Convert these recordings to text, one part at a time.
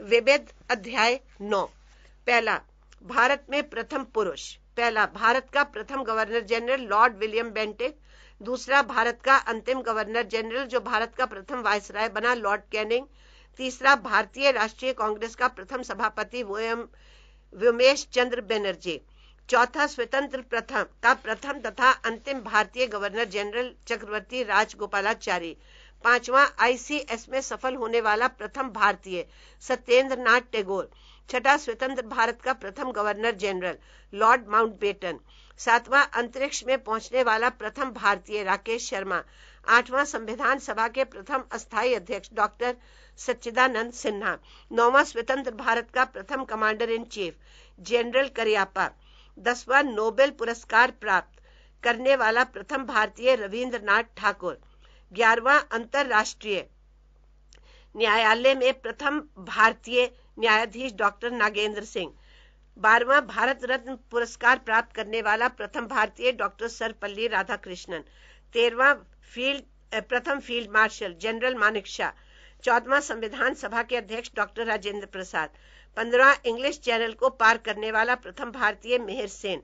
विभेद अध्याय नौ पहला भारत में प्रथम पुरुष पहला भारत का प्रथम governor general lord William Bentinck दूसरा भारत का अंतिम गवर्नर जनरल जो भारत का प्रथम वायसराय बना लॉर्ड कैनिंग तीसरा भारतीय राष्ट्रीय कांग्रेस का प्रथम सभापति व्योमेश चंद्र बनर्जी चौथा स्वतंत्र प्रथम का प्रथम तथा अंतिम भारतीय गवर्नर जनरल चक्रवर्ती राजगोपालाचारी पांचवा आईसीएस में सफल होने वाला प्रथम भारतीय सत्येंद्र नाथ टैगोर छठा स्वतंत्र भारत का प्रथम गवर्नर जनरल लॉर्ड माउंटबेटन सातवां अंतरिक्ष में पहुंचने वाला प्रथम भारतीय राकेश शर्मा आठवां संविधान सभा के प्रथम अस्थायी अध्यक्ष डॉक्टर सच्चिदानंद सिन्हा नौवा स्वतंत्र भारत का प्रथम commander in chief general Cariappa दसवां नोबेल पुरस्कार प्राप्त करने वाला प्रथम भारतीय रविन्द्र ठाकुर ग्यारहवा अंतरराष्ट्रीय न्यायालय में प्रथम भारतीय न्यायाधीश डॉक्टर नागेंद्र सिंह बारवा भारत रत्न पुरस्कार प्राप्त करने वाला प्रथम भारतीय डॉक्टर सर्वपल्ली राधाकृष्णन तेरवा फील्ड प्रथम field marshal general Manik Shah चौदवा संविधान सभा के अध्यक्ष डॉक्टर राजेंद्र प्रसाद पंद्रवा इंग्लिश चैनल को पार करने वाला प्रथम भारतीय मेहर सेन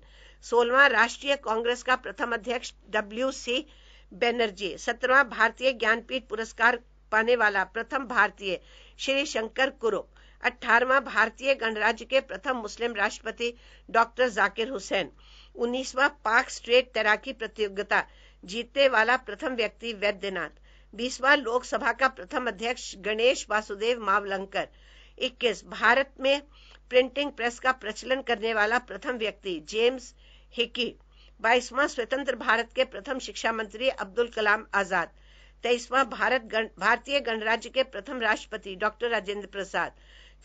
सोलवा राष्ट्रीय कांग्रेस का प्रथम अध्यक्ष डब्ल्यू सी बैनर्जी सत्रवा भारतीय ज्ञानपीठ पुरस्कार पाने वाला प्रथम भारतीय श्री शंकर कुरु अठारवा भारतीय गणराज्य के प्रथम मुस्लिम राष्ट्रपति डॉक्टर जाकिर हुसैन उन्नीसवा पाक स्ट्रेट तैराकी प्रतियोगिता जीतने वाला प्रथम व्यक्ति वैद्यनाथ बीसवा लोकसभा का प्रथम अध्यक्ष गणेश वासुदेव मावलंकर इक्कीस भारत में प्रिंटिंग प्रेस का प्रचलन करने वाला प्रथम व्यक्ति जेम्स हिकी बाईसवा स्वतंत्र भारत के प्रथम शिक्षा मंत्री अब्दुल कलाम आजाद तेईसवा भारत गन, भारतीय गणराज्य के प्रथम राष्ट्रपति डॉक्टर राजेंद्र प्रसाद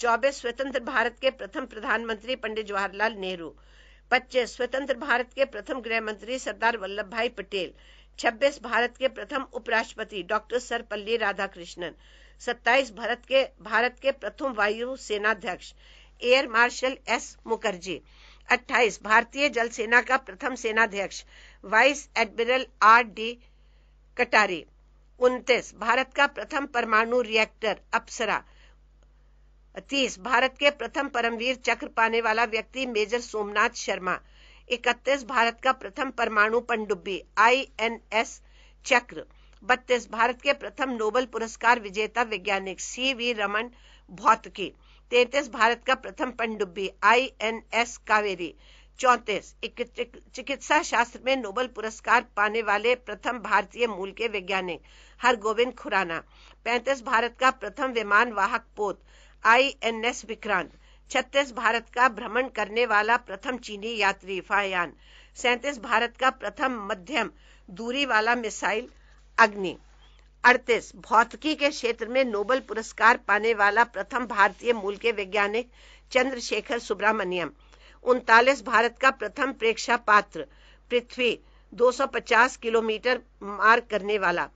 चौबीस स्वतंत्र भारत के प्रथम प्रधानमंत्री पंडित जवाहरलाल नेहरू पच्चीस स्वतंत्र भारत के प्रथम गृह मंत्री सरदार वल्लभ भाई पटेल छब्बीस भारत के प्रथम उपराष्ट्रपति डॉक्टर सर्वपल्ली राधाकृष्णन सत्ताईस भारत के भारत के प्रथम वायु सेनाध्यक्ष एयर मार्शल एस मुखर्जी 28 भारतीय जल सेना का प्रथम सेनाध्यक्ष वाइस एडमिरल आर डी कटारी उन्तीस भारत का प्रथम परमाणु रिएक्टर अप्सरा तीस भारत के प्रथम परमवीर चक्र पाने वाला व्यक्ति मेजर सोमनाथ शर्मा इकतीस भारत का प्रथम परमाणु पनडुब्बी आई एन एस चक्र बत्तीस भारत के प्रथम नोबल पुरस्कार विजेता वैज्ञानिक सी वी रमन भौतिकी तैतीस भारत का प्रथम पनडुब्बी आई एन एस कावेरी चौतीस चिकित्सा शास्त्र में नोबल पुरस्कार पाने वाले प्रथम भारतीय मूल के वैज्ञानिक हरगोविंद खुराना पैंतीस भारत का प्रथम विमान वाहक पोत आई एन एस विक्रांत छत्तीस भारत का भ्रमण करने वाला प्रथम चीनी यात्री फायान सैतीस भारत का प्रथम मध्यम दूरी वाला मिसाइल अग्नि अड़तीस भौतिकी के क्षेत्र में नोबल पुरस्कार पाने वाला प्रथम भारतीय मूल के वैज्ञानिक चंद्रशेखर सुब्रमण्यम उनतालीस भारत का प्रथम प्रेक्षा पात्र पृथ्वी 250 किलोमीटर मार करने वाला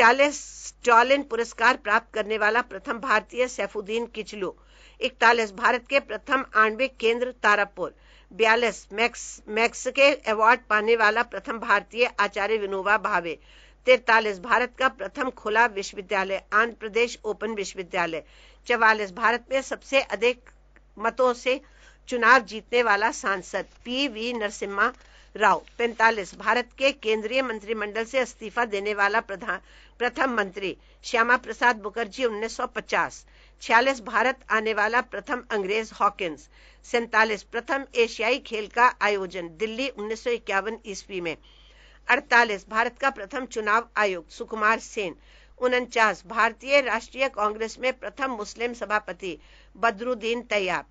चालीस स्टॉलिन पुरस्कार प्राप्त करने वाला प्रथम भारतीय सैफुद्दीन किचलू इकतालीस भारत के प्रथम आणविक केंद्र तारापुर बयालीस मैक्स मैक्स के अवार्ड पाने वाला प्रथम भारतीय आचार्य विनोबा भावे तिरतालीस भारत का प्रथम खुला विश्वविद्यालय आंध्र प्रदेश ओपन विश्वविद्यालय चवालीस भारत में सबसे अधिक मतों से चुनाव जीतने वाला सांसद पी वी नरसिम्हा राव पैंतालीस भारत के केंद्रीय मंत्रिमंडल से इस्तीफा देने वाला प्रधान प्रथम मंत्री श्यामा प्रसाद मुखर्जी 1950 छियालीस भारत आने वाला प्रथम अंग्रेज हॉकिंस सैतालीस प्रथम एशियाई खेल का आयोजन दिल्ली उन्नीस सौ इक्यावन ईस्वी में अड़तालीस भारत का प्रथम चुनाव आयुक्त सुकुमार सेन उनचास भारतीय राष्ट्रीय कांग्रेस में प्रथम मुस्लिम सभापति बदरुद्दीन तैयाब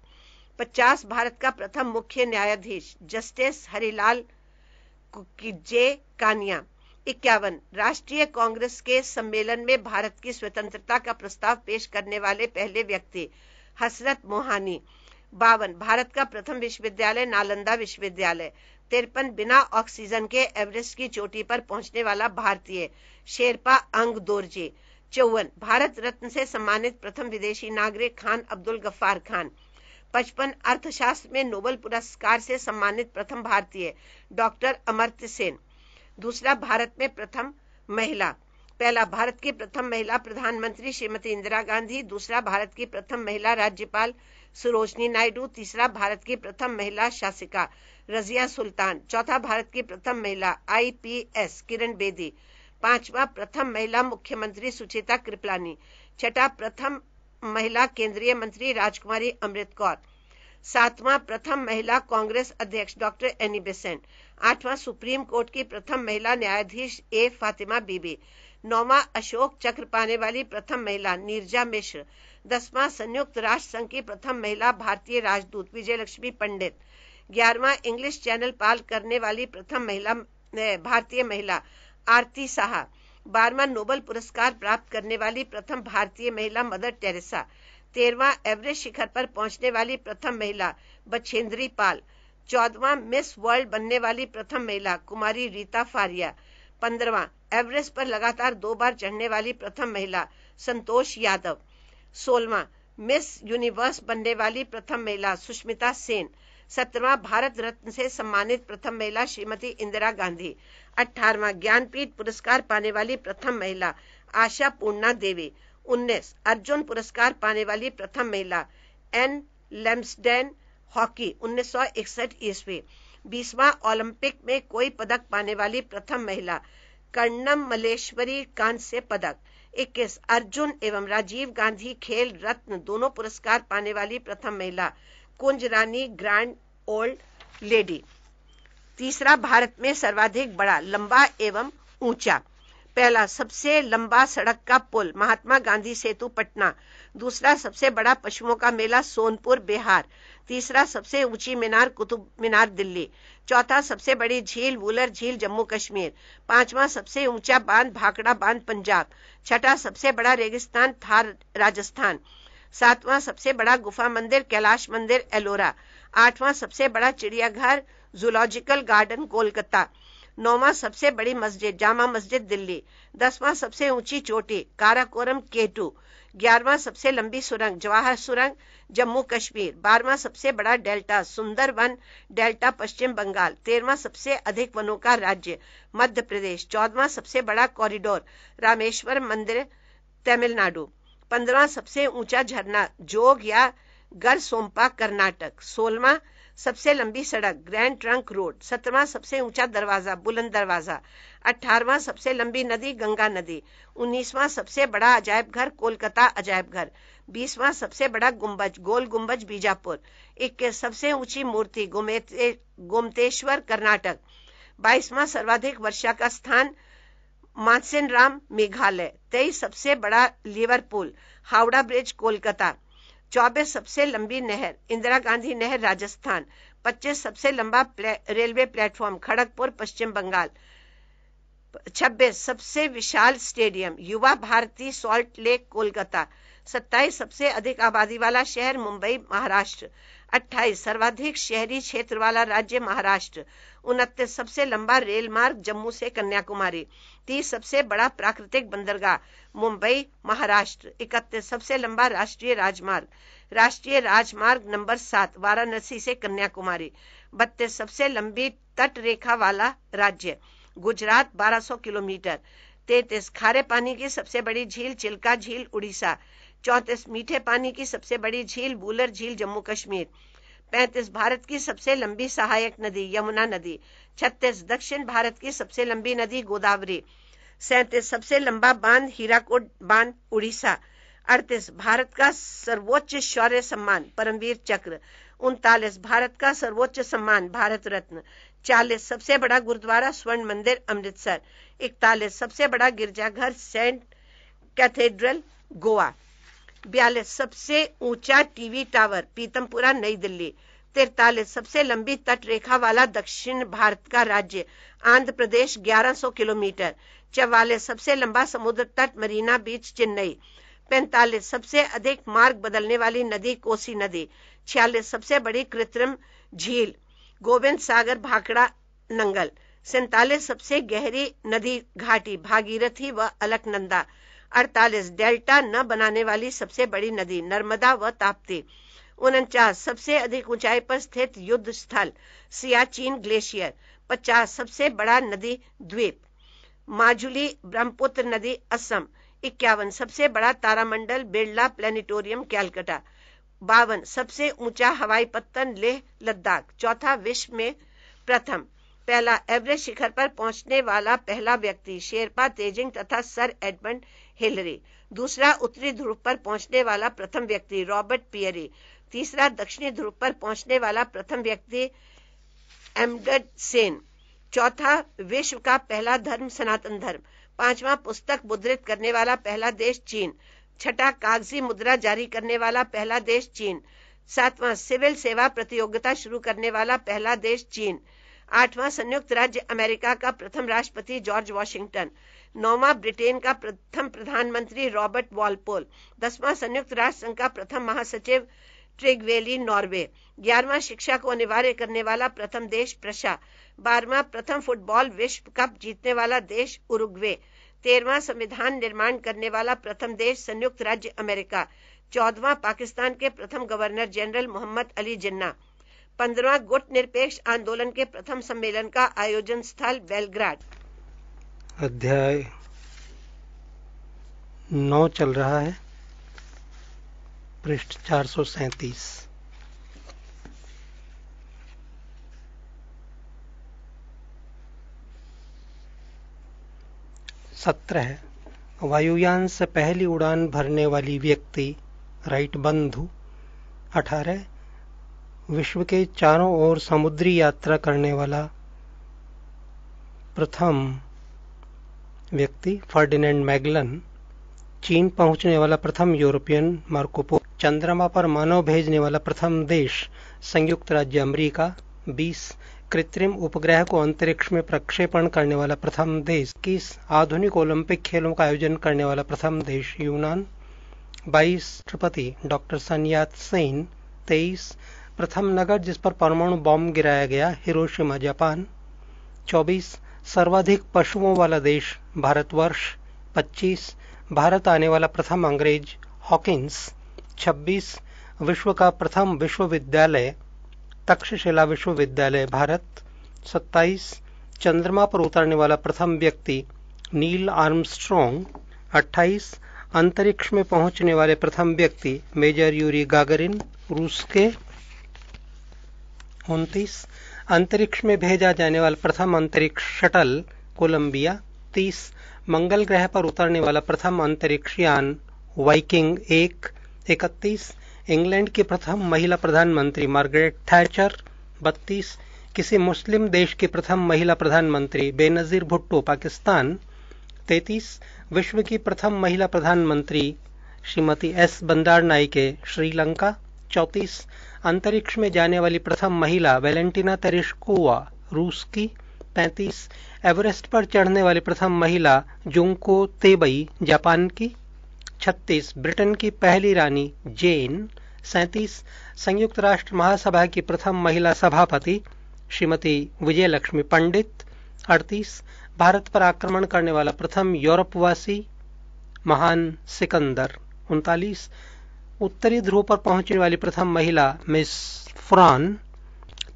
पचास भारत का प्रथम मुख्य न्यायाधीश जस्टिस हरिलाल जे कानिया इक्यावन राष्ट्रीय कांग्रेस के सम्मेलन में भारत की स्वतंत्रता का प्रस्ताव पेश करने वाले पहले व्यक्ति हसरत मोहानी बावन भारत का प्रथम विश्वविद्यालय नालंदा विश्वविद्यालय तिरपन बिना ऑक्सीजन के एवरेस्ट की चोटी पर पहुंचने वाला भारतीय शेरपा अंग दोरजे चौवन भारत रत्न से सम्मानित प्रथम विदेशी नागरिक खान अब्दुल गफ्फार खान पचपन अर्थशास्त्र में नोबल पुरस्कार से सम्मानित प्रथम भारतीय डॉक्टर अमर्त्य सेन दूसरा भारत में प्रथम महिला पहला भारत की प्रथम महिला प्रधानमंत्री श्रीमती इंदिरा गांधी दूसरा भारत की प्रथम महिला राज्यपाल सुरोजनी नायडू तीसरा भारत की प्रथम महिला शासिका रजिया सुल्तान चौथा भारत की प्रथम महिला आईपीएस किरण बेदी पांचवा प्रथम महिला मुख्यमंत्री सुचेता कृपलानी छठा प्रथम महिला केंद्रीय मंत्री राजकुमारी अमृत कौर सातवा प्रथम महिला कांग्रेस अध्यक्ष डॉक्टर एनी बेसेंट आठवा सुप्रीम कोर्ट की प्रथम महिला न्यायाधीश ए फातिमा बीबी नौवा अशोक चक्र पाने वाली प्रथम महिला नीरजा मिश्र दसवां संयुक्त राष्ट्र संघ की प्रथम महिला भारतीय राजदूत विजय लक्ष्मी पंडित ग्यारहवा इंग्लिश चैनल पाल करने वाली प्रथम महिला भारतीय महिला आरती साहा बारवा नोबल पुरस्कार प्राप्त करने वाली प्रथम भारतीय महिला मदर टेरेसा तेरवा एवरेस्ट शिखर पर पहुंचने वाली प्रथम महिला बछेंद्री पाल चौदवा मिस वर्ल्ड बनने वाली प्रथम महिला कुमारी रीता फारिया पंद्रवा एवरेस्ट पर लगातार दो बार चढ़ने वाली प्रथम महिला संतोष यादव सोलवा मिस यूनिवर्स बनने वाली प्रथम महिला सुष्मिता सेन सत्रवा भारत रत्न से सम्मानित प्रथम महिला श्रीमती इंदिरा गांधी अठारवा ज्ञानपीठ पुरस्कार पाने वाली प्रथम महिला आशा पूर्णा देवी उन्नीस अर्जुन पुरस्कार पाने वाली प्रथम महिला एन लेम्सडेन हॉकी उन्नीस सौ इकसठ ईस्वी बीसवा ओलंपिक में कोई पदक पाने वाली प्रथम महिला कर्णम मलेश्वरी कांस्य पदक इक्कीस अर्जुन एवं राजीव गांधी खेल रत्न दोनों पुरस्कार पाने वाली प्रथम महिला Kunjarani grand old lady तीसरा भारत में सर्वाधिक बड़ा लंबा एवं ऊंचा पहला सबसे लंबा सड़क का पुल महात्मा गांधी सेतु पटना दूसरा सबसे बड़ा पशुओं का मेला सोनपुर बिहार तीसरा सबसे ऊंची मीनार कुतुब मीनार दिल्ली चौथा सबसे बड़ी झील वुलर झील जम्मू कश्मीर पांचवा सबसे ऊंचा बांध भाकड़ा बांध पंजाब छठा सबसे बड़ा रेगिस्तान थार राजस्थान सातवां सबसे बड़ा गुफा मंदिर कैलाश मंदिर एलोरा आठवां सबसे बड़ा चिड़ियाघर जूलॉजिकल गार्डन कोलकाता नौवा सबसे बड़ी मस्जिद जामा मस्जिद दिल्ली दसवां सबसे ऊंची चोटी काराकोरम केटू ग्यारहवा सबसे लंबी सुरंग जवाहर सुरंग जम्मू कश्मीर बारवा सबसे बड़ा डेल्टा सुंदर वन डेल्टा पश्चिम बंगाल तेरहवा सबसे अधिक वनों का राज्य मध्य प्रदेश चौदवा सबसे बड़ा कॉरिडोर रामेश्वर मंदिर तमिलनाडु पंद्रवा सबसे ऊंचा झरना जोग या सोमपा कर्नाटक सोलवा सबसे लंबी सड़क ग्रैंड ट्रंक रोड सत्रवा सबसे ऊंचा दरवाजा बुलंद दरवाजा अठारवा सबसे लंबी नदी गंगा नदी उन्नीसवा सबसे बड़ा अजायब घर कोलकाता अजायब घर बीसवा सबसे बड़ा गुंबज गोल गुंबज बीजापुर इक्कीस सबसे ऊंची मूर्ति गोमतेश्वर कर्नाटक बाईसवा सर्वाधिक वर्षा का स्थान मानसेन राम मेघालय तेईस सबसे बड़ा लीवर पुल हावड़ा ब्रिज कोलकाता चौबीस सबसे लंबी नहर इंदिरा गांधी नहर राजस्थान पच्चीस सबसे लंबा play, railway platform Kharagpur Paschim Bangal छब्बीस सबसे विशाल स्टेडियम युवा भारती सॉल्ट लेक कोलकाता सत्ताईस सबसे अधिक आबादी वाला शहर मुंबई महाराष्ट्र अट्ठाईस सर्वाधिक शहरी क्षेत्र वाला राज्य महाराष्ट्र उनतीस सबसे लंबा रेल मार्ग जम्मू से कन्याकुमारी तीस सबसे बड़ा प्राकृतिक बंदरगाह मुंबई महाराष्ट्र इकतीस सबसे लंबा राष्ट्रीय राजमार्ग राष्ट्रीय राजमार्ग नंबर सात वाराणसी से कन्याकुमारी बत्तीस सबसे लंबी तट रेखा वाला राज्य गुजरात 1200 किलोमीटर तैतीस खारे पानी की सबसे बड़ी झील चिल्का झील उड़ीसा चौंतीस मीठे पानी की सबसे बड़ी झील बूलर झील जम्मू कश्मीर पैंतीस भारत की सबसे लंबी सहायक नदी यमुना नदी छत्तीस दक्षिण भारत की सबसे लंबी नदी गोदावरी सैतीस सबसे लंबा बांध हीराकोट बांध उड़ीसा अड़तीस भारत का सर्वोच्च शौर्य सम्मान परमवीर चक्र उनतालीस भारत का सर्वोच्च सम्मान भारत रत्न चालीस सबसे बड़ा गुरुद्वारा स्वर्ण मंदिर अमृतसर इकतालीस सबसे बड़ा गिरजाघर सेंट कैथेड्रल गोवा बयालीस सबसे ऊंचा टीवी टावर पीतमपुरा नई दिल्ली तिरतालीस सबसे लंबी तट रेखा वाला दक्षिण भारत का राज्य आंध्र प्रदेश 1100 किलोमीटर चवालीस सबसे लंबा समुद्र तट मरीना बीच चेन्नई पैंतालीस सबसे अधिक मार्ग बदलने वाली नदी कोसी नदी छियालीस सबसे बड़ी कृत्रिम झील गोविंद सागर भाखड़ा नंगल सैतालीस सबसे गहरी नदी घाटी भागीरथी व अलकनंदा अड़तालीस डेल्टा न बनाने वाली सबसे बड़ी नदी नर्मदा व ताप्ती उनचास सबसे अधिक ऊंचाई पर स्थित युद्ध स्थल सियाचिन ग्लेशियर पचास सबसे बड़ा नदी द्वीप माजुली ब्रह्मपुत्र नदी असम इक्यावन सबसे बड़ा तारामंडल बिरला प्लेनेटोरियम कैलकटा बावन सबसे ऊंचा हवाई पत्तन लेह लद्दाख चौथा विश्व में प्रथम पहला एवरेस्ट शिखर पर पहुंचने वाला पहला व्यक्ति शेरपा तेजिंग तथा सर एडमंड हिलरी दूसरा उत्तरी ध्रुव पर पहुंचने वाला प्रथम व्यक्ति रॉबर्ट पियरी तीसरा दक्षिणी ध्रुव पर पहुंचने वाला प्रथम व्यक्ति एमगड सेन चौथा विश्व का पहला धर्म सनातन धर्म पांचवा पुस्तक मुद्रित करने वाला पहला देश चीन छठा कागजी मुद्रा जारी करने वाला पहला देश चीन सातवां सिविल सेवा प्रतियोगिता शुरू करने वाला पहला देश चीन आठवां संयुक्त राज्य अमेरिका का प्रथम राष्ट्रपति जॉर्ज वॉशिंगटन नौवा ब्रिटेन का प्रथम प्रधानमंत्री रॉबर्ट वॉलपोल दसवां संयुक्त राष्ट्र संघ का प्रथम महासचिव ट्रिगवेली नॉर्वे ग्यारहवा शिक्षा को अनिवार्य करने वाला प्रथम देश प्रशा बारहवा प्रथम फुटबॉल विश्व कप जीतने वाला देश उरुग्वे तेरहवा संविधान निर्माण करने वाला प्रथम देश संयुक्त राज्य अमेरिका चौदवा पाकिस्तान के प्रथम गवर्नर जनरल मोहम्मद अली जिन्ना पंद्रवा गुट निरपेक्ष आंदोलन के प्रथम सम्मेलन का आयोजन स्थल बेलग्राड अध्याय नौ चल रहा है पृष्ठ चार सौ सैतीस सत्र है वायुयान से पहली उड़ान भरने वाली व्यक्ति राइट बंधु अठारह विश्व के चारों ओर समुद्री यात्रा करने वाला प्रथम व्यक्ति फर्डिनेंड मैगलन चीन पहुंचने वाला प्रथम यूरोपियन मार्कोपो चंद्रमा पर मानव भेजने वाला प्रथम देश संयुक्त राज्य अमेरिका 20 कृत्रिम उपग्रह को अंतरिक्ष में प्रक्षेपण करने वाला प्रथम देश इक्कीस आधुनिक ओलंपिक खेलों का आयोजन करने वाला प्रथम देश यूनान बाईस राष्ट्रपति डॉक्टर सनयात सेन तेईस प्रथम नगर जिस पर परमाणु बॉम्ब गिराया गया हिरोशिमा जापान चौबीस सर्वाधिक पशुओं वाला देश भारतवर्ष 25 भारत आने वाला प्रथम अंग्रेज हॉकिंस 26 विश्व का प्रथम विश्वविद्यालय तक्षशिला विश्वविद्यालय भारत 27 चंद्रमा पर उतरने वाला प्रथम व्यक्ति नील आर्मस्ट्रॉन्ग 28 अंतरिक्ष में पहुंचने वाले प्रथम व्यक्ति मेजर यूरी गागरिन रूस के उनतीस अंतरिक्ष में भेजा जाने वाला प्रथम अंतरिक्ष शटल कोलंबिया 30 मंगल ग्रह पर उतरने वाला प्रथम अंतरिक्ष यान वाइकिंग एक इकतीस इंग्लैंड की प्रथम महिला प्रधानमंत्री मार्गरेट थैचर बत्तीस किसी मुस्लिम देश की प्रथम महिला प्रधानमंत्री बेनजीर भुट्टो पाकिस्तान तैतीस विश्व की प्रथम महिला प्रधानमंत्री श्रीमती एस बंदार नाइके श्रीलंका चौतीस अंतरिक्ष में जाने वाली प्रथम महिला वेलेंटिना तेरेशकोवा रूस की 35 एवरेस्ट पर चढ़ने वाली प्रथम महिला जुंको तेबई जापान की 36 ब्रिटेन की पहली रानी जेन 37 संयुक्त राष्ट्र महासभा की प्रथम महिला सभापति श्रीमती विजयलक्ष्मी पंडित 38 भारत पर आक्रमण करने वाला प्रथम यूरोपवासी महान सिकंदर उनतालीस उत्तरी ध्रुव पर पहुंचने वाली प्रथम महिला मिस फ्रॉन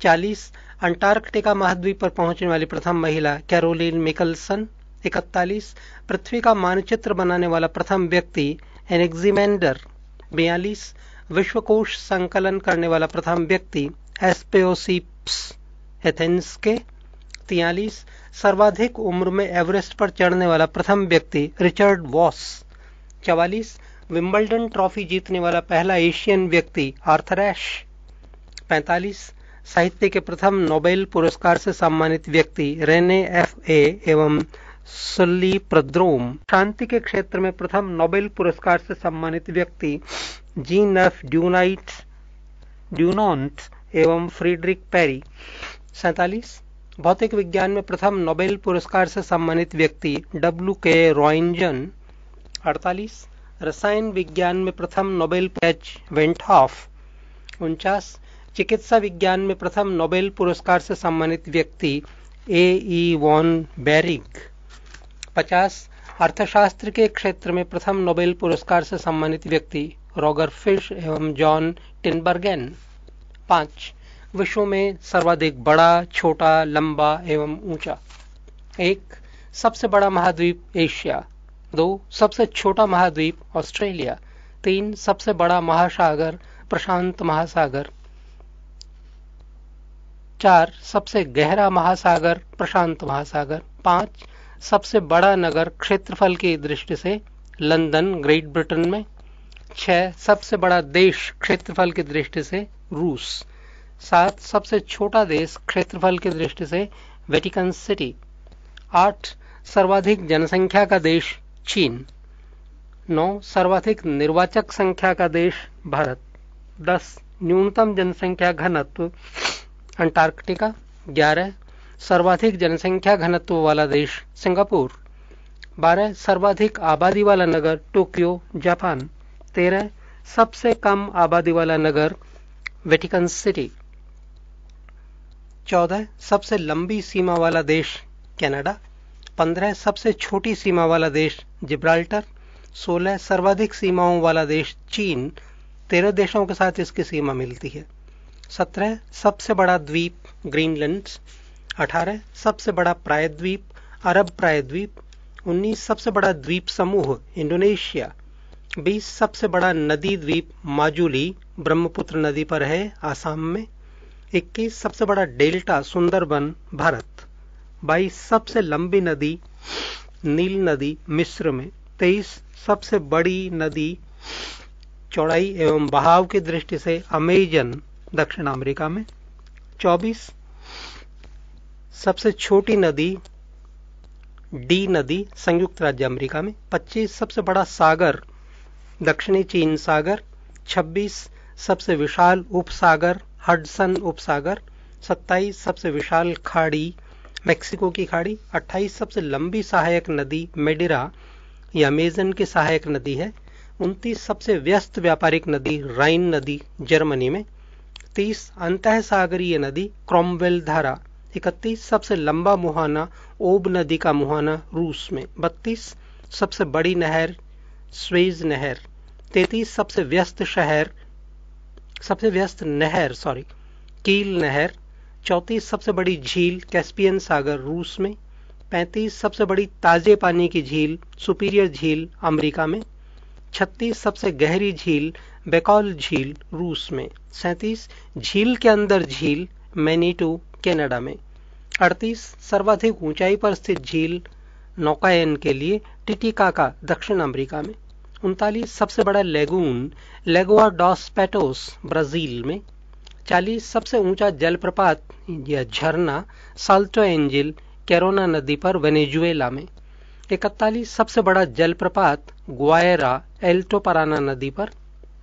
चालीस अंटार्कटिका महाद्वीप पर पहुंचने वाली प्रथम महिला कैरोलिन मिकलसन इकतालीस पृथ्वी का मानचित्र बनाने वाला प्रथम व्यक्ति एनेक्जिमेंडर बयालीस विश्वकोश संकलन करने वाला प्रथम व्यक्ति एसपेओसिप्स एथेंस के तियालीस सर्वाधिक उम्र में एवरेस्ट पर चढ़ने वाला प्रथम व्यक्ति रिचर्ड वॉस चवालीस विम्बलडन ट्रॉफी जीतने वाला पहला एशियन व्यक्ति आर्थर एश साहित्य के प्रथम नोबेल पुरस्कार से सम्मानित व्यक्ति रेने एफ ए एवं सुल्ली प्रद्रोम शांति के क्षेत्र में प्रथम नोबेल पुरस्कार से सम्मानित व्यक्ति जीन एफ ड्यूनाइट ड्यूनॉन्ट एवं फ्रीडरिक पेरी सैतालीस भौतिक विज्ञान में प्रथम नोबेल पुरस्कार से सम्मानित व्यक्ति डब्ल्यू के रॉयजन अड़तालीस रसायन विज्ञान में प्रथम नोबेल एच वेंट ऑफ उनचास चिकित्सा विज्ञान में प्रथम नोबेल पुरस्कार से सम्मानित व्यक्ति ए ई वॉन बैरिग पचास अर्थशास्त्र के क्षेत्र में प्रथम नोबेल पुरस्कार से सम्मानित व्यक्ति रॉगर फिश एवं जॉन टिनबर्गेन पांच विश्व में सर्वाधिक बड़ा छोटा लंबा एवं ऊंचा एक सबसे बड़ा महाद्वीप एशिया दो सबसे छोटा महाद्वीप ऑस्ट्रेलिया तीन सबसे बड़ा महासागर प्रशांत महासागर चार सबसे गहरा महासागर प्रशांत महासागर पांच सबसे बड़ा नगर क्षेत्रफल की दृष्टि से लंदन ग्रेट ब्रिटेन में छह सबसे बड़ा देश क्षेत्रफल की दृष्टि से रूस सात सबसे छोटा देश क्षेत्रफल की दृष्टि से वेटिकन सिटी आठ सर्वाधिक जनसंख्या का देश चीन नौ सर्वाधिक निर्वाचक संख्या का देश भारत दस न्यूनतम जनसंख्या घनत्व अंटार्कटिका ग्यारह सर्वाधिक जनसंख्या घनत्व वाला देश सिंगापुर बारह सर्वाधिक आबादी वाला नगर टोक्यो जापान तेरह सबसे कम आबादी वाला नगर वेटिकन सिटी चौदह सबसे लंबी सीमा वाला देश कनाडा पंद्रह सबसे छोटी सीमा वाला देश जिब्राल्टर सोलह सर्वाधिक सीमाओं वाला देश चीन तेरह देशों के साथ इसकी सीमा मिलती है सत्रह सबसे बड़ा द्वीप ग्रीनलैंड अठारह सबसे बड़ा प्रायद्वीप अरब प्रायद्वीप उन्नीस सबसे बड़ा द्वीप समूह इंडोनेशिया बीस सबसे बड़ा नदी द्वीप माजुली ब्रह्मपुत्र नदी पर है आसाम में इक्कीस सबसे बड़ा डेल्टा सुंदरबन भारत बाईस सबसे लंबी नदी नील नदी मिस्र में तेईस सबसे बड़ी नदी चौड़ाई एवं बहाव की दृष्टि से अमेजन दक्षिण अमेरिका में चौबीस सबसे छोटी नदी डी नदी संयुक्त राज्य अमेरिका में पच्चीस सबसे बड़ा सागर दक्षिणी चीन सागर छब्बीस सबसे विशाल उपसागर हडसन उपसागर सत्ताईस सबसे विशाल खाड़ी मेक्सिको की खाड़ी 28 सबसे लंबी सहायक नदी मेडिरा या अमेजन की सहायक नदी है 29 सबसे व्यस्त व्यापारिक नदी राइन नदी जर्मनी में 30 अंत सागरीय नदी क्रॉमवेल धारा 31 सबसे लंबा मुहाना ओब नदी का मुहाना रूस में 32 सबसे बड़ी नहर स्वेज नहर 33 सबसे व्यस्त शहर सबसे व्यस्त नहर सॉरी कील नहर चौंतीस सबसे बड़ी झील कैस्पियन सागर रूस में पैंतीस सबसे बड़ी ताजे पानी की झील सुपीरियर झील अमेरिका में छत्तीस सबसे गहरी झील बेकॉल झील रूस में सैंतीस झील के अंदर झील मैनीटू कनाडा में अड़तीस सर्वाधिक ऊंचाई पर स्थित झील नौकायन के लिए टिटिकाका दक्षिण अमेरिका में उनतालीस सबसे बड़ा lagoon Lagoa dos Patos Brazil में चाली सबसे ऊंचा जलप्रपात या झरना साल्टो एंजिल कैरोना नदी पर वेनेजुएला में इकतालीस सबसे बड़ा जलप्रपात ग्वायरा एल्टोपराना नदी पर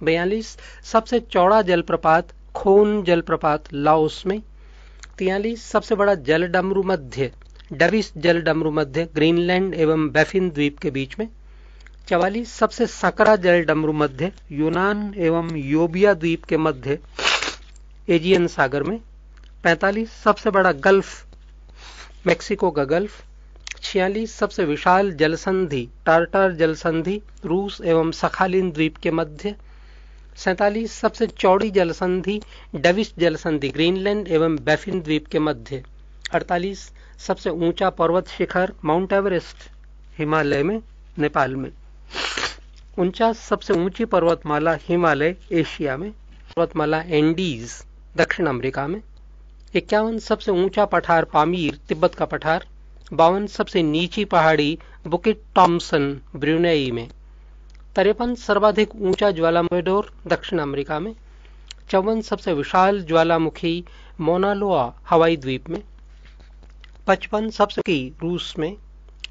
बयालीस सबसे चौड़ा जलप्रपात खोन जलप्रपात लाओस में तियालीस सबसे बड़ा जल डमरू मध्य डविस जल डमरू मध्य ग्रीनलैंड एवं बेफिन द्वीप के बीच में चवालीस सबसे सकरा जल डमरू मध्य यूनान एवं योबिया द्वीप के मध्य एजियन सागर में 45 सबसे बड़ा गल्फ मेक्सिको का गल्फ छियालीस सबसे विशाल जलसंधि टार्टर जलसंधि रूस एवं सखालिन द्वीप के मध्य सैतालीस सबसे चौड़ी जलसंधि डेविस जलसंधि ग्रीनलैंड एवं बेफिन द्वीप के मध्य 48 सबसे ऊंचा पर्वत शिखर माउंट एवरेस्ट हिमालय में नेपाल में उनचास सबसे ऊंची पर्वतमाला हिमालय एशिया में पर्वतमाला एंडीज दक्षिण अमेरिका में इक्यावन सबसे ऊंचा पठार पामीर तिब्बत का पठार बावन सबसे नीची पहाड़ी बुकिट टॉम्सन ब्रुनेई में तिरपन सर्वाधिक ऊंचा ज्वालामेडोर दक्षिण अमेरिका में चौवन सबसे विशाल ज्वालामुखी मोनालोआ हवाई द्वीप में पचपन सबसे की रूस में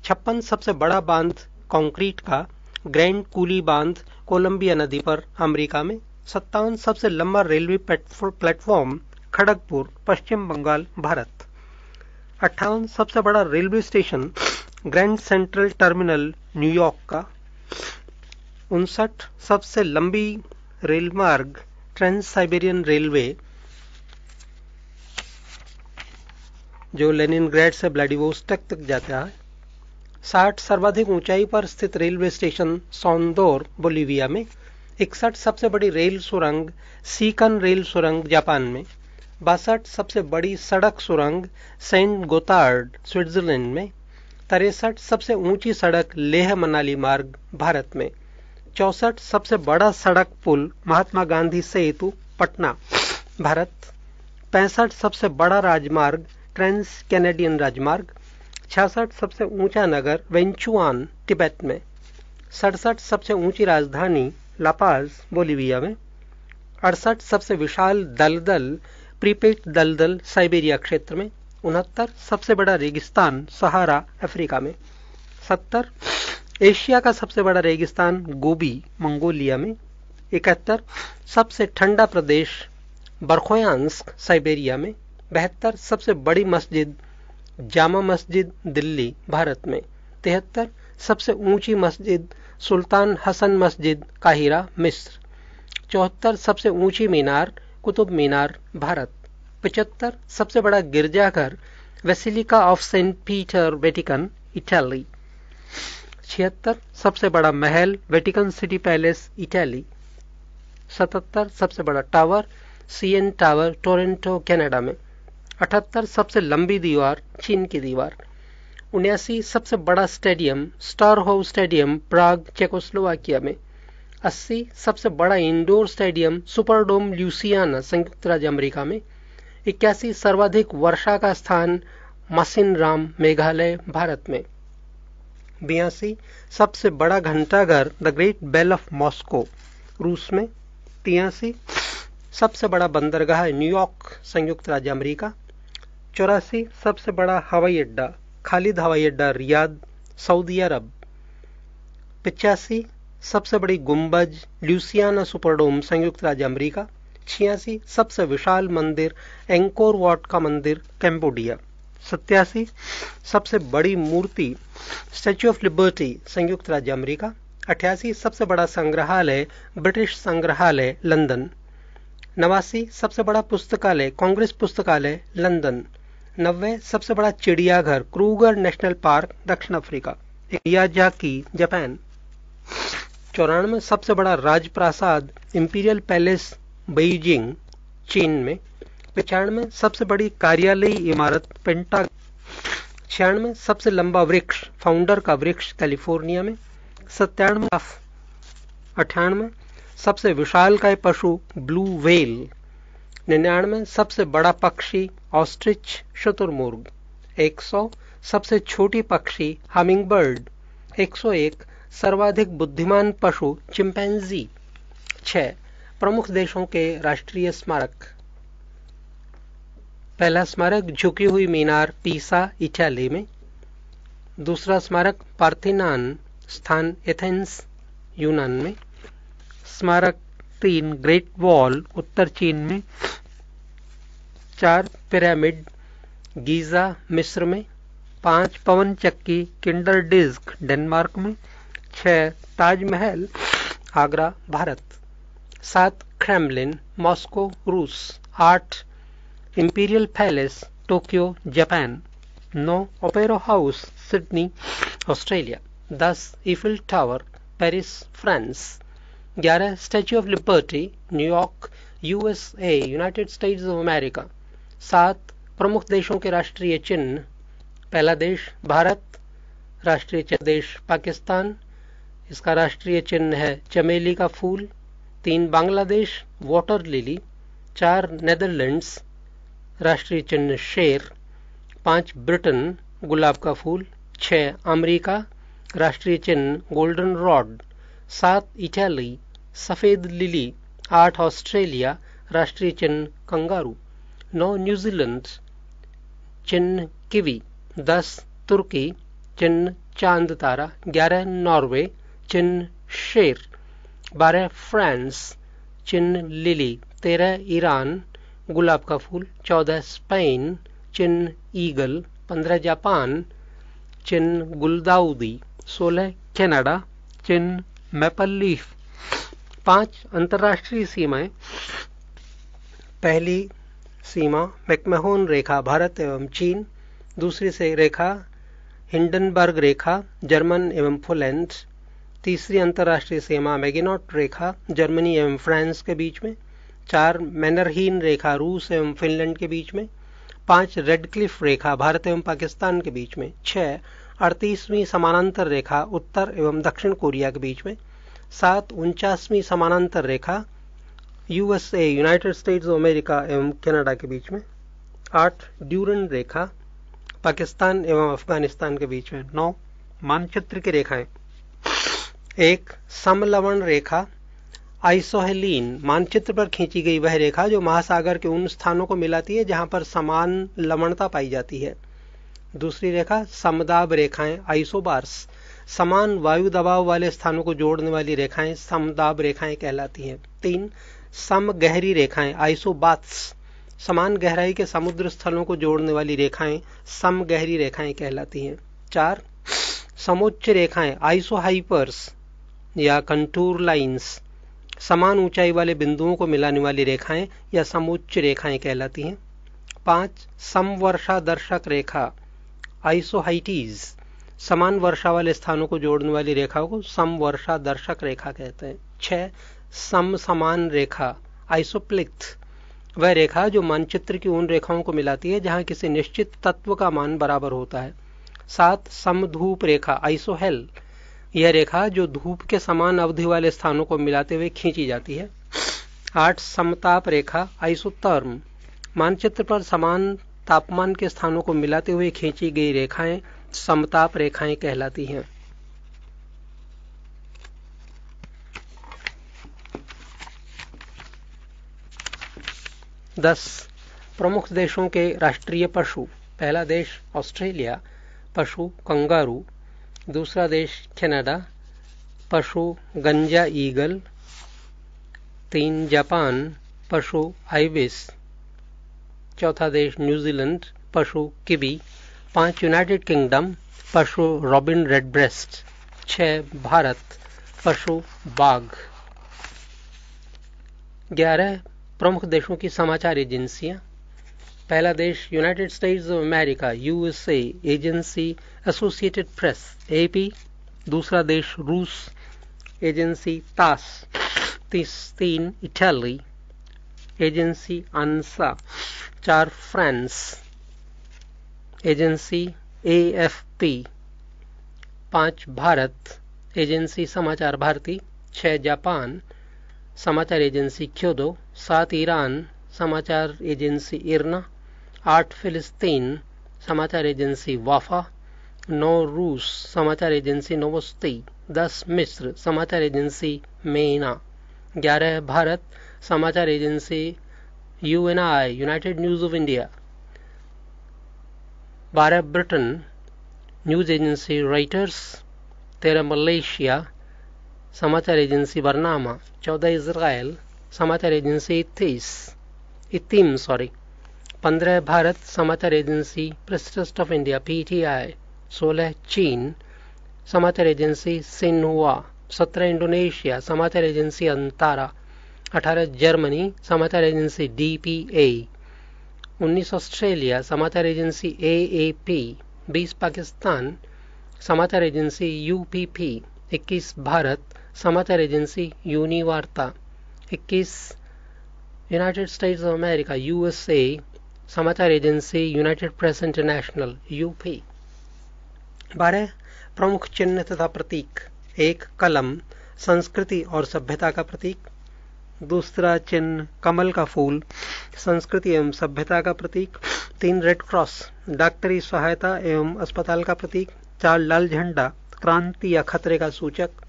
छप्पन सबसे बड़ा बांध कंक्रीट का ग्रैंड कूली बांध कोलंबिया नदी पर अमेरिका में सत्तावन सबसे लंबा रेलवे प्लेटफॉर्म खड़गपुर पश्चिम बंगाल भारत अट्ठावन सबसे बड़ा railway station grand central terminal New York का उनसठ सबसे लंबी रेलमार्ग ट्रांस साइबेरियन रेलवे जो ग्रेड से ब्लाडिवोस्टक तक जाता है साठ सर्वाधिक ऊंचाई पर स्थित रेलवे स्टेशन सौंदोर बोलीविया में इकसठ सबसे बड़ी रेल सुरंग सीकन रेल सुरंग जापान में बासठ सबसे बड़ी सड़क सुरंग सेंट गोतार्ड स्विट्जरलैंड में तिरसठ सबसे ऊंची सड़क लेह मनाली मार्ग भारत में चौसठ सबसे बड़ा सड़क पुल महात्मा गांधी सेतु पटना भारत पैंसठ सबसे बड़ा राजमार्ग ट्रांस कैनेडियन राजमार्ग छियासठ सबसे ऊंचा नगर वेंचुआन तिब्बत में सड़सठ सबसे ऊंची राजधानी लापाज बोलीविया में अड़सठ सबसे विशाल दलदल प्रीपेड दलदल साइबेरिया क्षेत्र में उनहत्तर सबसे बड़ा रेगिस्तान सहारा अफ्रीका में सत्तर एशिया का सबसे बड़ा रेगिस्तान गोबी मंगोलिया में इकहत्तर सबसे ठंडा प्रदेश बरखोयांस्क साइबेरिया में बहत्तर सबसे बड़ी मस्जिद जामा मस्जिद दिल्ली भारत में तिहत्तर सबसे ऊंची मस्जिद सुल्तान हसन मस्जिद काहिरा मिस्र चौहत्तर सबसे ऊंची मीनार कुतुब मीनार भारत पचहत्तर सबसे बड़ा गिरजाघर basilica of saint Peter Vatican Italy छिहत्तर सबसे बड़ा महल वेटिकन सिटी पैलेस इटली सतहत्तर सबसे बड़ा tower CN tower Toronto Canada में अठहत्तर सबसे लंबी दीवार चीन की दीवार उन्यासी सबसे बड़ा stadium Strahov stadium Prague Czechoslovakia में अस्सी सबसे बड़ा इंडोर स्टेडियम सुपरडोम ल्यूसियाना संयुक्त राज्य अमेरिका में इक्यासी सर्वाधिक वर्षा का स्थान राम मेघालय भारत में बयासी सबसे बड़ा घंटाघर the great bell of Moscow रूस में तियासी सबसे बड़ा बंदरगाह न्यूयॉर्क संयुक्त राज्य अमेरिका चौरासी सबसे बड़ा हवाई अड्डा खालिद हवाई अड्डा रियाद सऊदी अरब पिचासी सबसे बड़ी गुंबज ल्यूसियाना सुपरडोम संयुक्त राज्य अमेरिका छियासी सबसे विशाल मंदिर एंकोर वाट का मंदिर कैम्बोडिया सत्यासी सबसे बड़ी मूर्ति स्टैच्यू ऑफ लिबर्टी संयुक्त राज्य अमेरिका अठासी सबसे बड़ा संग्रहालय ब्रिटिश संग्रहालय लंदन नवासी सबसे बड़ा पुस्तकालय कांग्रेस पुस्तकालय लंदन नब्बे सबसे बड़ा चिड़ियाघर क्रूगर नेशनल पार्क दक्षिण अफ्रीका याजाकी जापान चौरानवे सबसे बड़ा राजप्रासाद इंपीरियल पैलेस बेजिंग चीन में पचानवे सबसे बड़ी कार्यालयी इमारत पेंटा छियानवे सबसे लंबा वृक्ष फाउंडर का वृक्ष कैलिफोर्निया में सत्तानवे अठानवे सबसे विशाल का पशु ब्लू वेल निन्यानवे सबसे बड़ा पक्षी ऑस्ट्रिच शतुर्मुर्ग 100 सबसे छोटी पक्षी हमिंगबर्ड 101 सर्वाधिक बुद्धिमान पशु चिंपैंजी 6 प्रमुख देशों के राष्ट्रीय स्मारक पहला स्मारक झुकी हुई मीनार पीसा इटली में दूसरा स्मारक पार्थिनान स्थान एथेंस यूनान में स्मारक तीन ग्रेट वॉल उत्तर चीन में चार पिरामिड गीजा मिस्र में पांच पवन चक्की किंडर डिस्क डेनमार्क में छह ताजमहल आगरा भारत सात क्रेमलिन मॉस्को रूस आठ इंपीरियल पैलेस टोक्यो जापान नौ ओपेरो हाउस सिडनी ऑस्ट्रेलिया दस ईफिल टावर पेरिस फ्रांस ग्यारह statue of liberty New York USA United States of America सात प्रमुख देशों के राष्ट्रीय चिन्ह पहला देश भारत राष्ट्रीय देश पाकिस्तान इसका राष्ट्रीय चिन्ह है चमेली का फूल तीन बांग्लादेश वाटर लिली चार नेदरलैंड्स राष्ट्रीय चिन्ह शेर पांच ब्रिटेन गुलाब का फूल छह अमेरिका राष्ट्रीय चिन्ह गोल्डन रॉड सात इटली सफेद लिली आठ ऑस्ट्रेलिया राष्ट्रीय चिन्ह कंगारू नौ New Zealand, चिन्ह किवी दस तुर्की चिन्ह चांद तारा ग्यारह नॉर्वे चिन्ह शेर बारह फ्रांस चिन्ह लिली तेरह ईरान गुलाब का फूल चौदह स्पेन चिन्ह ईगल पंद्रह जापान चिन्ह गुलदाउदी सोलह कनाडा चिन्ह मैपल लीफ पांच अंतर्राष्ट्रीय सीमाएं पहली सीमा मैकमेहोन रेखा भारत एवं चीन दूसरी से रेखा हिंडनबर्ग रेखा जर्मन एवं फोलैंड तीसरी अंतर्राष्ट्रीय सीमा मैगिनॉट रेखा जर्मनी एवं फ्रांस के बीच में चार मैनरहीन रेखा रूस एवं फिनलैंड के बीच में पांच रेडक्लिफ रेखा भारत एवं पाकिस्तान के बीच में छह अड़तीसवीं समानांतर रेखा उत्तर एवं दक्षिण कोरिया के बीच में सात उनचासवीं समानांतर रेखा USA United States of America एवं कनाडा के बीच में आठ ड्यूरन रेखा पाकिस्तान एवं अफगानिस्तान के बीच में नौ मानचित्र की रेखाएं एक समलवण रेखा आइसोहेलीन मानचित्र पर खींची गई वह रेखा जो महासागर के उन स्थानों को मिलाती है जहां पर समान लवणता पाई जाती है दूसरी रेखा समदाब रेखाएं आइसोबार्स समान वायु दबाव वाले स्थानों को जोड़ने वाली रेखाएं समदाब रेखाएं कहलाती हैं तीन सम गहरी रेखाएं आइसोबाथ्स समान गहराई के समुद्र स्थलों को जोड़ने वाली रेखाएं सम गहरी रेखाएं कहलाती हैं चार समोच्च रेखाएं आइसोहाइपर्स या कंटूर लाइंस समान ऊंचाई वाले बिंदुओं को मिलाने वाली रेखाएं या समोच्च रेखाएं कहलाती हैं पांच समवर्षा दर्शक रेखा आइसोहाइटीज समान वर्षा वाले स्थानों को जोड़ने वाली रेखाओं को समवर्षा दर्शक रेखा कहते हैं छह सम समान रेखा आइसोप्लिक्थ वह रेखा जो मानचित्र की उन रेखाओं को मिलाती है जहां किसी निश्चित तत्व का मान बराबर होता है सात धूप रेखा आइसोहेल यह रेखा जो धूप के समान अवधि वाले स्थानों को मिलाते हुए खींची जाती है आठ समताप रेखा आइसोतर्म मानचित्र पर समान तापमान के स्थानों को मिलाते हुए खींची गई रेखाएं समताप रेखाएं कहलाती हैं दस प्रमुख देशों के राष्ट्रीय पशु पहला देश ऑस्ट्रेलिया पशु कंगारू दूसरा देश कनाडा पशु गंजा ईगल तीन जापान पशु आइबिस चौथा देश न्यूजीलैंड पशु किबी पांच यूनाइटेड किंगडम पशु रॉबिन रेड ब्रेस्ट छह भारत पशु बाघ ग्यारह प्रमुख देशों की समाचार एजेंसियां पहला देश United States of America USA agency Associated Press AP दूसरा देश रूस एजेंसी तास तीस तीन इटली एजेंसी अंसा चार France agency A F P पांच भारत एजेंसी समाचार भारती छह जापान समाचार एजेंसी क्यों दो सात ईरान समाचार एजेंसी इरना आठ फिलिस्तीन समाचार एजेंसी वाफा नौ रूस समाचार एजेंसी नोवस्ती दस मिस्र समाचार एजेंसी मेना ग्यारह भारत समाचार agency UNI United News of India बारह ब्रिटेन न्यूज़ एजेंसी राइटर्स तेरह मलेशिया समाचार एजेंसी बरनामा चौदह इसराइल समाचार एजेंसी तीस इतिम सॉरी पंद्रह भारत समाचार agency press trust of India PTI सोलह चीन समाचार एजेंसी सिन्हुआ सत्रह इंडोनेशिया समाचार एजेंसी अंतारा अठारह जर्मनी समाचार एजेंसी डी पी ए उन्नीस ऑस्ट्रेलिया समाचार एजेंसी ए ए पी बीस पाकिस्तान समाचार एजेंसी यूपीपी इक्कीस भारत समाचार एजेंसी यूनिवार्ता इक्कीस United States of America USA समाचार agency United Press International UP बारह प्रमुख चिन्ह तथा प्रतीक एक कलम संस्कृति और सभ्यता का प्रतीक दूसरा चिन्ह कमल का फूल संस्कृति एवं सभ्यता का प्रतीक तीन रेड क्रॉस डॉक्टरी सहायता एवं अस्पताल का प्रतीक चार लाल झंडा क्रांति या खतरे का सूचक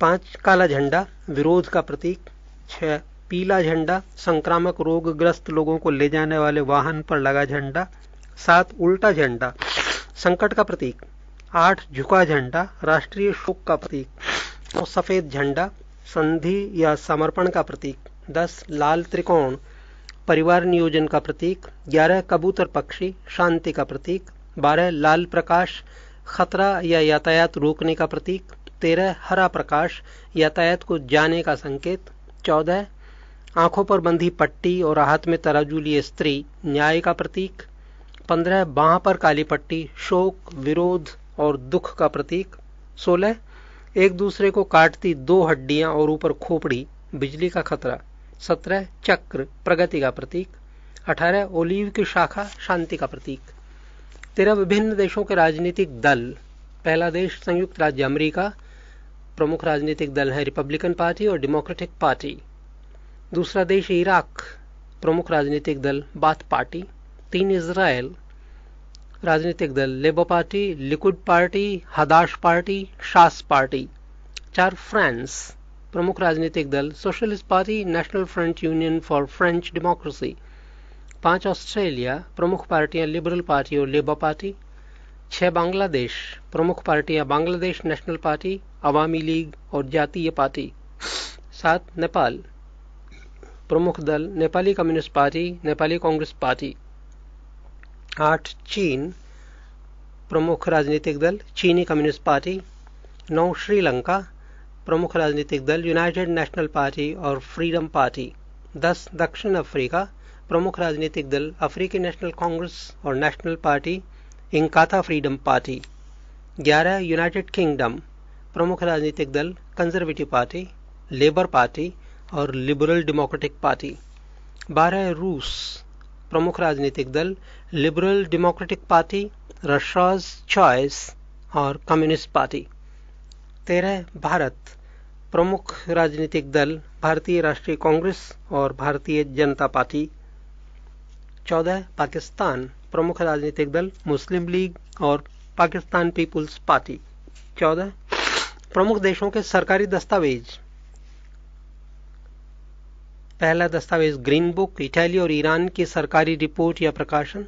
पांच काला झंडा विरोध का प्रतीक छह पीला झंडा संक्रामक रोग ग्रस्त लोगों को ले जाने वाले वाहन पर लगा झंडा सात उल्टा झंडा संकट का प्रतीक आठ झुका झंडा राष्ट्रीय शोक का प्रतीक और सफेद झंडा संधि या समर्पण का प्रतीक दस लाल त्रिकोण परिवार नियोजन का प्रतीक ग्यारह कबूतर पक्षी शांति का प्रतीक बारह लाल प्रकाश खतरा या यातायात रोकने का प्रतीक तेरह हरा प्रकाश यातायात को जाने का संकेत चौदह आंखों पर बंधी पट्टी और राहत में तराजू लिए स्त्री न्याय का प्रतीक पंद्रह बाह पर काली पट्टी शोक विरोध और दुख का प्रतीक सोलह एक दूसरे को काटती दो हड्डियां और ऊपर खोपड़ी बिजली का खतरा सत्रह चक्र प्रगति का प्रतीक अठारह ओलीव की शाखा शांति का प्रतीक तेरह विभिन्न देशों के राजनीतिक दल पहला देश संयुक्त राज्य अमेरिका प्रमुख राजनीतिक दल हैं रिपब्लिकन पार्टी और डेमोक्रेटिक पार्टी दूसरा देश इराक प्रमुख राजनीतिक दल बाथ पार्टी तीन इसराइल राजनीतिक दल Labour party Likud party Hadash party Shas party चार फ्रांस प्रमुख राजनीतिक दल Socialist party National Front Union for French Democracy पांच ऑस्ट्रेलिया प्रमुख पार्टियां लिबरल पार्टी और लेबर पार्टी छह बांग्लादेश प्रमुख पार्टियां Bangladesh national party Awami league और जातीय पार्टी सात नेपाल प्रमुख दल Nepali communist party Nepali Congress party आठ चीन प्रमुख राजनीतिक दल चीनी कम्युनिस्ट पार्टी नौ श्रीलंका प्रमुख राजनीतिक दल यूनाइटेड नेशनल पार्टी और फ्रीडम पार्टी दस दक्षिण अफ्रीका प्रमुख राजनीतिक दल अफ्रीकी नेशनल कांग्रेस और National party Inkatha Freedom party ग्यारह यूनाइटेड किंगडम प्रमुख राजनीतिक दल कंजर्वेटिव पार्टी लेबर पार्टी और लिबरल डेमोक्रेटिक पार्टी बारह रूस प्रमुख राजनीतिक दल Liberal Democratic party Russia's Choice और कम्युनिस्ट पार्टी तेरह भारत प्रमुख राजनीतिक दल भारतीय राष्ट्रीय कांग्रेस और भारतीय जनता पार्टी चौदह पाकिस्तान प्रमुख राजनीतिक दल मुस्लिम लीग और पाकिस्तान पीपुल्स पार्टी चौदह प्रमुख देशों के सरकारी दस्तावेज पहला दस्तावेज ग्रीन बुक इटली और ईरान की सरकारी रिपोर्ट या प्रकाशन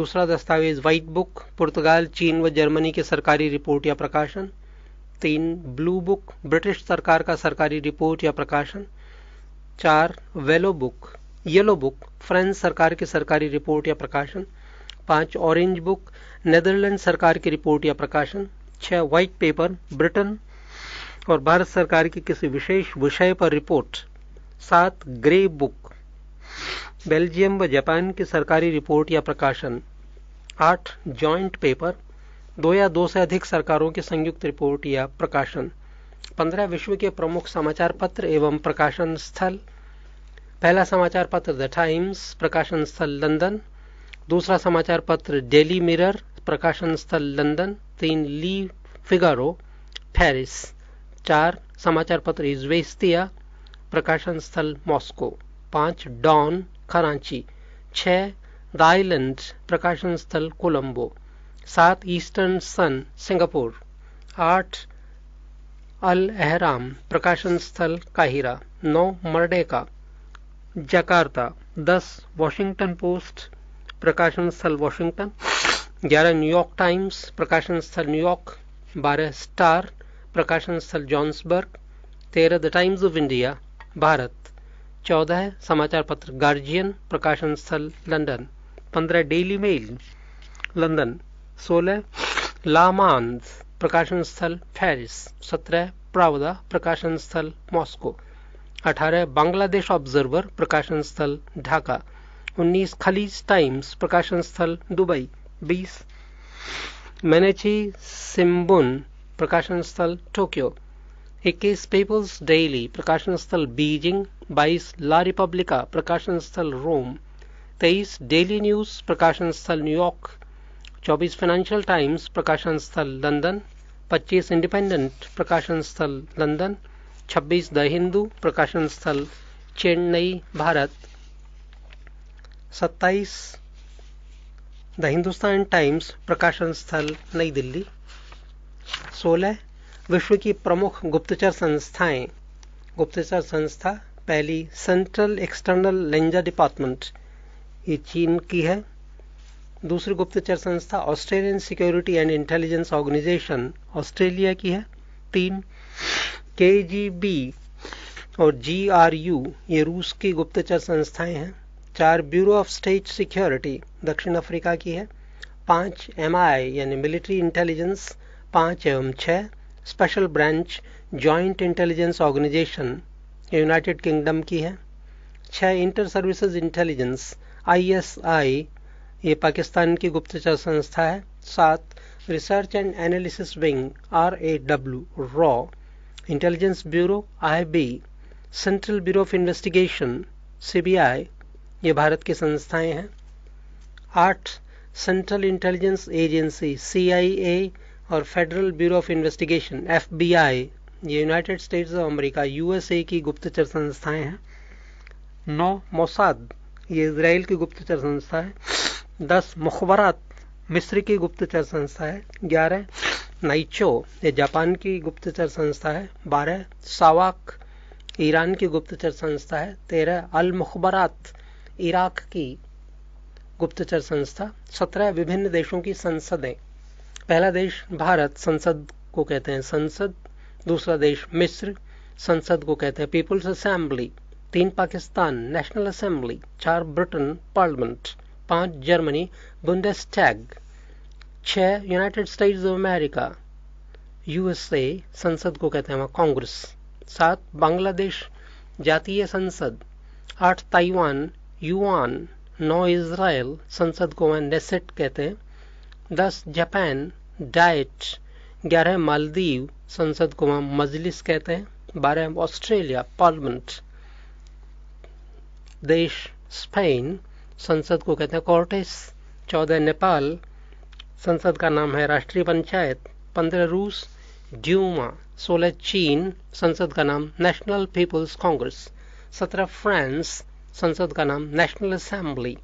दूसरा दस्तावेज व्हाइट बुक पुर्तगाल चीन व जर्मनी की सरकारी रिपोर्ट या प्रकाशन तीन ब्लू बुक ब्रिटिश सरकार का सरकारी रिपोर्ट या प्रकाशन चार वेलो बुक येलो बुक फ्रांस सरकार की सरकारी रिपोर्ट या प्रकाशन पांच ऑरेंज बुक नेदरलैंड सरकार की रिपोर्ट या प्रकाशन छह व्हाइट पेपर ब्रिटेन और भारत सरकार की किसी विशेष विषय पर रिपोर्ट सात ग्रे बुक बेल्जियम व जापान की सरकारी रिपोर्ट या प्रकाशन आठ जॉइंट पेपर दो या दो से अधिक सरकारों की संयुक्त रिपोर्ट या प्रकाशन पंद्रह विश्व के प्रमुख समाचार पत्र एवं प्रकाशन स्थल पहला समाचार पत्र द टाइम्स प्रकाशन स्थल लंदन दूसरा समाचार पत्र डेली मिरर प्रकाशन स्थल लंदन तीन ली फिगारो पेरिस चार समाचार पत्र इजवेस्तिया प्रकाशन स्थल मॉस्को पांच डॉन कराची छः द आइलैंड प्रकाशन स्थल कोलंबो सात ईस्टर्न सन सिंगापुर आठ अल अहराम प्रकाशन स्थल काहिरा नौ मर्डेका जकार्ता 10 वॉशिंगटन पोस्ट प्रकाशन स्थल वॉशिंगटन 11 न्यूयॉर्क टाइम्स प्रकाशन स्थल न्यूयॉर्क 12 स्टार प्रकाशन स्थल Johannesburg 13 the Times of India Bharat 14 समाचार पत्र गार्जियन प्रकाशन स्थल London 15 Daily Mail London 16 Le Monde प्रकाशन स्थल फेरिस 17 प्रावदा प्रकाशन स्थल मॉस्को अठारह बांग्लादेश ऑब्जर्वर प्रकाशन स्थल ढाका उन्नीस खलीज टाइम्स प्रकाशन स्थल दुबई बीस मैनेची सिम्बुन प्रकाशन स्थल टोक्यो इक्कीस पीपल्स डेली प्रकाशन स्थल बीजिंग बाईस ला रिपब्लिका प्रकाशन स्थल रोम तेईस डेली न्यूज प्रकाशन स्थल न्यूयॉर्क चौबीस फाइनेंशियल टाइम्स प्रकाशन स्थल लंदन पच्चीस इंडिपेंडेंट प्रकाशन स्थल लंदन छब्बीस द हिंदू प्रकाशन स्थल चेन्नई भारत सत्ताईस द हिंदुस्तान टाइम्स प्रकाशन स्थल नई दिल्ली सोलह विश्व की प्रमुख गुप्तचर संस्थाएं गुप्तचर संस्था पहली सेंट्रल एक्सटर्नल लेंजा डिपार्टमेंट ये चीन की है दूसरी गुप्तचर संस्था Australian Security and Intelligence Organisation Australia की है तीन के और जी ये रूस की गुप्तचर संस्थाएं हैं चार ब्यूरो ऑफ स्टेट सिक्योरिटी दक्षिण अफ्रीका की है पांच एम यानी मिलिट्री इंटेलिजेंस पांच एवं छह Special Branch Joint Intelligence Organisation United Kingdom की है छह इंटर सर्विसेज इंटेलिजेंस आईएसआई ये पाकिस्तान की गुप्तचर संस्था है सात Research and Analysis Wing R A W रॉ Intelligence Bureau IB Central Bureau of Investigation CBI ये भारत की संस्थाएं हैं आठ सेंट्रल इंटेलिजेंस एजेंसी सीआईए और Federal Bureau of Investigation FBI ये United States of America USA की गुप्तचर संस्थाएं हैं नौ मोसाद ये इसराइल की गुप्तचर संस्था है दस मुखबरात मिस्र की गुप्तचर संस्था है ग्यारह नाइचो ये जापान की गुप्तचर संस्था है बारह सावाक ईरान की गुप्तचर संस्था है तेरह अल मुखबरात इराक की गुप्तचर संस्था सत्रह विभिन्न देशों की संसदें पहला देश भारत संसद को कहते हैं संसद दूसरा देश मिस्र संसद को कहते हैं पीपुल्स असेंबली तीन पाकिस्तान नेशनल असेंबली चार ब्रिटेन पार्लियामेंट पांच जर्मनी बुंदेस्टैग छ United States of America USA संसद को कहते हैं वहाँ कांग्रेस सात बांग्लादेश जातीय संसद आठ ताइवान युआन नौ इसराइल संसद को वहाँ नेसेट कहते हैं दस जापान डाइट ग्यारह मालदीव संसद को वहाँ मजलिस कहते हैं बारह ऑस्ट्रेलिया पार्लियामेंट देश स्पेन संसद को कहते हैं कॉर्टेस चौदह नेपाल संसद का नाम है राष्ट्रीय पंचायत पंद्रह रूस ड्यूमा सोलह चीन संसद का नाम नेशनल पीपल्स कांग्रेस सत्रह फ्रांस संसद का नाम नेशनल असेंबली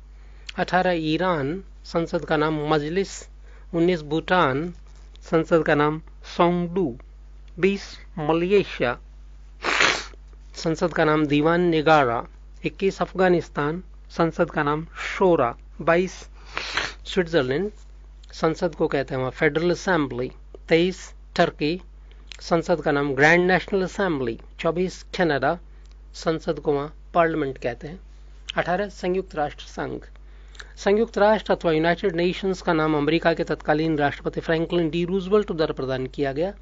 अठारह ईरान संसद का नाम मजलिस उन्नीस भूटान संसद का नाम सोंगडू बीस मलेशिया संसद का नाम दीवान निगारा इक्कीस अफगानिस्तान संसद का नाम शोरा बाईस स्विट्जरलैंड संसद को कहते हैं वहाँ फेडरल असेंबली तेईस टर्की संसद का नाम ग्रैंड नेशनल असेंबली चौबीस कनाडा संसद को वहाँ पार्लियामेंट कहते हैं अठारह संयुक्त राष्ट्र संघ संयुक्त राष्ट्र अथवा यूनाइटेड नेशंस का नाम अमेरिका के तत्कालीन राष्ट्रपति फ्रैंकलिन डी रूजवेल्ट द्वारा प्रदान किया गया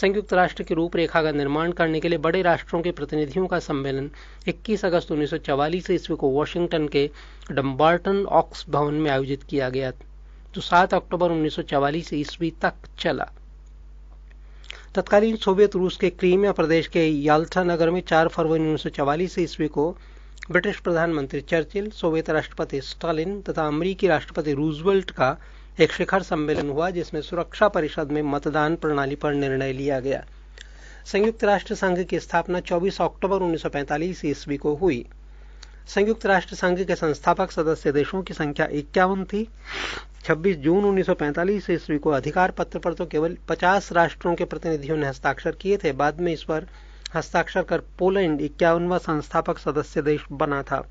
संयुक्त राष्ट्र की रूपरेखा का निर्माण करने के लिए बड़े राष्ट्रों के प्रतिनिधियों का सम्मेलन 21 अगस्त 1944 ईस्वी को वॉशिंगटन के डम्बार्टन ऑक्स भवन में आयोजित किया गया जो तो 7 अक्टूबर 1944 ईस्वी तक चला तत्कालीन सोवियत रूस के क्रीमिया प्रदेश के याल्था नगर में 4 फरवरी उन्नीस ईस्वी को ब्रिटिश प्रधानमंत्री चर्चिल सोवियत राष्ट्रपति स्टालिन तथा अमरीकी राष्ट्रपति रूजवेल्ट का एक शिखर सम्मेलन हुआ जिसमें सुरक्षा परिषद में मतदान प्रणाली पर निर्णय लिया गया संयुक्त राष्ट्र संघ की स्थापना 24 अक्टूबर 1945 ईस्वी को हुई संयुक्त राष्ट्र संघ के संस्थापक सदस्य देशों की संख्या इक्यावन थी 26 जून 1945 ईस्वी को अधिकार पत्र पर तो केवल 50 राष्ट्रों के प्रतिनिधियों ने हस्ताक्षर किए थे बाद में इस पर हस्ताक्षर कर पोलैंड इक्यावनवा संस्थापक सदस्य देश बना था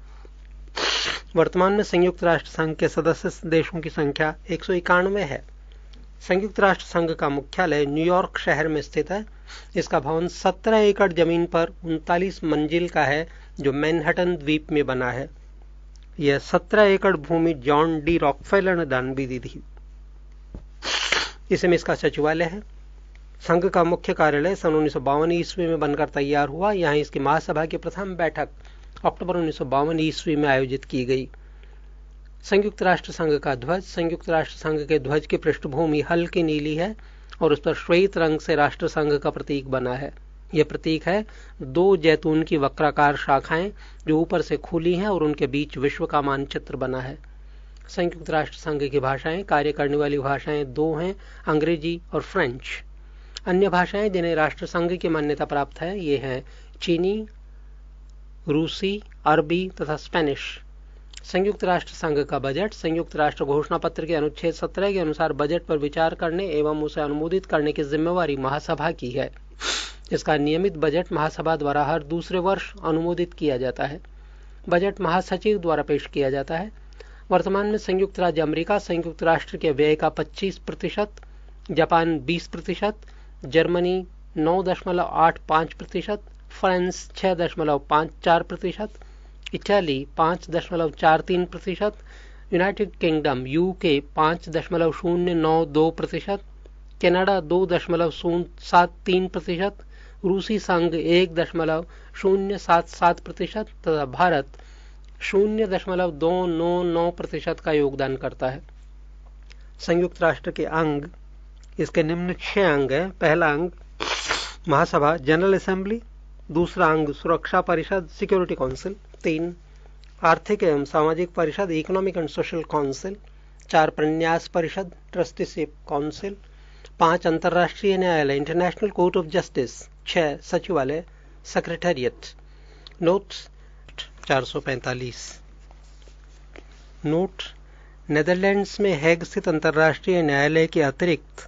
वर्तमान में संयुक्त राष्ट्र संघ के सदस्य देशों की संख्या एक है संयुक्त राष्ट्र संघ का मुख्यालय न्यूयॉर्क शहर में स्थित है इसका भवन 17 एकड़ जमीन पर उनतालीस मंजिल का है जो मैनहटन द्वीप में बना है यह सत्रह एकड़ भूमि जॉन डी रॉकफेलर ने दान भी दी थी इसमें इसका सचिवालय है संघ का मुख्य कार्यालय सन उन्नीस ईस्वी में बनकर तैयार हुआ यहाँ इसकी महासभा की प्रथम बैठक अक्टूबर उन्नीस ईस्वी में आयोजित की गई संयुक्त राष्ट्र संघ का ध्वज संयुक्त राष्ट्र संघ के ध्वज की पृष्ठभूमि हल्की नीली है और उस पर श्वेत रंग से राष्ट्र संघ का प्रतीक बना है यह प्रतीक है दो जैतून की वक्राकार शाखाएं जो ऊपर से खुली हैं और उनके बीच विश्व का मानचित्र बना है संयुक्त राष्ट्र संघ की भाषाएं कार्य करने वाली भाषाएं दो हैं अंग्रेजी और फ्रेंच अन्य भाषाएं जिन्हें राष्ट्र संघ की मान्यता प्राप्त है ये हैं चीनी रूसी अरबी तथा स्पेनिश संयुक्त राष्ट्र संघ का बजट संयुक्त राष्ट्र घोषणा पत्र के अनुच्छेद 17 के अनुसार बजट पर विचार करने एवं उसे अनुमोदित करने की जिम्मेवारी महासभा की है इसका नियमित बजट महासभा द्वारा हर दूसरे वर्ष अनुमोदित किया जाता है बजट महासचिव द्वारा पेश किया जाता है वर्तमान में संयुक्त राज्य अमेरिका संयुक्त राष्ट्र के व्यय का 25 प्रतिशत जापान 20 प्रतिशत जर्मनी नौ दशमलव आठ प्रतिशत फ्रांस 6.54 दशमलव चार प्रतिशत इटली 5.43 दशमलव चार तीन प्रतिशत यूनाइटेड किंगडम यू के पाँच दशमलव शून्य नौ दो प्रतिशत कनाडा दो दशमलव शून्य सात तीन प्रतिशत रूसी संघ एक दशमलव शून्य सात सात प्रतिशत तथा भारत शून्य दशमलव दो नौ नौ प्रतिशत का योगदान करता है संयुक्त राष्ट्र के अंग इसके निम्न छह अंग हैं पहला अंग महासभा जनरल असेंबली दूसरा अंग सुरक्षा परिषद सिक्योरिटी काउंसिल तीन आर्थिक एवं सामाजिक परिषद इकोनॉमिक एंड सोशल काउंसिल चार प्रन्यास परिषद ट्रस्टीशिप काउंसिल पांच अंतर्राष्ट्रीय न्यायालय इंटरनेशनल कोर्ट ऑफ जस्टिस छह सचिवालय सेक्रेटेरिएट नोट्स 445 नोट नेदरलैंड्स में हैग स्थित अंतर्राष्ट्रीय न्यायालय के अतिरिक्त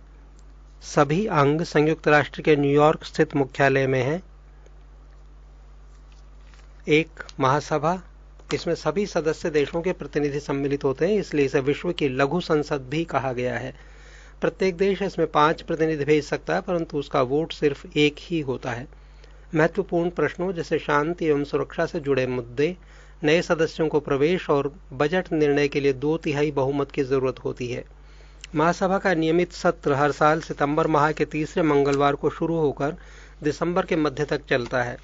सभी अंग संयुक्त राष्ट्र के न्यूयॉर्क स्थित मुख्यालय में हैं एक महासभा इसमें सभी सदस्य देशों के प्रतिनिधि सम्मिलित होते हैं इसलिए इसे विश्व की लघु संसद भी कहा गया है प्रत्येक देश इसमें पांच प्रतिनिधि भेज सकता है परंतु उसका वोट सिर्फ एक ही होता है महत्वपूर्ण प्रश्नों जैसे शांति एवं सुरक्षा से जुड़े मुद्दे नए सदस्यों को प्रवेश और बजट निर्णय के लिए दो तिहाई बहुमत की जरूरत होती है महासभा का नियमित सत्र हर साल सितंबर माह के तीसरे मंगलवार को शुरू होकर दिसंबर के मध्य तक चलता है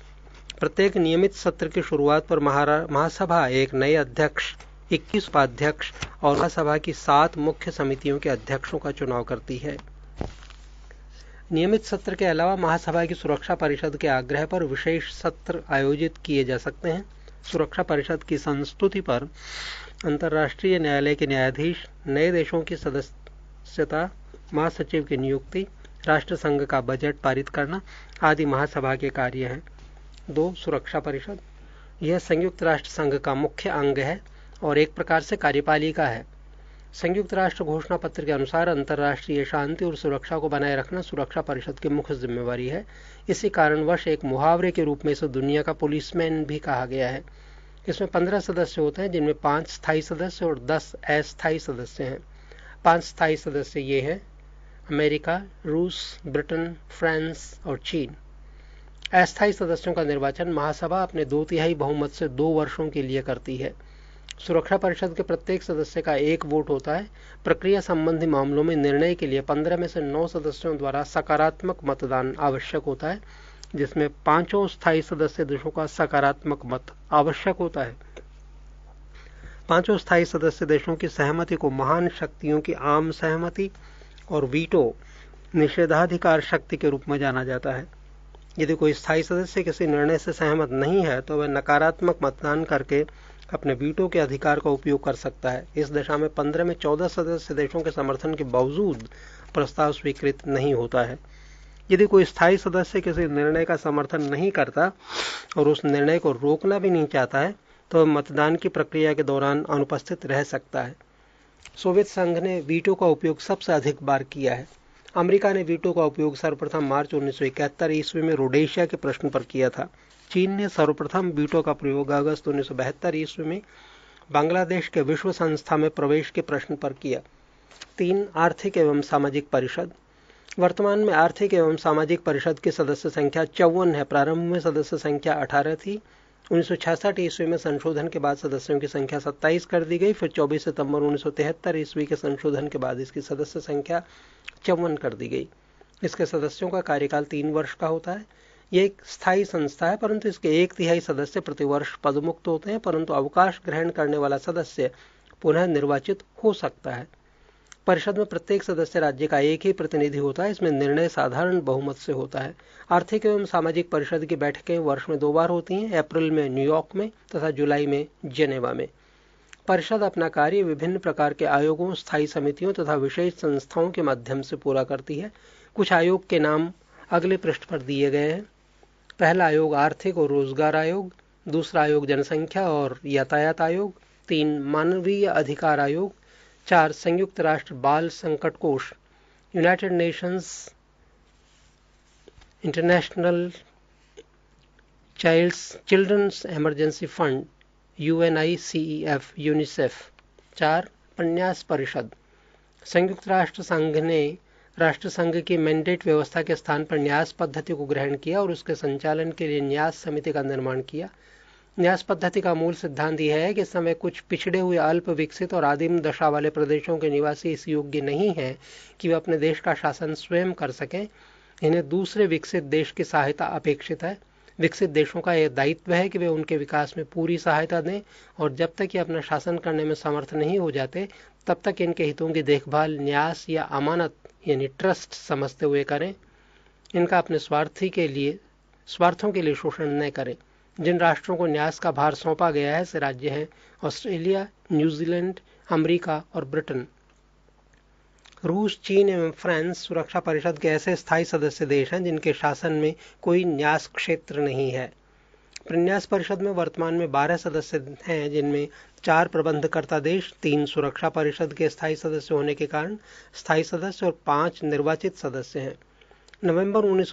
प्रत्येक नियमित सत्र की शुरुआत पर महासभा एक नए अध्यक्ष इक्कीस उपाध्यक्ष और महासभा की सात मुख्य समितियों के अध्यक्षों का चुनाव करती है नियमित सत्र के अलावा महासभा की सुरक्षा परिषद के आग्रह पर विशेष सत्र आयोजित किए जा सकते हैं सुरक्षा परिषद की संस्तुति पर अंतर्राष्ट्रीय न्यायालय के न्यायाधीश नए देशों की सदस्यता महासचिव की नियुक्ति राष्ट्र संघ का बजट पारित करना आदि महासभा के कार्य हैं दो सुरक्षा परिषद यह संयुक्त राष्ट्र संघ का मुख्य अंग है और एक प्रकार से कार्यपालिका है संयुक्त राष्ट्र घोषणा पत्र के अनुसार अंतर्राष्ट्रीय शांति और सुरक्षा को बनाए रखना सुरक्षा परिषद की मुख्य जिम्मेवारी है इसी कारणवश एक मुहावरे के रूप में इसे दुनिया का पुलिसमैन भी कहा गया है इसमें पंद्रह सदस्य होते हैं जिनमें पांच स्थायी सदस्य और दस अस्थायी सदस्य हैं पांच स्थायी सदस्य ये हैं अमेरिका रूस ब्रिटेन फ्रांस और चीन अस्थायी सदस्यों का निर्वाचन महासभा अपने दो तिहाई बहुमत से दो वर्षों के लिए करती है सुरक्षा परिषद के प्रत्येक सदस्य का एक वोट होता है प्रक्रिया संबंधी मामलों में निर्णय के लिए पंद्रह में से नौ सदस्यों द्वारा सकारात्मक मतदान आवश्यक होता है जिसमें पांचों स्थायी सदस्य देशों का सकारात्मक मत आवश्यक होता है पांचों स्थायी सदस्य देशों की सहमति को महान शक्तियों की आम सहमति और वीटो निषेधाधिकार शक्ति के रूप में जाना जाता है यदि कोई स्थायी सदस्य किसी निर्णय से सहमत नहीं है तो वह नकारात्मक मतदान करके अपने वीटो के अधिकार का उपयोग कर सकता है इस दशा में पंद्रह में चौदह सदस्य देशों के समर्थन के बावजूद प्रस्ताव स्वीकृत नहीं होता है यदि कोई स्थायी सदस्य किसी निर्णय का समर्थन नहीं करता और उस निर्णय को रोकना भी नहीं चाहता है तो मतदान की प्रक्रिया के दौरान अनुपस्थित रह सकता है सोवियत संघ ने वीटो का उपयोग सबसे अधिक बार किया है अमेरिका ने वीटो का उपयोग सर्वप्रथम मार्च उन्नीस ईस्वी में रोडेशिया के प्रश्न पर किया था चीन ने सर्वप्रथम बीटो का प्रयोग अगस्त उन्नीस ईस्वी में बांग्लादेश के विश्व संस्था में प्रवेश के प्रश्न पर किया तीन आर्थिक एवं सामाजिक परिषद वर्तमान में आर्थिक एवं सामाजिक परिषद की सदस्य संख्या चौवन है प्रारंभ में सदस्य संख्या अठारह थी उन्नीस ईस्वी में संशोधन के बाद सदस्यों की संख्या 27 कर दी गई फिर 24 सितंबर 1973 ईस्वी के संशोधन के बाद इसकी सदस्य संख्या चौवन कर दी गई इसके सदस्यों का कार्यकाल तीन वर्ष का होता है ये एक स्थायी संस्था है परंतु इसके एक तिहाई सदस्य प्रतिवर्ष पदमुक्त होते हैं परंतु अवकाश ग्रहण करने वाला सदस्य पुनः निर्वाचित हो सकता है परिषद में प्रत्येक सदस्य राज्य का एक ही प्रतिनिधि होता है इसमें निर्णय साधारण बहुमत से होता है आर्थिक एवं सामाजिक परिषद की बैठकें वर्ष में दो बार होती हैं अप्रैल में न्यूयॉर्क में तथा जुलाई में जेनेवा में परिषद अपना कार्य विभिन्न प्रकार के आयोगों स्थायी समितियों तथा विशेष संस्थाओं के माध्यम से पूरा करती है कुछ आयोग के नाम अगले पृष्ठ पर दिए गए हैं पहला आयोग आर्थिक और रोजगार आयोग दूसरा आयोग जनसंख्या और यातायात आयोग तीन मानवीय अधिकार आयोग चार संयुक्त राष्ट्र बाल संकट कोष United Nations International Child's Children's Emergency Fund U N I C E F UNICEF चार पन्यास परिषद संयुक्त राष्ट्र संघ ने राष्ट्र संघ की मैंडेट व्यवस्था के स्थान पर न्यास पद्धति को ग्रहण किया और उसके संचालन के लिए न्यास समिति का निर्माण किया न्यास पद्धति का मूल सिद्धांत यह है कि इस समय कुछ पिछड़े हुए अल्प विकसित और आदिम दशा वाले प्रदेशों के निवासी इस योग्य नहीं हैं कि वे अपने देश का शासन स्वयं कर सकें इन्हें दूसरे विकसित देश की सहायता अपेक्षित है विकसित देशों का यह दायित्व है कि वे उनके विकास में पूरी सहायता दें और जब तक ये अपना शासन करने में समर्थ नहीं हो जाते तब तक इनके हितों की देखभाल न्यास या अमानत यानी ट्रस्ट समझते हुए करें इनका अपने स्वार्थी के लिए स्वार्थों के लिए शोषण न करें जिन राष्ट्रों को न्यास का भार सौंपा गया है से राज्य हैं ऑस्ट्रेलिया न्यूजीलैंड अमेरिका और ब्रिटेन रूस चीन एवं फ्रांस सुरक्षा परिषद के ऐसे स्थायी सदस्य देश हैं जिनके शासन में कोई न्यास क्षेत्र नहीं है प्रन्यास परिषद में वर्तमान में बारह सदस्य हैं जिनमें चार प्रबंधकर्ता देश तीन सुरक्षा परिषद के स्थायी सदस्य होने के कारण स्थायी सदस्य और पांच निर्वाचित सदस्य हैं नवंबर उन्नीस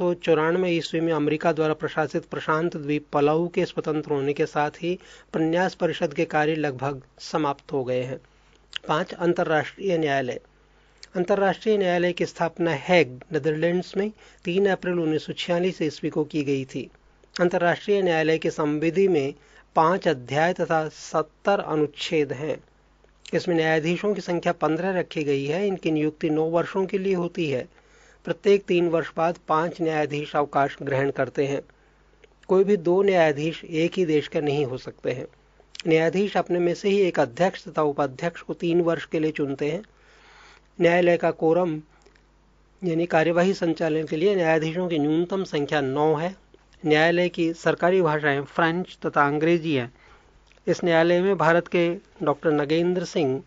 ईस्वी में अमेरिका द्वारा प्रशासित प्रशांत द्वीप पलाऊ के स्वतंत्र होने के साथ ही प्रन्यास परिषद के कार्य लगभग समाप्त हो गए हैं पांच अंतर्राष्ट्रीय न्यायालय अंतर्राष्ट्रीय न्यायालय की स्थापना हैग नीदरलैंड्स में 3 अप्रैल उन्नीस ईस्वी को की गई थी अंतर्राष्ट्रीय न्यायालय की संविधि में पांच अध्याय तथा सत्तर अनुच्छेद हैं इसमें न्यायाधीशों की संख्या पंद्रह रखी गई है इनकी नियुक्ति नौ वर्षों के लिए होती है प्रत्येक तीन वर्ष बाद पांच न्यायाधीश अवकाश ग्रहण करते हैं कोई भी दो न्यायाधीश एक ही देश के नहीं हो सकते हैं न्यायाधीश अपने में से ही एक अध्यक्ष तथा उपाध्यक्ष को तीन वर्ष के लिए चुनते हैं न्यायालय का कोरम यानी कार्यवाही संचालन के लिए न्यायाधीशों की न्यूनतम संख्या नौ है न्यायालय की सरकारी भाषाएं फ्रेंच तथा अंग्रेजी हैं इस न्यायालय में भारत के डॉक्टर नगेंद्र सिंह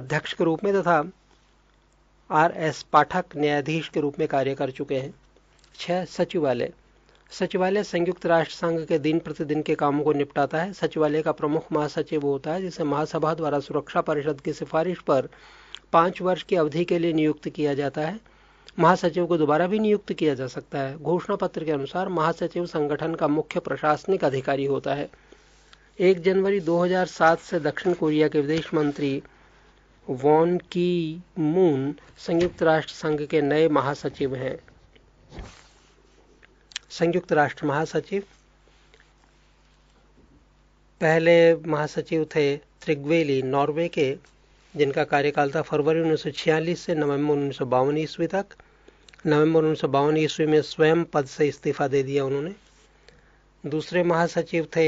अध्यक्ष के रूप में तथा आर एस पाठक न्यायाधीश के रूप में कार्य कर चुके हैं छह सचिवालय सचिवालय संयुक्त राष्ट्र संघ के दिन प्रतिदिन के कामों को निपटाता है सचिवालय का प्रमुख महासचिव होता है जिसे महासभा द्वारा सुरक्षा परिषद की सिफारिश पर पांच वर्ष की अवधि के लिए नियुक्त किया जाता है महासचिव को दोबारा भी नियुक्त किया जा सकता है घोषणा पत्र के अनुसार महासचिव संगठन का मुख्य प्रशासनिक अधिकारी होता है एक जनवरी 2007 से दक्षिण कोरिया के विदेश मंत्री वॉन की मून संयुक्त राष्ट्र संघ के नए महासचिव हैं संयुक्त राष्ट्र महासचिव पहले महासचिव थे त्रिग्वेली नॉर्वे के जिनका कार्यकाल था फरवरी छियालीस से नवंबर उन्नीस सौ ईस्वी तक नवंबर उन्नीस सौ ईस्वी में स्वयं पद से इस्तीफा दे दिया उन्होंने दूसरे महासचिव थे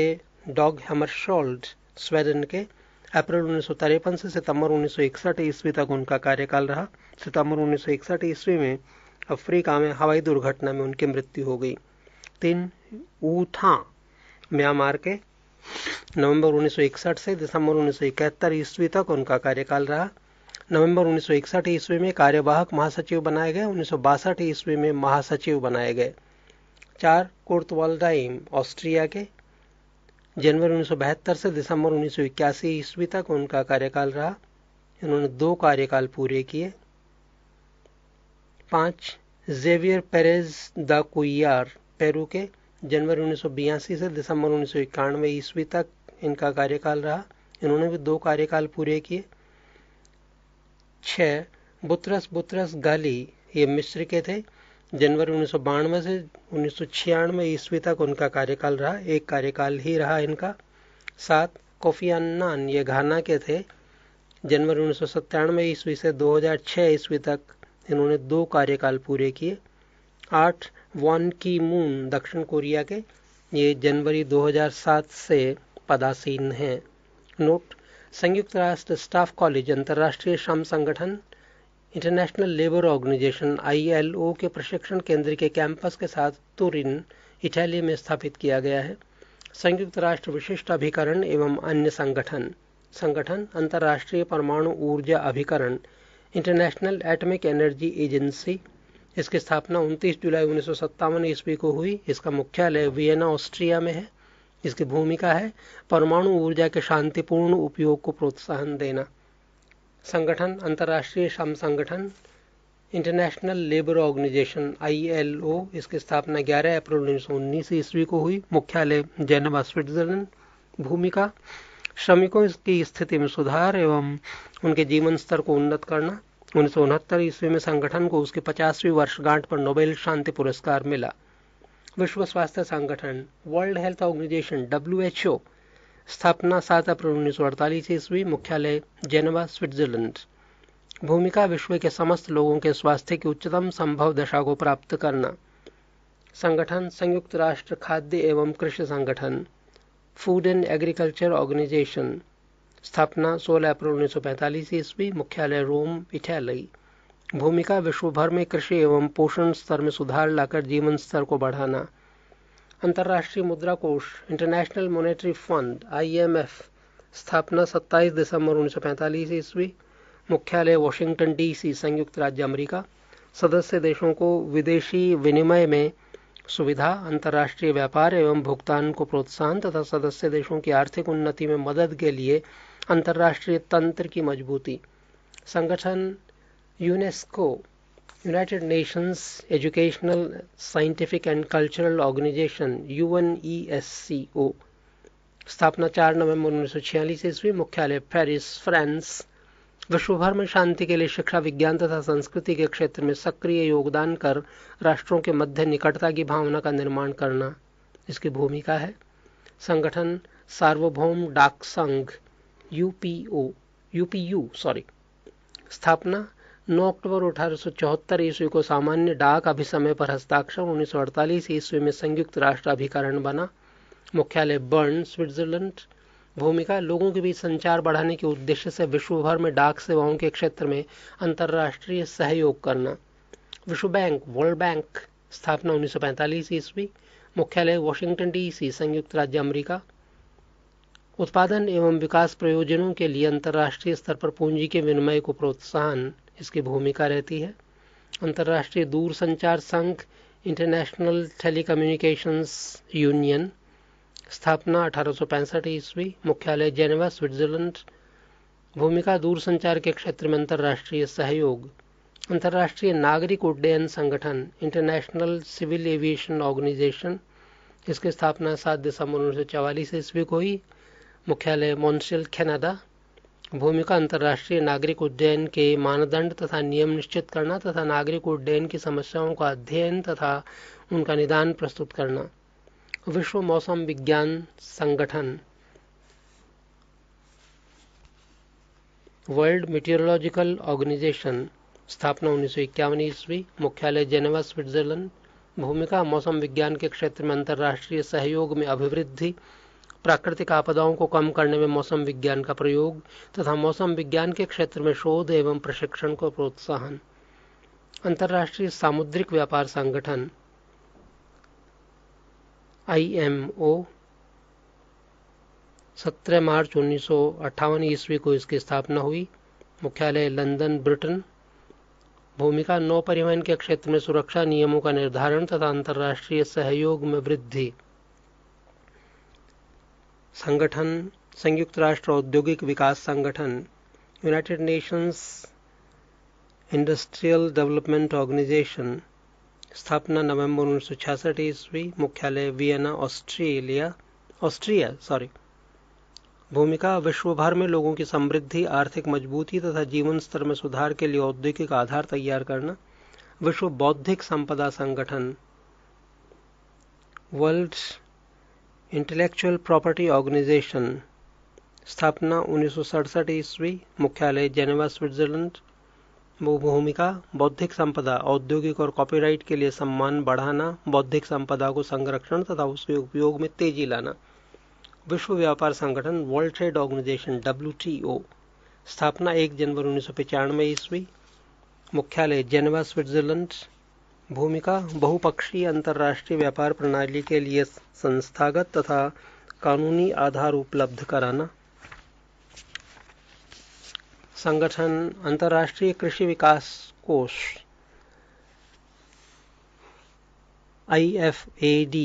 डॉग हेमरशोल्ड स्वेडन के अप्रैल उन्नीस से सितंबर उन्नीस ईस्वी तक उनका कार्यकाल रहा सितंबर उन्नीस ईस्वी में अफ्रीका में हवाई दुर्घटना में उनकी मृत्यु हो गई तीन ऊथा म्यांमार के नवंबर 1961 से दिसंबर 1971 ईस्वी तक उनका कार्यकाल रहा नवंबर 1961 ईस्वी में कार्यवाहक महासचिव बनाए गए उन्नीस ईस्वी में महासचिव बनाए गए चार कोर्तवालडाइम ऑस्ट्रिया के जनवरी उन्नीस से दिसंबर उन्नीस ईस्वी तक उनका कार्यकाल रहा इन्होंने दो कार्यकाल पूरे किए पांच Javier Perez de Cuellar Peru के जनवरी उन्नीस से दिसंबर उन्नीस ईस्वी तक इनका कार्यकाल रहा इन्होंने भी दो कार्यकाल पूरे किए छ बुतरस बुतरस गाली ये मिस्र के थे जनवरी उन्नीस से उन्नीस ईस्वी तक उनका कार्यकाल रहा एक कार्यकाल ही रहा इनका सात कोफी अन्नान ये घाना के थे जनवरी उन्नीस ईस्वी से 2006 ईस्वी तक इन्होंने दो कार्यकाल पूरे किए आठ वन की मून दक्षिण कोरिया के ये जनवरी 2007 से पदासीन हैं नोट संयुक्त राष्ट्र स्टाफ कॉलेज अंतर्राष्ट्रीय श्रम संगठन इंटरनेशनल लेबर ऑर्गेनाइजेशन आई के प्रशिक्षण केंद्र के कैंपस के साथ तुरिन इटली में स्थापित किया गया है संयुक्त राष्ट्र विशिष्ट अभिकरण एवं अन्य संगठन संगठन अंतर्राष्ट्रीय परमाणु ऊर्जा अभिकरण इंटरनेशनल एटमिक एनर्जी एजेंसी इसकी स्थापना 29 जुलाई उन्नीस सौ ईस्वी को हुई इसका मुख्यालय वियना ऑस्ट्रिया में है इसकी भूमिका है परमाणु ऊर्जा के शांतिपूर्ण उपयोग को प्रोत्साहन देना संगठन अंतर्राष्ट्रीय श्रम संगठन इंटरनेशनल लेबर ऑर्गेनाइजेशन आई इसकी स्थापना 11 अप्रैल उन्नीस सौ उन्नीस ईस्वी को हुई मुख्यालय जेनेवा स्विट्जरलैंड भूमिका श्रमिकों की स्थिति में सुधार एवं उनके जीवन स्तर को उन्नत करना उन्नीस सौ उनहत्तर ईस्वी में संगठन को उसके पचासवीं वर्षगांठ पर नोबेल शांति पुरस्कार मिला विश्व स्वास्थ्य संगठन वर्ल्ड हेल्थ ऑर्गेनाइजेशन डब्ल्यू स्थापना सात अप्रैल उन्नीस सौ अड़तालीस ईस्वी मुख्यालय जेनेवा स्विट्जरलैंड भूमिका विश्व के समस्त लोगों के स्वास्थ्य की उच्चतम संभव दशा को प्राप्त करना संगठन संयुक्त राष्ट्र खाद्य एवं कृषि संगठन फूड एंड एग्रीकल्चर ऑर्गेनाइजेशन स्थापना 16 अप्रैल 1945 ईस्वी मुख्यालय रोम इटैली भूमिका विश्व भर में कृषि एवं पोषण स्तर में सुधार लाकर जीवन स्तर को बढ़ाना अंतर्राष्ट्रीय मुद्रा कोष इंटरनेशनल मॉनेटरी फंड आईएमएफ स्थापना 27 दिसंबर 1945 ईस्वी मुख्यालय वॉशिंगटन डीसी संयुक्त राज्य अमेरिका सदस्य देशों को विदेशी विनिमय में सुविधा अंतर्राष्ट्रीय व्यापार एवं भुगतान को प्रोत्साहन तथा सदस्य देशों की आर्थिक उन्नति में मदद के लिए अंतर्राष्ट्रीय तंत्र की मजबूती संगठन UNESCO United Nations Educational Scientific and Cultural Organisation U N E S C O स्थापना 4 नवंबर उन्नीस सौ छियालीस ईस्वी मुख्यालय पेरिस फ्रांस विश्वभर में शांति के लिए शिक्षा विज्ञान तथा संस्कृति के क्षेत्र में सक्रिय योगदान कर राष्ट्रों के मध्य निकटता की भावना का निर्माण करना इसकी भूमिका है संगठन सार्वभौम डाक संघ यूपीओ यूपीयू सॉरी स्थापना 9 अक्टूबर अठारह ईस्वी को सामान्य डाक अभिसमय पर हस्ताक्षर उन्नीस ईस्वी में संयुक्त राष्ट्र अभिकरण बना मुख्यालय बर्न स्विट्जरलैंड भूमिका लोगों के बीच संचार बढ़ाने के उद्देश्य से विश्व भर में डाक सेवाओं के क्षेत्र में अंतर्राष्ट्रीय सहयोग करना विश्व बैंक वर्ल्ड बैंक स्थापना 1945 ईस्वी मुख्यालय वॉशिंगटन डीसी संयुक्त राज्य अमेरिका उत्पादन एवं विकास प्रयोजनों के लिए अंतर्राष्ट्रीय स्तर पर पूंजी के विनिमय को प्रोत्साहन इसकी भूमिका रहती है अंतर्राष्ट्रीय संचार संघ इंटरनेशनल टेलीकम्युनिकेशंस यूनियन स्थापना अठारह ईस्वी मुख्यालय जेनेवा स्विट्जरलैंड भूमिका दूर संचार के क्षेत्र में अंतर्राष्ट्रीय सहयोग अंतर्राष्ट्रीय नागरिक उड्डयन संगठन इंटरनेशनल सिविल एविएशन ऑर्गेनाइजेशन इसकी स्थापना सात दिसंबर उन्नीस सौ ईस्वी को हुई मुख्यालय मॉन्सिल कनाडा भूमि का अंतर्राष्ट्रीय नागरिक उड्डयन के मानदंड तथा नियम निश्चित करना तथा नागरिक उड्डयन की समस्याओं का अध्ययन तथा उनका निदान प्रस्तुत करना विश्व मौसम विज्ञान संगठन वर्ल्ड मेटीरोलॉजिकल ऑर्गेनाइजेशन स्थापना उन्नीस सौ ईस्वी मुख्यालय जेनेवा स्विट्जरलैंड भूमिका मौसम विज्ञान के क्षेत्र में अंतर्राष्ट्रीय सहयोग में अभिवृद्धि प्राकृतिक आपदाओं को कम करने में मौसम विज्ञान का प्रयोग तथा मौसम विज्ञान के क्षेत्र में शोध एवं प्रशिक्षण को प्रोत्साहन अंतर्राष्ट्रीय सामुद्रिक व्यापार संगठन आईएमओ 17 मार्च उन्नीस ईस्वी को इसकी स्थापना हुई मुख्यालय लंदन ब्रिटेन भूमिका नौ परिवहन के क्षेत्र में सुरक्षा नियमों का निर्धारण तथा अंतर्राष्ट्रीय सहयोग में वृद्धि संगठन संयुक्त राष्ट्र औद्योगिक विकास संगठन United Nations Industrial Development Organisation स्थापना नवंबर उन्नीस ईस्वी मुख्यालय वियना ऑस्ट्रेलिया ऑस्ट्रिया सॉरी भूमिका विश्व भर में लोगों की समृद्धि आर्थिक मजबूती तथा जीवन स्तर में सुधार के लिए औद्योगिक आधार तैयार करना विश्व बौद्धिक संपदा संगठन वर्ल्ड इंटेलेक्चुअल प्रॉपर्टी ऑर्गेनाइजेशन स्थापना उन्नीस सौ ईस्वी मुख्यालय जेनेवा स्विट्जरलैंड भूमिका बौद्धिक संपदा औद्योगिक और कॉपीराइट के लिए सम्मान बढ़ाना बौद्धिक संपदा को संरक्षण तथा उसके उपयोग में तेजी लाना विश्व व्यापार संगठन वर्ल्ड ट्रेड ऑर्गेनाइजेशन डब्ल्यू स्थापना 1 जनवरी उन्नीस ईस्वी मुख्यालय जेनेवा स्विट्जरलैंड भूमिका बहुपक्षीय अंतर्राष्ट्रीय व्यापार प्रणाली के लिए संस्थागत तथा कानूनी आधार उपलब्ध कराना संगठन अंतर्राष्ट्रीय कृषि विकास कोष डी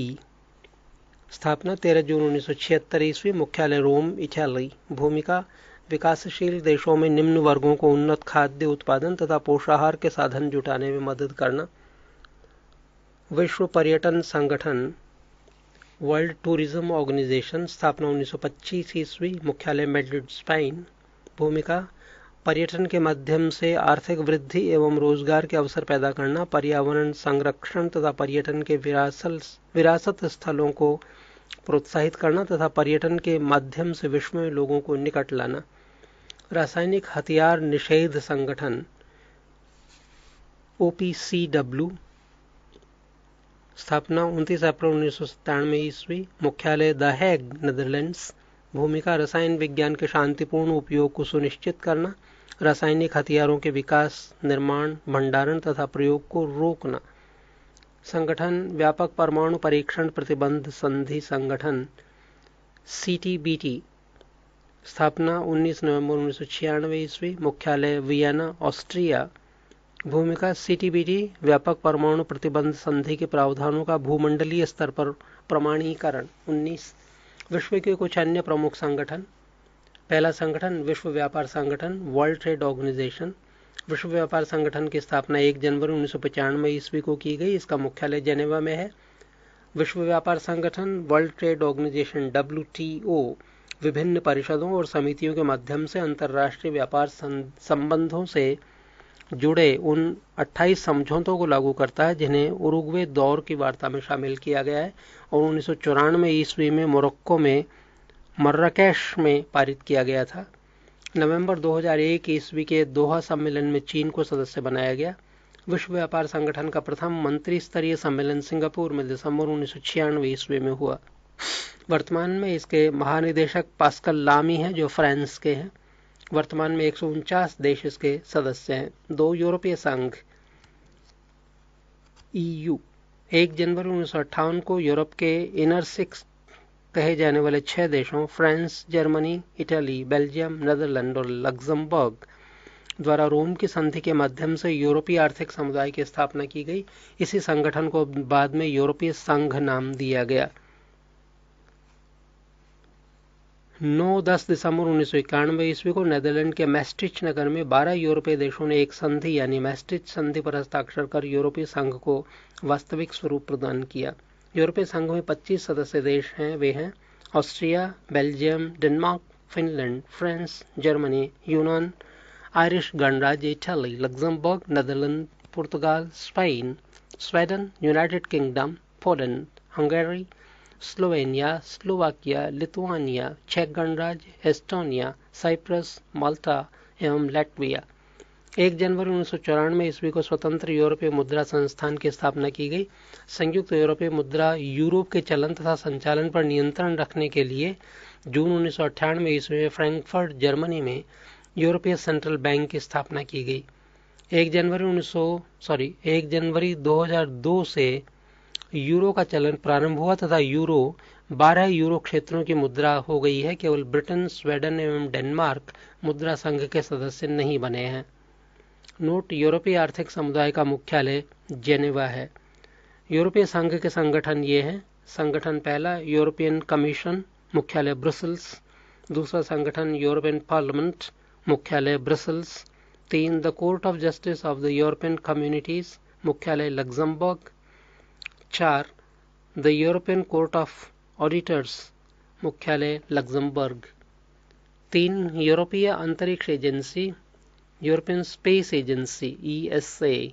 स्थापना 13 जून उन्नीस सौ ईस्वी मुख्यालय रोम इटली भूमिका विकासशील देशों में निम्न वर्गों को उन्नत खाद्य उत्पादन तथा पोषाहार के साधन जुटाने में मदद करना विश्व पर्यटन संगठन वर्ल्ड टूरिज्म ऑर्गेनाइजेशन स्थापना 1925 ईस्वी मुख्यालय मेड्रिड स्पेन भूमिका पर्यटन के माध्यम से आर्थिक वृद्धि एवं रोजगार के अवसर पैदा करना पर्यावरण संरक्षण तथा पर्यटन के विरासल विरासत स्थलों को प्रोत्साहित करना तथा पर्यटन के माध्यम से विश्व में लोगों को निकट लाना रासायनिक हथियार निषेध संगठन ओ पी सी डब्ल्यू स्थापना 29 अप्रैल उन्नीस सौ ईस्वी मुख्यालय द हैग नेदरलैंड्स भूमिका रसायन विज्ञान के शांतिपूर्ण उपयोग को सुनिश्चित करना रासायनिक हथियारों के विकास निर्माण भंडारण तथा प्रयोग को रोकना संगठन व्यापक परमाणु परीक्षण प्रतिबंध संधि संगठन सी स्थापना 19 नवंबर उन्नीस ईस्वी मुख्यालय वियना ऑस्ट्रिया भूमिका सीटीबीटी व्यापक परमाणु प्रतिबंध संधि के प्रावधानों का भूमंडलीय स्तर पर प्रमाणीकरण 19 विश्व के कुछ अन्य प्रमुख संगठन पहला संगठन विश्व व्यापार संगठन वर्ल्ड ट्रेड ऑर्गेनाइजेशन विश्व व्यापार संगठन की स्थापना 1 जनवरी उन्नीस सौ ईस्वी को की गई इसका मुख्यालय जेनेवा में है विश्व व्यापार संगठन वर्ल्ड ट्रेड ऑर्गेनाइजेशन डब्ल्यू विभिन्न परिषदों और समितियों के माध्यम से अंतर्राष्ट्रीय व्यापार संबंधों से जुड़े उन 28 समझौतों को लागू करता है जिन्हें उरुग्वे दौर की वार्ता में शामिल किया गया है और उन्नीस सौ चौरानवे ईस्वी में मोरक्को में मर्रकैश में पारित किया गया था नवंबर 2001 ईस्वी के दोहा सम्मेलन में चीन को सदस्य बनाया गया विश्व व्यापार संगठन का प्रथम मंत्री स्तरीय सम्मेलन सिंगापुर में दिसंबर उन्नीस ईस्वी में हुआ वर्तमान में इसके महानिदेशक पास्कल लामी हैं जो फ्रांस के हैं वर्तमान में एक देश इसके सदस्य हैं दो यूरोपीय संघ ईयू e एक जनवरी उन्नीस को यूरोप के इनर सिक्स कहे जाने वाले छह देशों France Germany Italy Belgium Netherland और लग्जमबर्ग द्वारा रोम की संधि के माध्यम से यूरोपीय आर्थिक समुदाय की स्थापना की गई इसी संगठन को बाद में यूरोपीय संघ नाम दिया गया 9 दस दिसंबर उन्नीस सौ इक्यानवे ईस्वी को नेदरलैंड के मैस्ट्रिच नगर में 12 यूरोपीय देशों ने एक संधि यानी मैस्ट्रिच संधि पर हस्ताक्षर कर यूरोपीय संघ को वास्तविक स्वरूप प्रदान किया यूरोपीय संघ में 25 सदस्य देश हैं वे हैं Austria Belgium Denmark Finland France Germany यूनान आयरिश गणराज्य इटली लग्जमबर्ग नेदरलैंड पुर्तगाल Spain Sweden United Kingdom Poland Hungary Slovenia Slovakia Lithuania चेक गणराज्य एस्टोनिया साइप्रस माल्टा एवं लैटविया एक जनवरी उन्नीस सौ चौरानवे ईस्वी को स्वतंत्र यूरोपीय मुद्रा संस्थान की स्थापना की गई संयुक्त यूरोपीय मुद्रा यूरोप के चलन तथा संचालन पर नियंत्रण रखने के लिए जून उन्नीस सौ अट्ठानवे ईस्वी में फ्रैंकफर्ट जर्मनी में यूरोपीय सेंट्रल बैंक की स्थापना की गई एक जनवरी उन्नीस सौ सॉरी एक जनवरी दो हजार दो से यूरो का चलन प्रारंभ हुआ तथा यूरो 12 यूरो क्षेत्रों की मुद्रा हो गई है केवल ब्रिटेन स्वीडन एवं डेनमार्क मुद्रा संघ के सदस्य नहीं बने हैं नोट यूरोपीय आर्थिक समुदाय का मुख्यालय जेनेवा है यूरोपीय संघ के संगठन ये हैं संगठन पहला यूरोपियन कमीशन मुख्यालय ब्रसल्स दूसरा संगठन यूरोपियन पार्लियामेंट मुख्यालय ब्रसल्स तीन the Court of Justice of the European Communities मुख्यालय लग्जमबर्ग चार the European Court of Auditors मुख्यालय लग्जमबर्ग तीन यूरोपीय अंतरिक्ष agency European Space Agency ESA e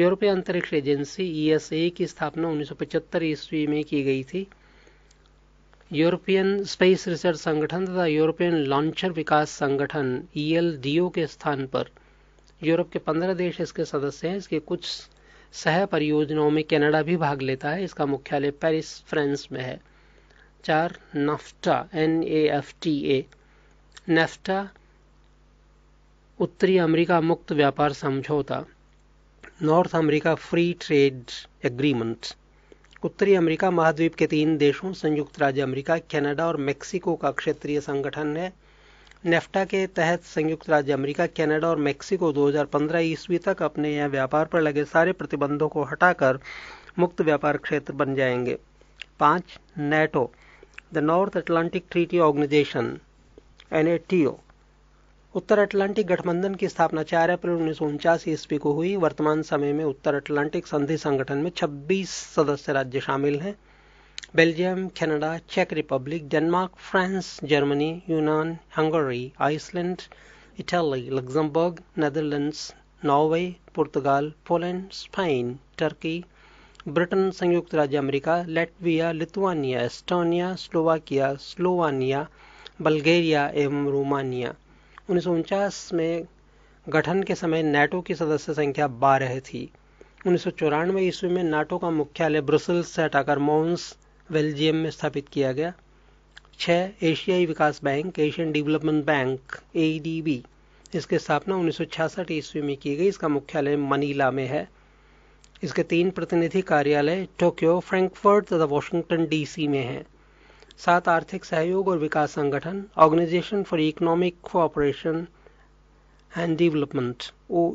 यूरोपीय अंतरिक्ष एजेंसी ईएसए e की स्थापना 1975 ईस्वी में की गई थी यूरोपियन स्पेस रिसर्च संगठन तथा यूरोपियन लॉन्चर विकास संगठन ईएलडीओ e के स्थान पर यूरोप के पंद्रह देश इसके सदस्य हैं इसके कुछ सह परियोजनाओं में कनाडा भी भाग लेता है इसका मुख्यालय पेरिस फ्रांस में है चार NAFTA N A F T A NAFTA उत्तरी अमेरिका मुक्त व्यापार समझौता North America Free Trade Agreement उत्तरी अमेरिका महाद्वीप के तीन देशों संयुक्त राज्य अमेरिका कनाडा और मेक्सिको का क्षेत्रीय संगठन है नेफ्टा के तहत संयुक्त राज्य अमेरिका कनाडा और मेक्सिको 2015 ईस्वी तक अपने यहाँ व्यापार पर लगे सारे प्रतिबंधों को हटाकर मुक्त व्यापार क्षेत्र बन जाएंगे पाँच NATO the North Atlantic Treaty Organisation N उत्तर अटलांटिक गठबंधन की स्थापना 4 अप्रैल उन्नीस ईस्वी को हुई वर्तमान समय में उत्तर अटलांटिक संधि संगठन में 26 सदस्य राज्य शामिल हैं बेल्जियम कनाडा चेक रिपब्लिक डेनमार्क फ्रांस जर्मनी यूनान Hungary Iceland Italy Luxembourg Netherlands Norway पुर्तगाल पोलैंड स्पेन टर्की ब्रिटेन संयुक्त राज्य America Latvia Lithuania Estonia Slovakia Slovenia Bulgaria एवं रोमानिया उन्नीस में गठन के समय नाटो की सदस्य संख्या बारह थी उन्नीस ईस्वी में नाटो का मुख्यालय ब्रुसेल्स से हटाकर मोन्स बेल्जियम में स्थापित किया गया छः एशियाई विकास bank Asian Development Bank A इसकी स्थापना उन्नीस सौ ईस्वी में की गई इसका मुख्यालय मनीला में है इसके तीन प्रतिनिधि कार्यालय टोक्यो फ्रैंकफर्ट तथा वॉशिंगटन डीसी में हैं सात आर्थिक सहयोग और विकास संगठन Organisation for Economic Cooperation and Development O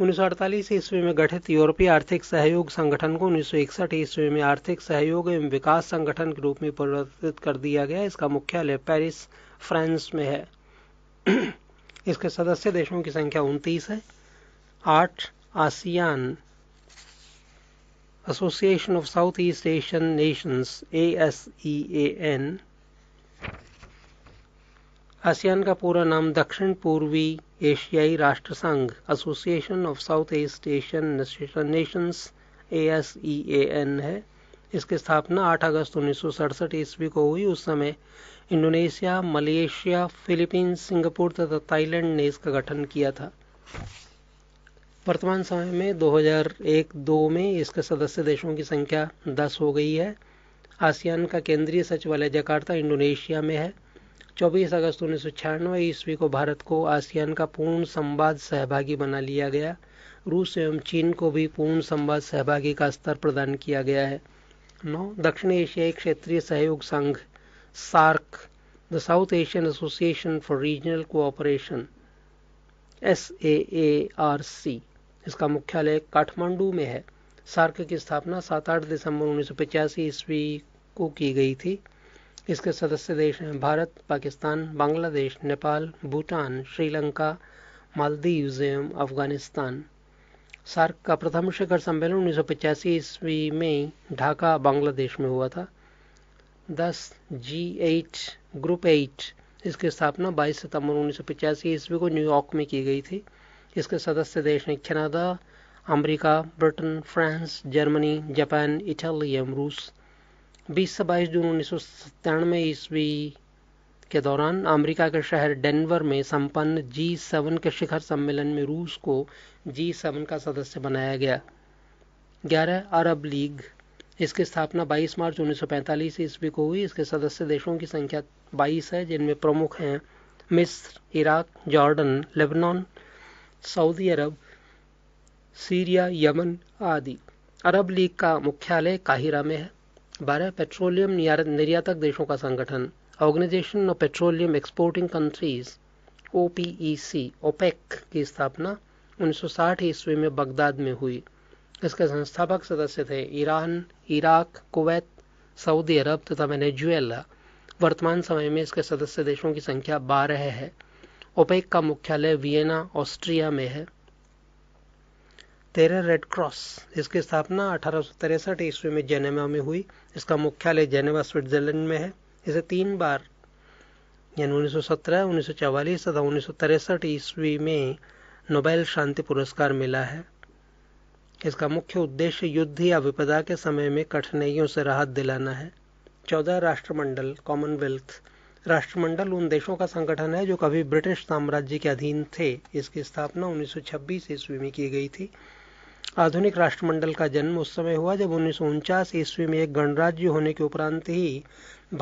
उन्नीस ईस्वी में गठित यूरोपीय आर्थिक सहयोग संगठन को उन्नीस ईस्वी में आर्थिक सहयोग एवं विकास संगठन के रूप में परिवर्तित कर दिया गया इसका मुख्यालय पेरिस फ्रांस में है इसके सदस्य देशों की संख्या 29 है आठ ASEAN Association of South East Asian Nations A S E N ASEAN का पूरा नाम दक्षिण पूर्वी एशियाई राष्ट्र संघ Association of South East Asian Nations A S E A N है इसकी स्थापना 8 अगस्त उन्नीस ईस्वी को हुई उस समय इंडोनेशिया मलेशिया फिलीपींस सिंगापुर तथा थाईलैंड ने इसका गठन किया था वर्तमान समय में 2001-2 में इसके सदस्य देशों की संख्या 10 हो गई है आसियान का केंद्रीय सचिवालय जकार्ता इंडोनेशिया में है 24 अगस्त उन्नीस सौ ईस्वी को भारत को आसियान का पूर्ण संवाद सहभागी बना लिया गया रूस एवं चीन को भी पूर्ण संवाद सहभागी का स्तर प्रदान किया गया है नौ दक्षिण एशियाई क्षेत्रीय सहयोग संघ SAARC the South Asian Association for Regional Cooperation S A A R C इसका मुख्यालय काठमांडू में है सार्क की स्थापना सात आठ दिसंबर उन्नीस ईस्वी को की गई थी इसके सदस्य देश हैं भारत पाकिस्तान बांग्लादेश नेपाल भूटान श्रीलंका मालदीव एवं अफगानिस्तान सार्क का प्रथम शिखर सम्मेलन उन्नीस सौ पचासी ईस्वी में ढाका बांग्लादेश में हुआ था दस जी एट ग्रुप एट इसकी स्थापना 22 सितंबर उन्नीस सौ पचासी ईस्वी को न्यूयॉर्क में की गई थी इसके सदस्य देश हैं Canada America Britain France Germany Japan Italy एवं रूस बीस से बाईस जून उन्नीस सौ सत्तानवे ईस्वी के दौरान अमेरिका के शहर डेनवर में संपन्न जी सेवन के शिखर सम्मेलन में रूस को जी सेवन का सदस्य बनाया गया ग्यारह अरब लीग इसकी स्थापना 22 मार्च 1945 ईस्वी को हुई इसके सदस्य देशों की संख्या 22 है जिनमें प्रमुख हैं मिस्र Iraq Jordan Lebanon Saudi Arab Syria Yemen आदि अरब लीग का मुख्यालय काहिरा में है बारह पेट्रोलियम निर्यातक देशों का संगठन Organisation of Petroleum Exporting Countries O OPEC की स्थापना 1960 ईस्वी में बगदाद में हुई इसके संस्थापक सदस्य थे Iran Iraq Kuwait Saudi Arab तथा वेनेजुएला वर्तमान समय में इसके सदस्य देशों की संख्या बारह है ओपेक का मुख्यालय वियना ऑस्ट्रिया में है तेरह रेड क्रॉस इसकी स्थापना अठारह ईस्वी में जेनेवा में हुई इसका मुख्यालय जेनेवा स्विट्जरलैंड में है इसे तीन बार यानी 1917, 1944 तथा उन्नीस ईस्वी में नोबेल शांति पुरस्कार मिला है इसका मुख्य उद्देश्य युद्ध या विपदा के समय में कठिनाइयों से राहत दिलाना है चौदह राष्ट्रमंडल कॉमनवेल्थ राष्ट्रमंडल उन देशों का संगठन है जो कभी ब्रिटिश साम्राज्य के अधीन थे इसकी स्थापना 1926 ईस्वी में की गई थी आधुनिक राष्ट्रमंडल का जन्म उस समय हुआ जब उन्नीस ईस्वी में एक गणराज्य होने के उपरांत ही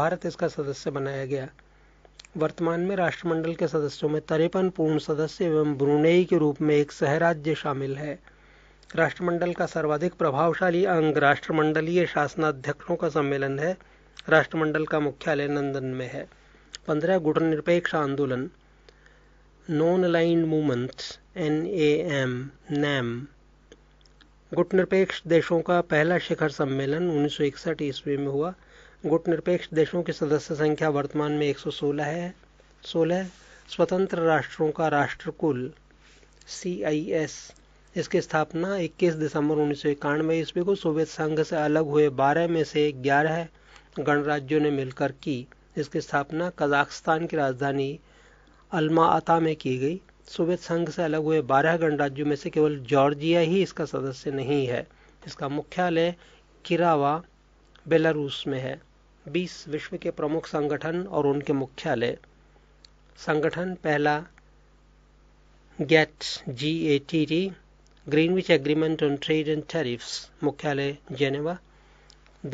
भारत इसका सदस्य बनाया गया वर्तमान में राष्ट्रमंडल के सदस्यों में तरेपन पूर्ण सदस्य एवं ब्रुनेई के रूप में एक सहराज्य शामिल है राष्ट्रमंडल का सर्वाधिक प्रभावशाली अंग राष्ट्रमंडलीय शासनाध्यक्षों का सम्मेलन है राष्ट्रमंडल का मुख्यालय नंदन में है पंद्रह गुटनिरपेक्ष आंदोलन Non Aligned Movements N A M NAM गुटनिरपेक्ष देशों का पहला शिखर सम्मेलन 1961 ईस्वी में हुआ गुटनिरपेक्ष देशों की सदस्य संख्या वर्तमान में 116 है 16 स्वतंत्र राष्ट्रों का राष्ट्रकुल एस इसकी स्थापना 21 दिसंबर उन्नीस सौ ईस्वी को सोवियत संघ से अलग हुए 12 में से 11 गणराज्यों ने मिलकर की इसकी स्थापना कजाकिस्तान की राजधानी अल्मा में की गई सोवियत संघ से अलग हुए बारह गणराज्यों में से केवल जॉर्जिया ही इसका सदस्य नहीं है इसका मुख्यालय किरावा बेलारूस में है 20 विश्व के प्रमुख संगठन और उनके मुख्यालय संगठन पहला GATT G A T T Greenwich Agreement on Trade and Tariffs मुख्यालय जेनेवा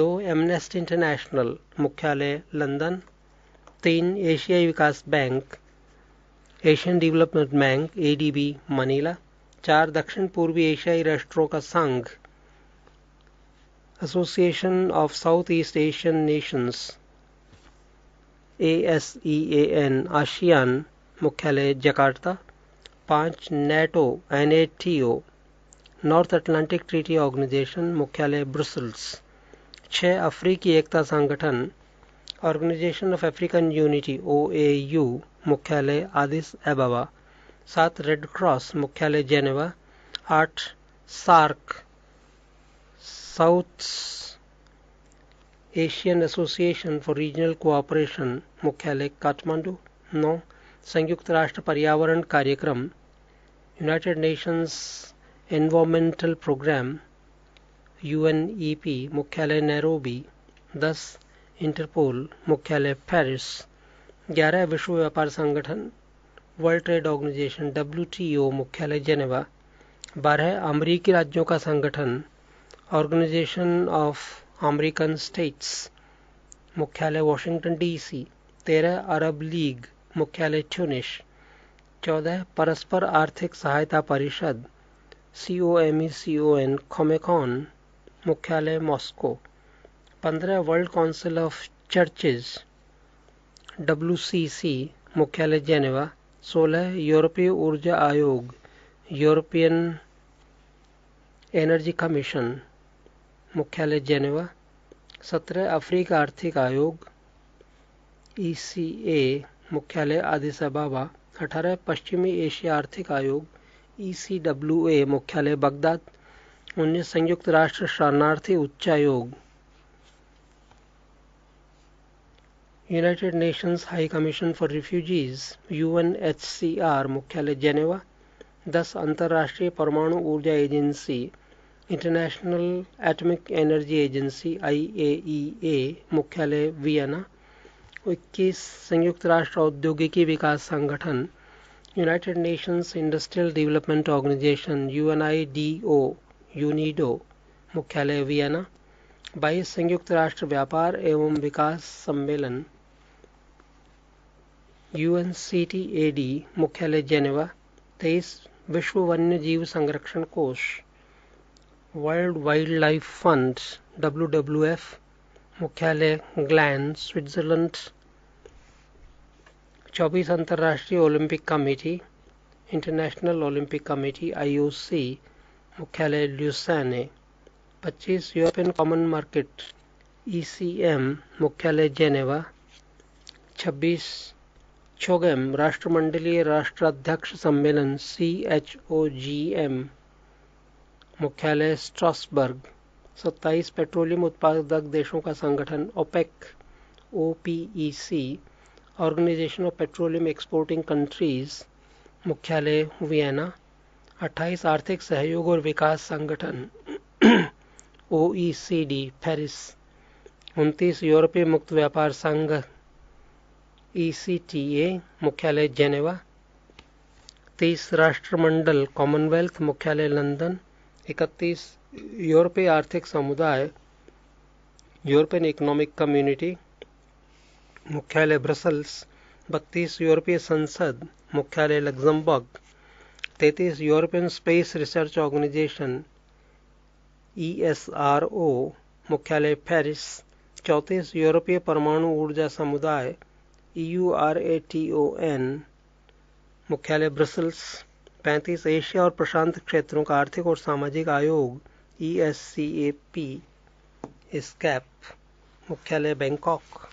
दो एमनेस्ट इंटरनेशनल मुख्यालय लंदन तीन एशियाई विकास bank Asian Development Bank ADB Manila चार दक्षिण पूर्वी एशियाई राष्ट्रों का संघ Association of South East Asian Nations A A S E N ASEAN मुख्यालय जकार्ता पाँच NATO N A O North Atlantic Treaty Organisation मुख्यालय ब्रुसल्स छः अफ्रीकी एकता संगठन Organisation of African unity O A U मुख्यालय आदिस एबावा सात Red Cross मुख्यालय जेनेवा आठ SAARC South Asian Association for Regional Cooperation मुख्यालय काठमांडू नौ संयुक्त राष्ट्र पर्यावरण कार्यक्रम United Nations Environmental Programme UNEP मुख्यालय नैरोबी दस इंटरपोल मुख्यालय पेरिस ग्यारह विश्व व्यापार संगठन वर्ल्ड ट्रेड ऑर्गेनाइजेशन डब्ल्यू मुख्यालय जेनेवा बारह अमरीकी राज्यों का संगठन ऑर्गेनाइजेशन ऑफ अमेरिकन स्टेट्स मुख्यालय वॉशिंगटन डीसी तेरह अरब लीग मुख्यालय ट्यूनिश चौदह परस्पर आर्थिक सहायता परिषद C O M E e C O N COMECON मुख्यालय मॉस्को पंद्रह World Council of Churches WCC मुख्यालय जेनेवा 16 यूरोपीय ऊर्जा आयोग यूरोपियन एनर्जी कमीशन मुख्यालय जेनेवा 17 अफ्रीका आर्थिक आयोग ईसीए e मुख्यालय आदिस अबाबा 18 पश्चिमी एशिया आर्थिक आयोग ईसीडब्ल्यूए e मुख्यालय बगदाद 19 संयुक्त राष्ट्र शरणार्थी उच्चायोग United Nations High Commission for Refugees R मुख्यालय जेनेवा दस अंतर्राष्ट्रीय परमाणु ऊर्जा agency International Atomic Energy Agency A मुख्यालय वियना इक्कीस संयुक्त राष्ट्र औद्योगिकी विकास संगठन United Nations Industrial Development Organisation O UNIDO मुख्यालय वियना बाईस संयुक्त राष्ट्र व्यापार एवं विकास सम्मेलन यूएनसीटीएडी मुख्यालय जेनेवा तेईस विश्व वन्य जीव संरक्षण कोष World Wildlife Fund F मुख्यालय ग्लैन स्विट्जरलैंड चौबीस अंतर्राष्ट्रीय Olympic committee International Olympic Committee IOC मुख्यालय Lausanne 25 European Common Market ECM e मुख्यालय जेनेवा 26 छोगैम राष्ट्रमंडलीय राष्ट्राध्यक्ष सम्मेलन C H O G M मुख्यालय स्ट्रासबर्ग 27 पेट्रोलियम उत्पादक देशों का संगठन OPEC O P E C Organisation of Petroleum Exporting Countries मुख्यालय वियना 28 आर्थिक सहयोग और विकास संगठन ओ ई सी डी पेरिस उनतीस यूरोपीय मुक्त व्यापार संघ ECTA मुख्यालय जेनेवा तीस राष्ट्रमंडल कॉमनवेल्थ मुख्यालय लंदन इकतीस यूरोपीय आर्थिक समुदाय यूरोपियन इकोनॉमिक कम्युनिटी मुख्यालय ब्रसल्स बत्तीस यूरोपीय संसद मुख्यालय लग्जमबर्ग तैतीस European Space Research Organisation E e मुख्यालय पेरिस चौंतीस यूरोपीय परमाणु ऊर्जा समुदाय U R A T O N मुख्यालय ब्रसल्स पैंतीस एशिया और प्रशांत क्षेत्रों का आर्थिक और सामाजिक आयोग ई एस सी ए पी स्कैप मुख्यालय बैंकॉक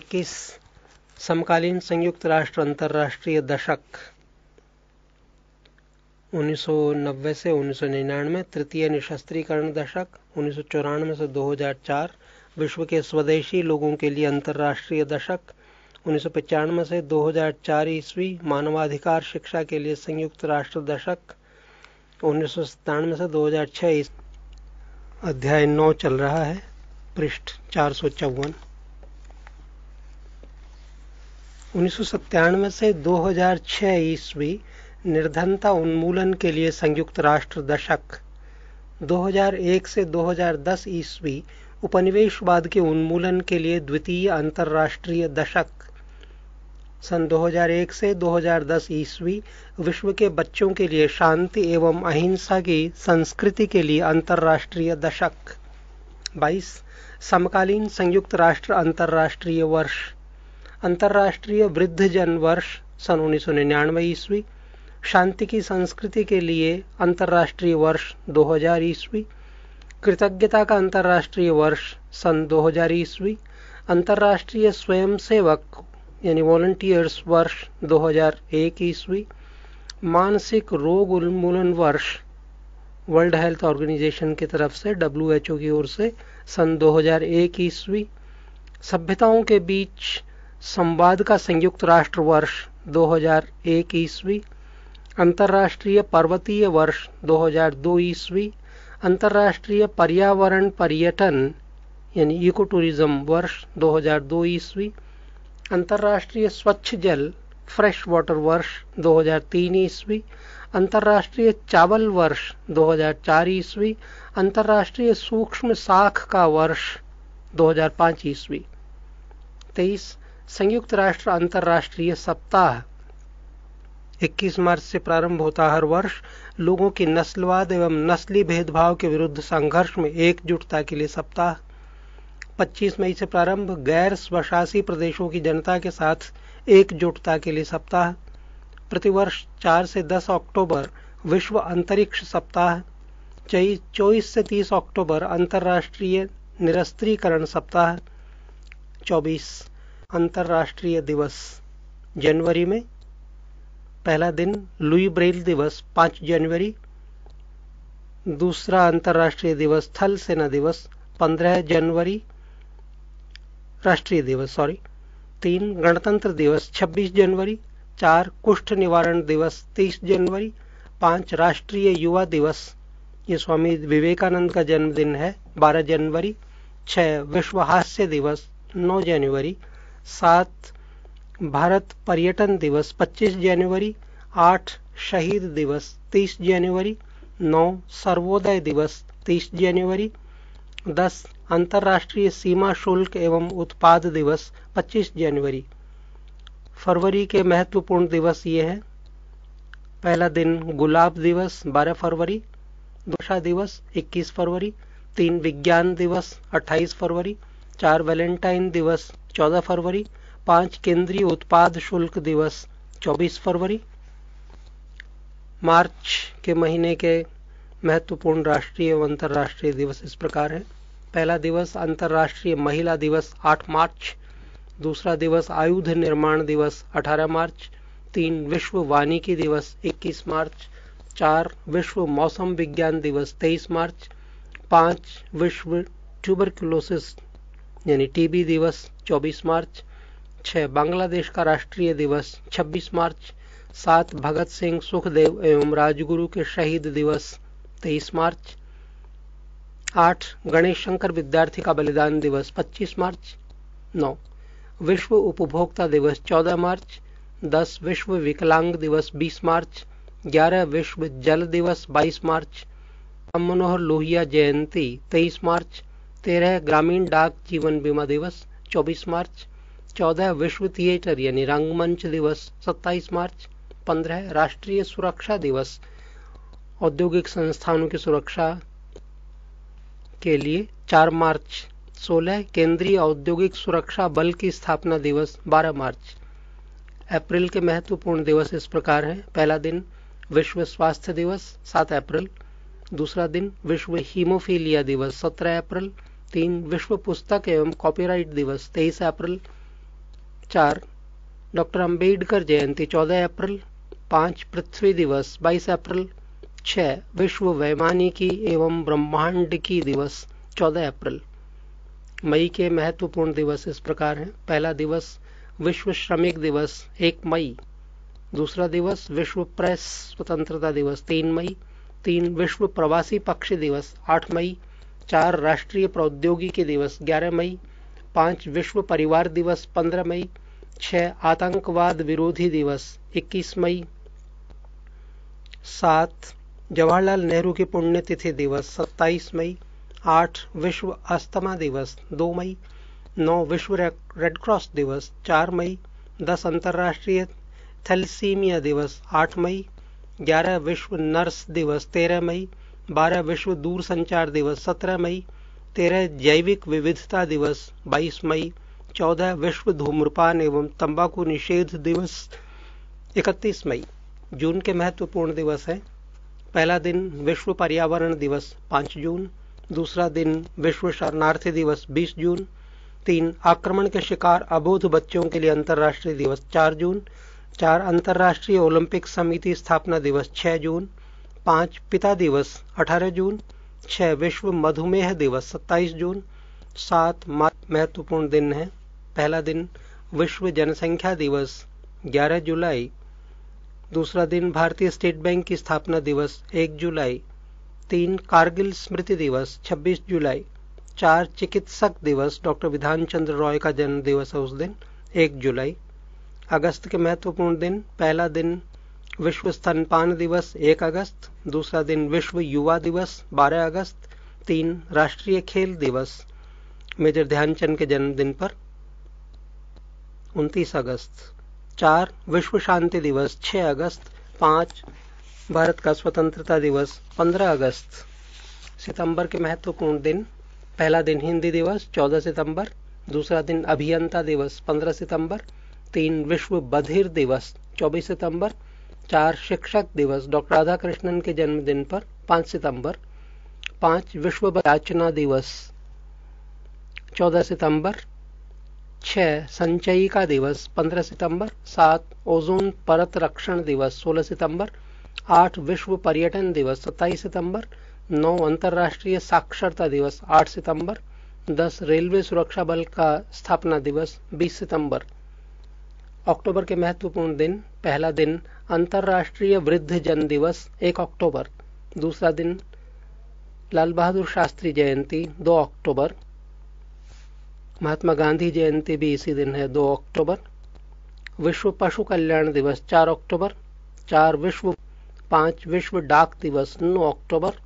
इक्कीस समकालीन संयुक्त राष्ट्र अंतर्राष्ट्रीय दशक 1990 से 1999 तृतीय निशस्त्रीकरण दशक उन्नीस से 2004 विश्व के स्वदेशी लोगों के लिए अंतर्राष्ट्रीय दशक उन्नीस से 2004 ईस्वी मानवाधिकार शिक्षा के लिए संयुक्त राष्ट्र दशक उन्नीस से 2006 अध्याय नौ चल रहा है पृष्ठ चार सौ चौवन उन्नीस से 2006 ईस्वी निर्धनता उन्मूलन के लिए संयुक्त राष्ट्र दशक 2001 से 2010 ईस्वी उपनिवेशवाद के उन्मूलन के लिए द्वितीय अंतर्राष्ट्रीय दशक सन 2001 से 2010 ईस्वी विश्व के बच्चों के लिए शांति एवं अहिंसा की संस्कृति के लिए अंतर्राष्ट्रीय दशक 22 समकालीन संयुक्त राष्ट्र अंतर्राष्ट्रीय वर्ष अंतर्राष्ट्रीय वृद्धजन वर्ष सन उन्नीस ईस्वी शांति की संस्कृति के लिए अंतर्राष्ट्रीय वर्ष 2000 ईस्वी कृतज्ञता का अंतर्राष्ट्रीय वर्ष सन दो हजार ईस्वी अंतर्राष्ट्रीय स्वयंसेवक यानी वॉल्टियर्स वर्ष 2001 हजार एक ईस्वी मानसिक रोग उन्मूलन वर्ष वर्ल्ड हेल्थ ऑर्गेनाइजेशन की तरफ से डब्ल्यू की ओर से सन 2001 ईस्वी सभ्यताओं के बीच संवाद का संयुक्त राष्ट्र वर्ष 2001 ईस्वी अंतर्राष्ट्रीय पर्वतीय वर्ष 2002 ईस्वी अंतर्राष्ट्रीय पर्यावरण पर्यटन यानी इको टूरिज्म वर्ष 2002 ईस्वी अंतर्राष्ट्रीय स्वच्छ जल फ्रेश वाटर वर्ष 2003 ईस्वी अंतर्राष्ट्रीय चावल वर्ष 2004 ईस्वी अंतर्राष्ट्रीय सूक्ष्म साख का वर्ष 2005 ईस्वी 23 संयुक्त राष्ट्र अंतर्राष्ट्रीय सप्ताह 21 मार्च से प्रारंभ होता हर वर्ष लोगों की नस्लवाद एवं नस्ली भेदभाव के विरुद्ध संघर्ष में एकजुटता के लिए सप्ताह 25 मई से प्रारंभ गैर स्वशासी प्रदेशों की जनता के साथ एकजुटता के लिए सप्ताह प्रतिवर्ष 4 से 10 अक्टूबर विश्व अंतरिक्ष सप्ताह चौबीस से 30 अक्टूबर अंतर्राष्ट्रीय निरस्त्रीकरण सप्ताह 24 अंतर्राष्ट्रीय दिवस जनवरी में पहला दिन लुई ब्रेल दिवस 5 जनवरी दूसरा अंतर्राष्ट्रीय दिवस थल सेना दिवस 15 जनवरी राष्ट्रीय दिवस सॉरी तीन गणतंत्र दिवस 26 जनवरी चार कुष्ठ निवारण दिवस 30 जनवरी पांच राष्ट्रीय युवा दिवस ये स्वामी विवेकानंद का जन्मदिन है 12 जनवरी छह विश्व हास्य दिवस 9 जनवरी सात भारत पर्यटन दिवस 25 जनवरी 8 शहीद दिवस 30 जनवरी 9 सर्वोदय दिवस 30 जनवरी 10 अंतर्राष्ट्रीय सीमा शुल्क एवं उत्पाद दिवस 25 जनवरी फरवरी के महत्वपूर्ण दिवस ये हैं पहला दिन गुलाब दिवस 12 फरवरी दूसरा दिवस 21 फरवरी तीन विज्ञान दिवस 28 फरवरी चार वैलेंटाइन दिवस 14 फरवरी पांच केंद्रीय उत्पाद शुल्क दिवस 24 फरवरी मार्च के महीने के महत्वपूर्ण राष्ट्रीय एवं अंतर्राष्ट्रीय दिवस इस प्रकार है पहला दिवस अंतर्राष्ट्रीय महिला दिवस 8 मार्च दूसरा दिवस आयुध निर्माण दिवस 18 मार्च तीन विश्व वानिकी दिवस 21 मार्च चार विश्व मौसम विज्ञान दिवस 23 मार्च पांच विश्व ट्यूबरक्यूलोसिस यानी टीबी दिवस 24 मार्च छह बांग्लादेश का राष्ट्रीय दिवस 26 मार्च सात भगत सिंह सुखदेव एवं राजगुरु के शहीद दिवस 23 मार्च आठ गणेश शंकर विद्यार्थी का बलिदान दिवस 25 मार्च नौ विश्व उपभोक्ता दिवस 14 मार्च दस विश्व विकलांग दिवस 20 मार्च ग्यारह विश्व जल दिवस 22 मार्च राम मनोहर लोहिया जयंती 23 मार्च तेरह ग्रामीण डाक जीवन बीमा दिवस 24 मार्च चौदह विश्व थिएटर यानी रंगमंच दिवस 27 मार्च 15 राष्ट्रीय सुरक्षा दिवस औद्योगिक संस्थानों की सुरक्षा के लिए 4 मार्च 16 केंद्रीय औद्योगिक सुरक्षा बल की स्थापना दिवस 12 मार्च अप्रैल के महत्वपूर्ण दिवस इस प्रकार हैं पहला दिन विश्व स्वास्थ्य दिवस 7 अप्रैल दूसरा दिन विश्व हीमोफीलिया दिवस 17 अप्रैल तीन विश्व पुस्तक एवं कॉपीराइट दिवस 23 अप्रैल चार डॉक्टर अंबेडकर जयंती 14 अप्रैल पाँच पृथ्वी दिवस 22 अप्रैल छह विश्व वैमानिकी एवं ब्रह्मांड की दिवस 14 अप्रैल मई के महत्वपूर्ण दिवस इस प्रकार हैं पहला दिवस विश्व श्रमिक दिवस एक मई दूसरा दिवस विश्व प्रेस स्वतंत्रता दिवस तीन मई तीन विश्व प्रवासी पक्षी दिवस आठ मई चार राष्ट्रीय प्रौद्योगिकी दिवस ग्यारह मई पाँच विश्व परिवार दिवस पंद्रह मई छः आतंकवाद विरोधी दिवस 21 मई सात जवाहरलाल नेहरू की पुण्यतिथि दिवस 27 मई आठ विश्व अस्थमा दिवस 2 मई नौ विश्व रेड क्रॉस दिवस 4 मई दस अंतर्राष्ट्रीय थैलसीमिया दिवस 8 मई ग्यारह विश्व नर्स दिवस 13 मई बारह विश्व दूरसंचार दिवस 17 मई तेरह जैविक विविधता दिवस 22 मई चौदह विश्व धूम्रपान एवं तंबाकू निषेध दिवस 31 मई जून के महत्वपूर्ण दिवस है पहला दिन विश्व पर्यावरण दिवस 5 जून दूसरा दिन विश्व शरणार्थी दिवस 20 जून तीन आक्रमण के शिकार अबोध बच्चों के लिए अंतर्राष्ट्रीय दिवस 4 जून चार अंतर्राष्ट्रीय ओलंपिक समिति स्थापना दिवस 6 जून पांच पिता दिवस 18 जून छह विश्व मधुमेह दिवस 27 जून सात महत्वपूर्ण दिन है पहला दिन विश्व जनसंख्या दिवस 11 जुलाई दूसरा दिन भारतीय स्टेट बैंक की स्थापना दिवस 1 जुलाई तीन कारगिल स्मृति दिवस 26 जुलाई चार चिकित्सक दिवस डॉक्टर विधान चंद्र रॉय का जन्म दिवस है उस दिन 1 जुलाई अगस्त के महत्वपूर्ण दिन पहला दिन विश्व स्तनपान दिवस 1 अगस्त दूसरा दिन विश्व युवा दिवस 12 अगस्त तीन राष्ट्रीय खेल दिवस मेजर ध्यानचंद के जन्मदिन पर उनतीस अगस्त चार विश्व शांति दिवस छ अगस्त पांच भारत का स्वतंत्रता दिवस पंद्रह अगस्त सितंबर के महत्वपूर्ण दिन पहला दिन हिंदी दिवस चौदह सितंबर दूसरा दिन अभियंता दिवस पंद्रह सितंबर तीन विश्व बधिर दिवस चौबीस सितंबर चार शिक्षक दिवस डॉक्टर राधा कृष्णन के जन्मदिन पर पांच सितंबर पांच विश्व याचना दिवस चौदह सितंबर छः संचयी का दिवस पंद्रह सितंबर सात ओजोन परत रक्षण दिवस सोलह सितंबर आठ विश्व पर्यटन दिवस सत्ताईस सितंबर नौ अंतर्राष्ट्रीय साक्षरता दिवस आठ सितंबर दस रेलवे सुरक्षा बल का स्थापना दिवस बीस सितंबर अक्टूबर के महत्वपूर्ण दिन पहला दिन अंतर्राष्ट्रीय वृद्ध जन दिवस एक अक्टूबर दूसरा दिन लाल बहादुर शास्त्री जयंती दो अक्टूबर महात्मा गांधी जयंती भी इसी दिन है दो अक्टूबर विश्व पशु कल्याण दिवस चार अक्टूबर चार विश्व पांच विश्व डाक दिवस नौ अक्टूबर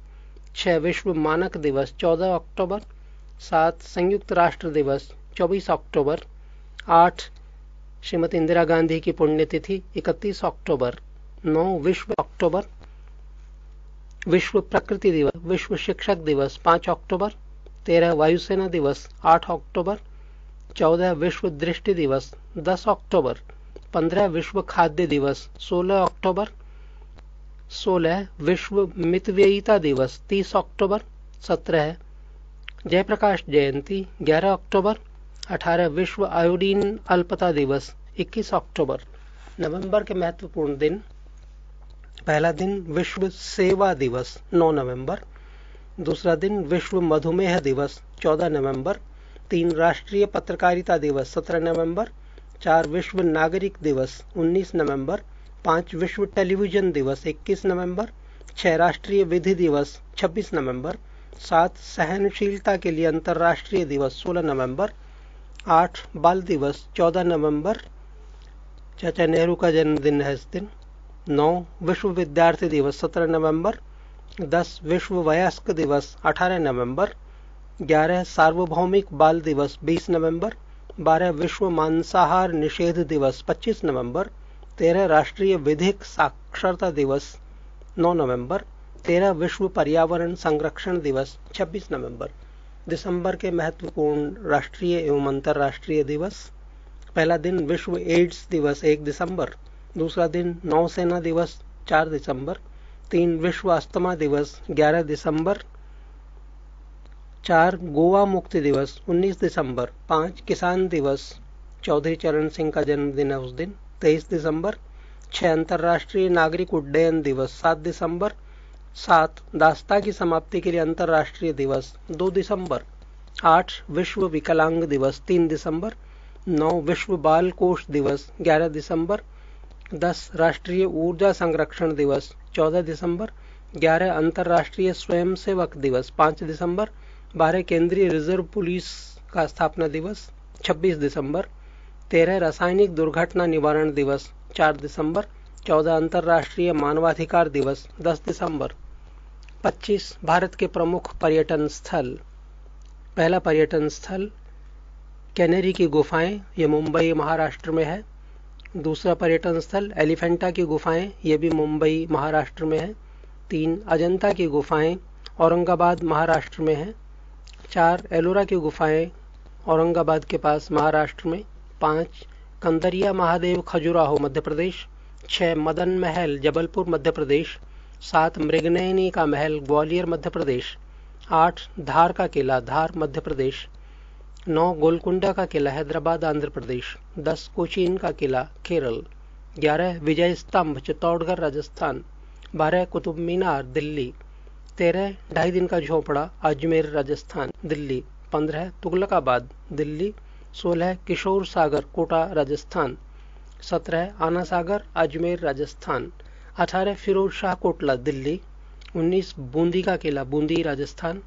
छह विश्व मानक दिवस चौदह अक्टूबर सात संयुक्त राष्ट्र दिवस चौबीस अक्टूबर आठ श्रीमती इंदिरा गांधी की पुण्यतिथि इकतीस अक्टूबर नौ विश्व अक्टूबर विश्व प्रकृति दिवस विश्व शिक्षक दिवस पांच अक्टूबर तेरह वायुसेना दिवस आठ अक्टूबर चौदह विश्व दृष्टि दिवस दस अक्टूबर पंद्रह विश्व खाद्य दिवस सोलह अक्टूबर सोलह विश्व मितव्ययिता दिवस तीस अक्टूबर सत्रह जयप्रकाश जयंती ग्यारह अक्टूबर अठारह विश्व आयोडीन अल्पता दिवस इक्कीस अक्टूबर नवंबर के महत्वपूर्ण दिन पहला दिन विश्व सेवा दिवस नौ नवंबर दूसरा दिन विश्व मधुमेह दिवस 14 नवंबर तीन राष्ट्रीय पत्रकारिता दिवस 17 नवंबर चार विश्व नागरिक दिवस 19 नवंबर पांच विश्व टेलीविजन दिवस 21 नवंबर छह राष्ट्रीय विधि दिवस 26 नवंबर सात सहनशीलता के लिए अंतर्राष्ट्रीय दिवस 16 नवंबर आठ बाल दिवस 14 नवंबर चाचा नेहरू का जन्मदिन है इस दिन नौ विश्व विद्यार्थी दिवस 17 नवंबर दस विश्व वयस्क दिवस 18 नवंबर 11 सार्वभौमिक बाल दिवस 20 नवंबर 12 विश्व मांसाहार निषेध दिवस 25 नवंबर 13 राष्ट्रीय विधिक साक्षरता दिवस 9 नवंबर 13 विश्व पर्यावरण संरक्षण दिवस 26 नवंबर दिसंबर के महत्वपूर्ण राष्ट्रीय एवं अंतर्राष्ट्रीय दिवस पहला दिन विश्व एड्स दिवस 1 दिसंबर दूसरा दिन नौसेना दिवस 4 दिसंबर तीन विश्व अस्थमा दिवस 11 दिसंबर चार गोवा मुक्ति दिवस 19 दिसंबर पाँच किसान दिवस चौधरी चरण सिंह का जन्मदिन है उस दिन 23 दिसंबर छः अंतर्राष्ट्रीय नागरिक उड्डयन दिवस 7 दिसंबर सात दास्ता की समाप्ति के लिए अंतर्राष्ट्रीय दिवस 2 दिसंबर आठ विश्व विकलांग दिवस 3 दिसंबर नौ विश्व बाल कोष दिवस 11 दिसंबर दस राष्ट्रीय ऊर्जा संरक्षण दिवस चौदह दिसंबर ग्यारह अंतर्राष्ट्रीय स्वयंसेवक दिवस पांच दिसंबर बारह केंद्रीय रिजर्व पुलिस का स्थापना दिवस छब्बीस दिसंबर तेरह रासायनिक दुर्घटना निवारण दिवस चार दिसंबर चौदह अंतर्राष्ट्रीय मानवाधिकार दिवस दस दिसंबर पच्चीस भारत के प्रमुख पर्यटन स्थल पहला पर्यटन स्थल कैनेरी की गुफाएं ये मुंबई महाराष्ट्र में है दूसरा पर्यटन स्थल एलिफेंटा की गुफाएं ये भी मुंबई महाराष्ट्र में है तीन अजंता की गुफाएं औरंगाबाद महाराष्ट्र में है चार एलोरा की गुफाएं औरंगाबाद के पास महाराष्ट्र में पाँच कंदरिया महादेव खजुराहो मध्य प्रदेश छः मदन महल जबलपुर मध्य प्रदेश सात मृगनयनी का महल ग्वालियर मध्य प्रदेश आठ धार का किला धार मध्य प्रदेश नौ गोलकुंडा का किला हैदराबाद आंध्र प्रदेश दस कोचीन का किला केरल ग्यारह विजय स्तंभ चित्तौड़गढ़ राजस्थान बारह कुतुब मीनार दिल्ली तेरह ढाई दिन का झोपड़ा अजमेर राजस्थान दिल्ली पंद्रह तुगलकाबाद दिल्ली सोलह किशोर सागर कोटा राजस्थान सत्रह आना सागर अजमेर राजस्थान अठारह फिरोज शाह कोटला दिल्ली उन्नीस बूंदी का किला बूंदी राजस्थान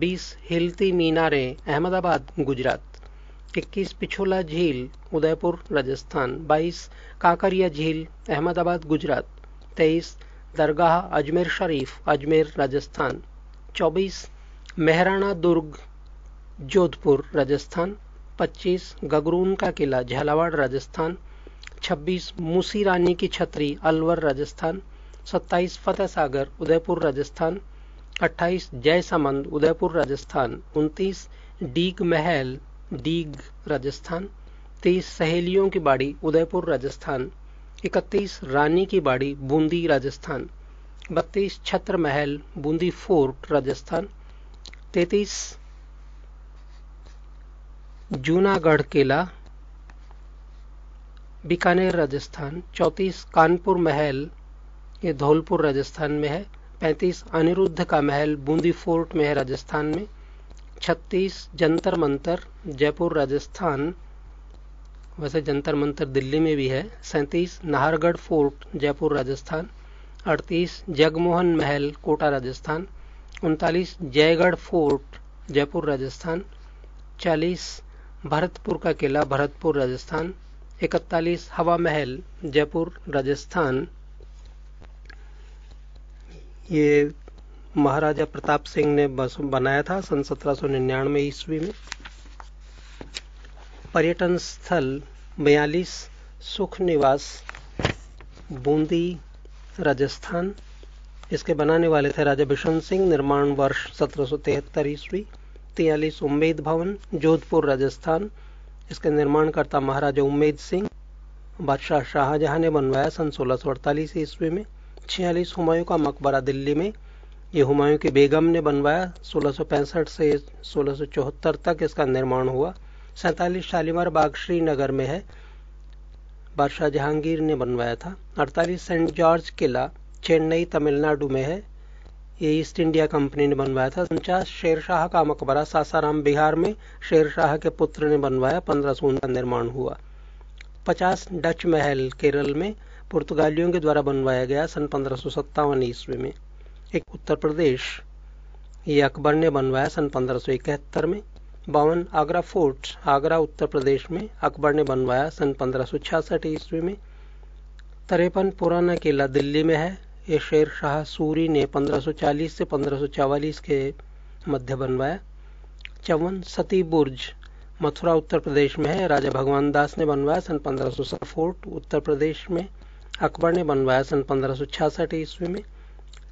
बीस हिलती मीनारे अहमदाबाद गुजरात इक्कीस पिछोला झील उदयपुर राजस्थान बाईस काकरिया झील अहमदाबाद गुजरात तेईस दरगाह अजमेर शरीफ अजमेर राजस्थान चौबीस मेहराना दुर्ग जोधपुर राजस्थान 25 गगरून का किला झालावाड़ राजस्थान 26 मूसी रानी की छतरी अलवर राजस्थान 27 फतेह सागर उदयपुर राजस्थान अट्ठाईस जयसमंद उदयपुर राजस्थान उनतीस डीग महल डीग राजस्थान तीस सहेलियों की बाड़ी उदयपुर राजस्थान इकतीस रानी की बाड़ी बूंदी राजस्थान बत्तीस छत्र महल बूंदी फोर्ट राजस्थान तैतीस जूनागढ़ किला बीकानेर राजस्थान चौतीस कानपुर महल ये धौलपुर राजस्थान में है पैंतीस अनिरुद्ध का महल बूंदी फोर्ट में है राजस्थान में छत्तीस जंतर मंतर जयपुर राजस्थान वैसे जंतर मंतर दिल्ली में भी है सैंतीस नाहरगढ़ फोर्ट जयपुर राजस्थान अड़तीस जगमोहन महल कोटा राजस्थान उनतालीस जयगढ़ फोर्ट जयपुर राजस्थान चालीस भरतपुर का किला भरतपुर राजस्थान इकतालीस हवा महल जयपुर राजस्थान ये महाराजा प्रताप सिंह ने बस बनाया था सन सत्रह सौ निन्यानवे ईस्वी में पर्यटन स्थल बयालीस सुख निवास बूंदी राजस्थान इसके बनाने वाले थे राजा बिशन सिंह निर्माण वर्ष सत्रह तिहत्तर ईस्वी तियालीस उम्मेद भवन जोधपुर राजस्थान इसके निर्माणकर्ता महाराजा उम्मेद सिंह बादशाह शाहजहां ने बनवाया सन सोलह अड़तालीस ईस्वी में छियालीस हुमायूं का मकबरा दिल्ली में ये हुमायूं की बेगम ने बनवाया 1665 से 1674 तक इसका निर्माण हुआ सैतालीस शालीमार बाग श्रीनगर में है बादशाह जहांगीर ने बनवाया था 48 सेंट जॉर्ज किला चेन्नई तमिलनाडु में है ये ईस्ट इंडिया कंपनी ने बनवाया था उनचास शेरशाह का मकबरा सासाराम बिहार में शेरशाह के पुत्र ने बनवाया पंद्रह सौ निर्माण हुआ पचास डच महल केरल में पुर्तगालियों के द्वारा बनवाया गया सन पंद्रह ईस्वी में एक उत्तर प्रदेश ये अकबर ने बनवाया सन पंद्रह में बावन आगरा फोर्ट आगरा उत्तर प्रदेश में अकबर ने बनवाया सन पंद्रह ईस्वी में तरेपन पुराना किला दिल्ली में है ये शेर शाह सूरी ने 1540 से 1544 के मध्य बनवाया चवन सती बुर्ज मथुरा उत्तर प्रदेश में है राजा भगवान दास ने बनवाया सन पंद्रह फोर्ट उत्तर प्रदेश में अकबर ने बनवाया सन पंद्रह सौ ईस्वी में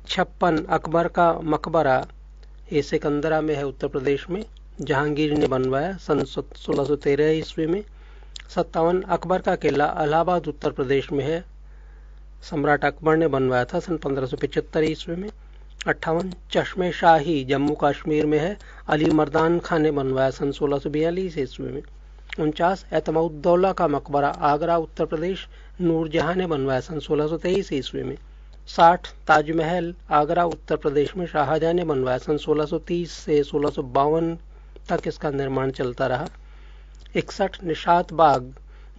छप्पन अकबर का मकबरा ये सिकंदरा में है उत्तर प्रदेश में जहांगीर ने बनवाया सन सोलह ईस्वी में सत्तावन अकबर का किला इलाहाबाद उत्तर प्रदेश में है सम्राट अकबर ने बनवाया था सन पंद्रह ईस्वी में अट्ठावन चश्मे शाही जम्मू कश्मीर में है अली मर्दान खान ने बनवाया सन सोलह बयालीस ईस्वी में उनचास एतमउद्दौला का मकबरा आगरा उत्तर प्रदेश नूरजहां ने बनवाया सन 1623 ईस्वी में साठ ताजमहल आगरा उत्तर प्रदेश में शाहजहां ने बनवाया सन 1630 से सोलह तक इसका निर्माण चलता रहा इकसठ निषाद बाग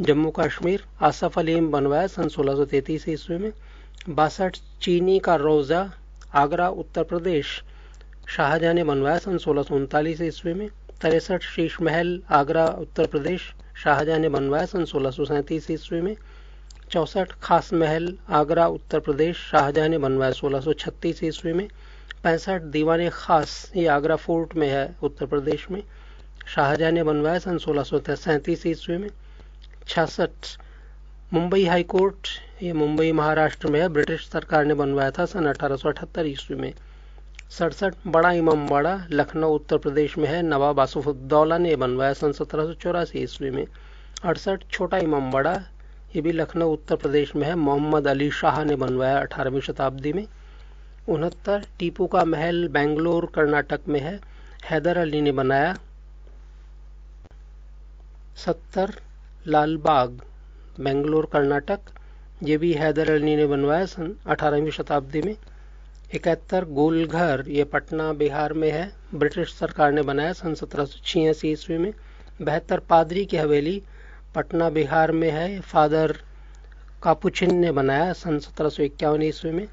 जम्मू कश्मीर आसफ अलीम बनवाया सन 1633 ईस्वी में बासठ चीनी का रोज़ा आगरा उत्तर प्रदेश शाहजहां ने बनवाया सन सोलह ईस्वी में तिरसठ शीश महल आगरा उत्तर प्रदेश शाहजहां ने बनवाया सन सोलह ईस्वी में चौसठ खास महल आगरा उत्तर प्रदेश शाहजहां ने बनवाया सोलह सौ छत्तीस ईस्वी में पैंसठ दीवान खास ये आगरा फोर्ट में है उत्तर प्रदेश में शाहजहां ने बनवाया सन सोलह ईस्वी में छियासठ मुंबई हाई कोर्ट ये मुंबई महाराष्ट्र में है ब्रिटिश सरकार ने बनवाया था सन अठारह ईस्वी में सड़सठ बड़ा इमामबाड़ा लखनऊ उत्तर प्रदेश में है नवाब आसुफुद्दौला ने बनवाया सन सत्रह ईस्वी में अड़सठ छोटा इमामबाड़ा ये भी लखनऊ उत्तर प्रदेश में है मोहम्मद अली शाह ने बनवाया अठारहवीं शताब्दी में उनहत्तर टीपू का महल बेंगलोर कर्नाटक में है हैदर अली ने बनाया सत्तर लाल बाग बेंगलोर कर्नाटक ये भी हैदर अली ने बनवाया सन अठारहवीं शताब्दी में इकहत्तर गोलघर ये पटना बिहार में है ब्रिटिश सरकार ने बनाया सन सत्रह ईस्वी में बहत्तर पादरी की हवेली पटना बिहार में है फादर कापुचिन ने बनाया सन सत्रह सौ इक्यावन ईस्वी में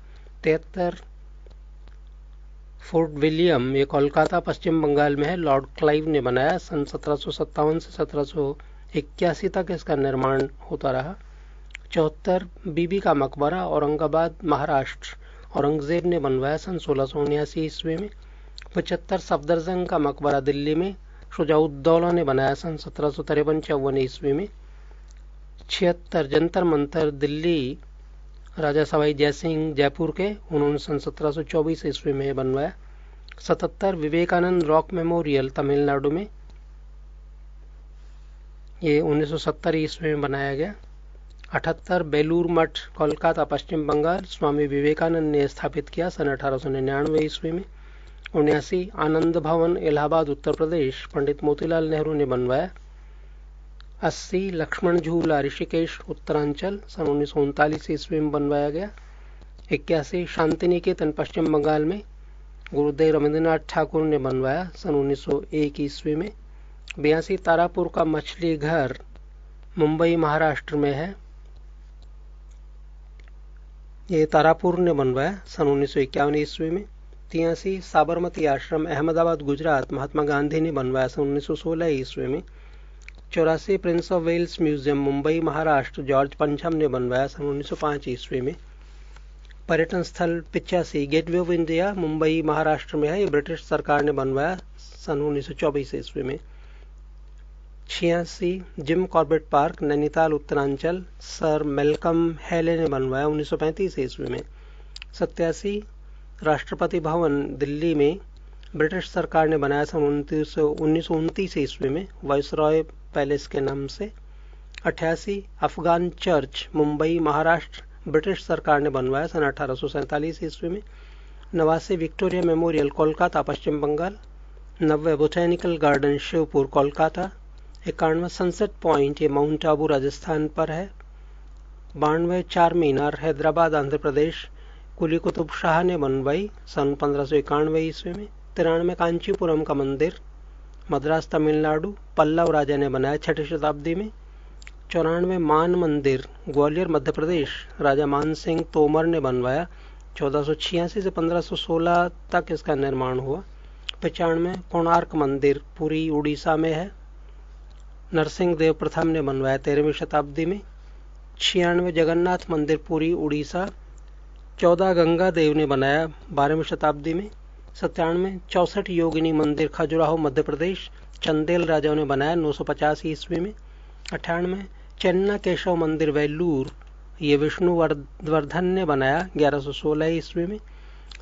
तिहत्तर फोर्ट विलियम ये कोलकाता पश्चिम बंगाल में है लॉर्ड क्लाइव ने बनाया सन सत्रह से सत्रह तक इसका निर्माण होता रहा चौहत्तर बीबी का मकबरा औरंगाबाद महाराष्ट्र औरंगजेब ने बनवाया सन सोलह ईस्वी में पचहत्तर सफदरजंग का मकबरा दिल्ली में शुजाउद्दौला ने बनाया सन सत्रह सौ तिरपन चौवन ईस्वी में छिहत्तर जंतर मंतर दिल्ली राजा सवाई जय सिंह जयपुर के उन्होंने सन सत्रह चौबीस ईस्वी में बनवाया सतहत्तर विवेकानंद रॉक मेमोरियल तमिलनाडु में ये 1970 ईस्वी में बनाया गया अठहत्तर बेलूर मठ कोलकाता पश्चिम बंगाल स्वामी विवेकानंद ने स्थापित किया सन अठारह ईस्वी में उन्यासी आनंद भवन इलाहाबाद उत्तर प्रदेश पंडित मोतीलाल नेहरू ने बनवाया अस्सी लक्ष्मण झूला ऋषिकेश उत्तरांचल सन उन्नीस सौ उनतालीस ईस्वी में बनवाया गया इक्यासी शांति निकेतन पश्चिम बंगाल में गुरुदेव रविंद्रनाथ ठाकुर ने बनवाया सन उन्नीस सौ एक ईस्वी में बयासी तारापुर का मछली घर मुंबई महाराष्ट्र में है ये तारापुर ने बनवाया सन उन्नीस सौ इक्यावन ईस्वी में तियासी साबरमती आश्रम अहमदाबाद गुजरात महात्मा गांधी ने बनवाया सन उन्नीस सौ सोलह ईस्वी में चौरासी Prince of Wales Museum Mumbai Maharashtra George पंचम ने बनवाया सन उन्नीस ईस्वी में पर्यटन स्थल पिचासी Gateway of India Mumbai Maharashtra में है ये ब्रिटिश सरकार ने बनवाया सन उन्नीस सौ चौबीस ईस्वी में छियासी Jim Corbett Park Nainital Uttaranchal Sir Malcolm Hailey ने बनवाया 1935 ईस्वी में सत्यासी राष्ट्रपति भवन दिल्ली में ब्रिटिश सरकार ने बनाया सन उनतीस सौ ईस्वी में वायसरॉय पैलेस के नाम से अठासी Afghan church Mumbai Maharashtra British सरकार ने बनवाया सन अठारह ईस्वी में नवासी विक्टोरिया मेमोरियल कोलकाता पश्चिम बंगाल नब्बे बोटेनिकल गार्डन शिवपुर कोलकाता इक्यानवे सनसेट पॉइंट ये माउंट आबू राजस्थान पर है बानवे चार मीनार हैदराबाद आंध्र प्रदेश कुली कुतुब शाह ने बनवाई सन पंद्रह सौ इक्यानवे ईस्वी में तिरानवे कांचीपुरम का मंदिर मद्रास तमिलनाडु पल्लव राजा ने बनाया छठी शताब्दी में चौरानवे मान मंदिर ग्वालियर मध्य प्रदेश राजा मान सिंह तोमर ने बनवाया चौदह से 1516 तक इसका निर्माण हुआ पचानवे कोणार्क मंदिर पूरी उड़ीसा में है नरसिंह देव प्रथम ने बनवाया तेरहवीं शताब्दी में छियानवे जगन्नाथ मंदिर पूरी उड़ीसा चौदह गंगा देव ने बनाया बारहवीं शताब्दी में सत्तानवे चौसठ योगिनी मंदिर खजुराहो मध्य प्रदेश चंदेल राजाओं ने बनाया नौ सौ पचास ईस्वी में अठानवे चन्ना केशव मंदिर वेलूर ये विष्णु वर्धन ने बनाया 1116 ईस्वी में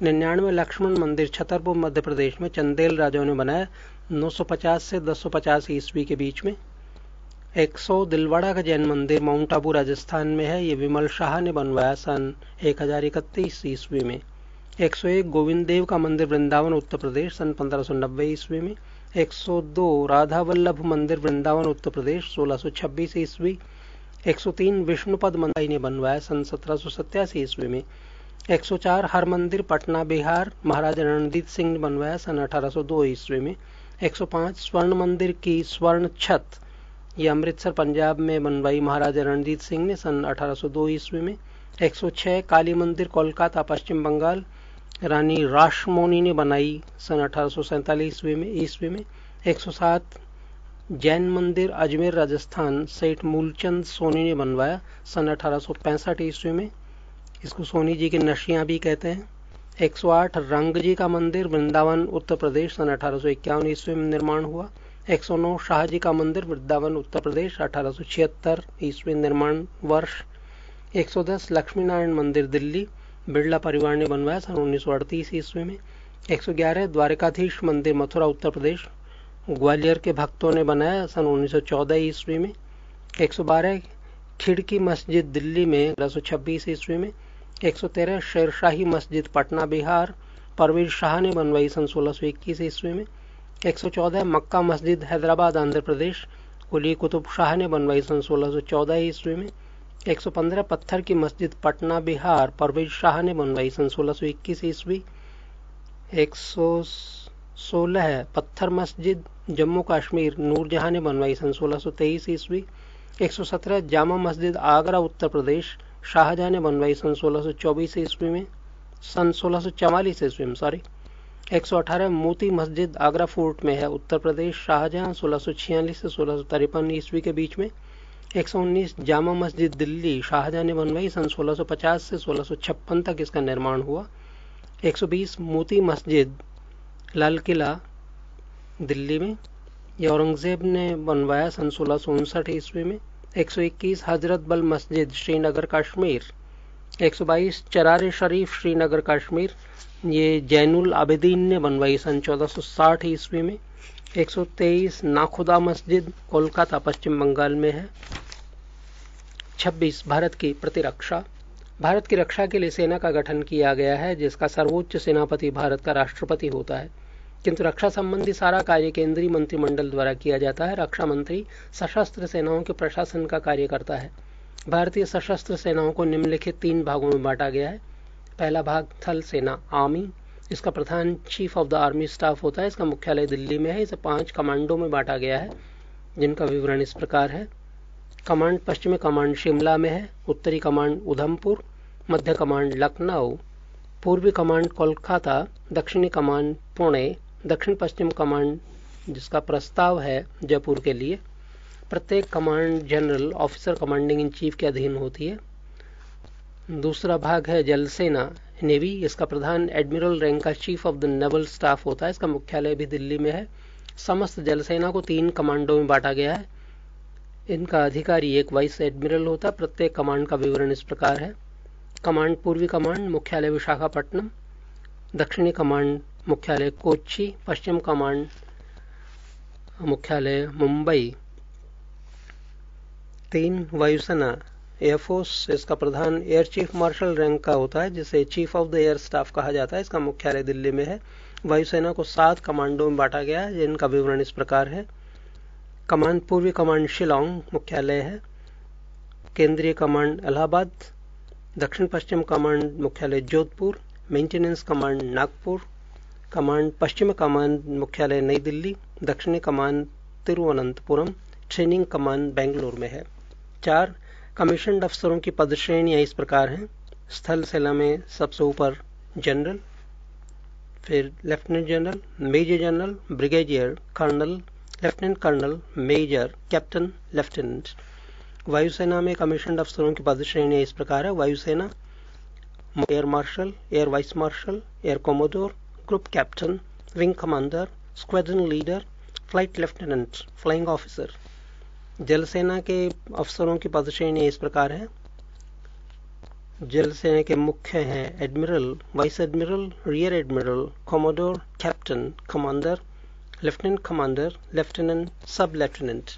निन्यानवे लक्ष्मण मंदिर छतरपुर मध्य प्रदेश में चंदेल राजाओं ने बनाया 950 से 1050 ईस्वी के बीच में एक सौ दिलवाड़ा का जैन मंदिर माउंट आबू राजस्थान में है ये विमल शाह ने बनवाया सन एक हजार इकतीस ईस्वी में एक सौ एक गोविंद देव का मंदिर वृंदावन उत्तर प्रदेश सन पंद्रह सौ नब्बे ईस्वी में एक सौ दो राधा वल्लभ मंदिर वृंदावन उत्तर प्रदेश सोलह सौ छब्बीस ईस्वी एक सौ तीन विष्णुपद मंदिर ने बनवाया सन सत्रह ईस्वी में एक सौ चार हर मंदिर पटना बिहार महाराजा रणजीत सिंह ने बनवाया सन अठारह सौ दो ईस्वी में एक सौ पांच स्वर्ण मंदिर की स्वर्ण छत ये अमृतसर पंजाब में बनवाई महाराजा रणजीत सिंह ने सन 1802 ईस्वी में 106 काली मंदिर कोलकाता पश्चिम बंगाल रानी राशमोनी ने बनाई सन अठारह ईस्वी में ईस्वी में 107 जैन मंदिर अजमेर राजस्थान सेठ मूलचंद सोनी ने बनवाया सन अठारह ईस्वी में इसको सोनी जी की नशियाँ भी कहते हैं 108 रंग जी का मंदिर वृंदावन उत्तर प्रदेश सन अठारह ईस्वी में निर्माण हुआ एक सौ नौ शाहजी का मंदिर वृंदावन उत्तर प्रदेश अठारह सौ छिहत्तर ईस्वी निर्माण वर्ष एक सौ दस लक्ष्मी नारायण मंदिर दिल्ली बिरला परिवार ने बनवाया सन उन्नीस सौ अड़तीस ईस्वी में एक सौ ग्यारह द्वारिकाधीश मंदिर मथुरा उत्तर प्रदेश ग्वालियर के भक्तों ने बनाया सन उन्नीस सौ चौदह ईस्वी में एक सौ बारह खिड़की मस्जिद दिल्ली में अठारह सौ छब्बीस ईस्वी में एक सौ तेरह शेरशाही मस्जिद पटना बिहार परवीर शाह ने बनवाई सन सोलह सौ इक्कीस ईस्वी में 114 मक्का मस्जिद हैदराबाद आंध्र प्रदेश कुली कुतुब शाह ने बनवाई सन 1614 ईस्वी में 115 पत्थर की मस्जिद पटना बिहार परवेज शाह ने बनवाई सन 1621 ईस्वी 116 पत्थर मस्जिद जम्मू कश्मीर नूरजहां ने बनवाई सन 1623 ईस्वी 117 जामा मस्जिद आगरा उत्तर प्रदेश शाहजहां ने बनवाई सन 1624 ईस्वी में सन 1644 ईस्वी में सॉरी 118 मोती मस्जिद आगरा फोर्ट में है उत्तर प्रदेश शाहजहां सोलह से सोलह ईस्वी के बीच में 119 जामा मस्जिद दिल्ली शाहजहां ने बनवाई सन 1650 से सोलह तक इसका निर्माण हुआ 120 मोती मस्जिद लाल किला दिल्ली में यह औरंगजेब ने बनवाया सन सोलह ईस्वी में 121 हजरत बल मस्जिद श्रीनगर कश्मीर 122 चरार शरीफ श्रीनगर कश्मीर ये जैनुल आबिदीन ने बनवाई सन 1460 ईस्वी में 123 नाखुदा मस्जिद कोलकाता पश्चिम बंगाल में है 26 भारत की प्रतिरक्षा भारत की रक्षा के लिए सेना का गठन किया गया है जिसका सर्वोच्च सेनापति भारत का राष्ट्रपति होता है किंतु रक्षा संबंधी सारा कार्य केंद्रीय मंत्रिमंडल द्वारा किया जाता है रक्षा मंत्री सशस्त्र सेनाओं के प्रशासन का कार्य करता है भारतीय सशस्त्र सेनाओं को निम्नलिखित तीन भागों में बांटा गया है पहला भाग थल सेना आर्मी इसका प्रधान Chief of the Army Staff होता है इसका मुख्यालय दिल्ली में है इसे पांच कमांडो में बांटा गया है जिनका विवरण इस प्रकार है कमांड पश्चिमी कमांड शिमला में है उत्तरी कमांड उधमपुर मध्य कमांड लखनऊ पूर्वी कमांड कोलकाता दक्षिणी कमांड पुणे दक्षिण पश्चिम कमांड जिसका प्रस्ताव है जयपुर के लिए प्रत्येक command general officer commanding in chief के अधीन होती है दूसरा भाग है जलसेना नेवी इसका प्रधान एडमिरल रैंक का Chief of the Naval Staff होता है इसका मुख्यालय भी दिल्ली में है समस्त जलसेना को तीन कमांडो में बांटा गया है इनका अधिकारी एक वाइस एडमिरल होता है प्रत्येक कमांड का विवरण इस प्रकार है कमांड पूर्वी कमांड मुख्यालय विशाखापट्टनम दक्षिणी कमांड मुख्यालय कोच्चि पश्चिम कमांड मुख्यालय मुंबई तीन वायुसेना एयरफोर्स इसका प्रधान एयर चीफ मार्शल रैंक का होता है जिसे Chief of the Air Staff कहा जाता है इसका मुख्यालय दिल्ली में है वायुसेना को सात कमांडो में बांटा गया है जिनका विवरण इस प्रकार है कमांड पूर्वी कमांड शिलोंग मुख्यालय है केंद्रीय कमांड इलाहाबाद दक्षिण पश्चिम कमांड मुख्यालय Jodhpur maintenance command Nagpur command पश्चिम कमांड मुख्यालय नई दिल्ली दक्षिणी command Thiruvananthapuram training command Bangalore में है चार कमीशन अफसरों की पद श्रेणियाँ इस प्रकार हैं स्थल सेना में सबसे ऊपर जनरल फिर lieutenant general major general brigadier colonel lieutenant colonel major captain lieutenant वायुसेना में कमीशन अफसरों की पद श्रेणियाँ इस प्रकार है वायुसेना air marshal air vice marshal air commodore group captain wing commander squadron leader flight lieutenant flying officer जल सेना के अफसरों की पदश्रेणी इस प्रकार है जल सेना के मुख्य हैं admiral vice admiral rear admiral commodore captain commander lieutenant commander lieutenant sub lieutenant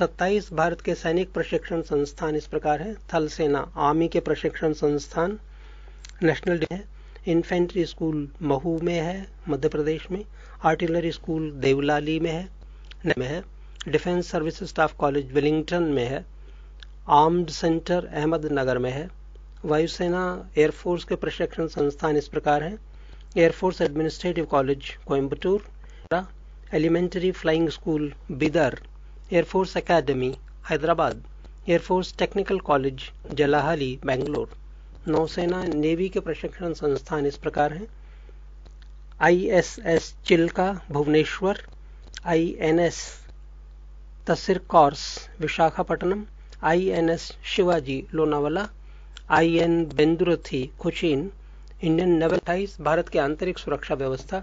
27 Bharat के सैनिक प्रशिक्षण संस्थान इस प्रकार है थल सेना आर्मी के प्रशिक्षण संस्थान नेशनल डे है इन्फेंट्री स्कूल महू में है मध्य प्रदेश में आर्टिलरी स्कूल देवलाली में है में है defence service staff college Wellington में है आर्म्ड सेंटर अहमदनगर में है वायुसेना एयरफोर्स के प्रशिक्षण संस्थान इस प्रकार हैं air force administrative college Coimbatore elementary flying school Bidar air force academy Hyderabad air force technical college Jalahalli Bangalore नौसेना नेवी के प्रशिक्षण संस्थान इस प्रकार हैं S Chilka Bhubaneswar I N S तसिर कॉर्स Visakhapatnam INS Shivaji Lonavala IN Bendurthi Cochin Indian naval टाइज भारत के आंतरिक सुरक्षा व्यवस्था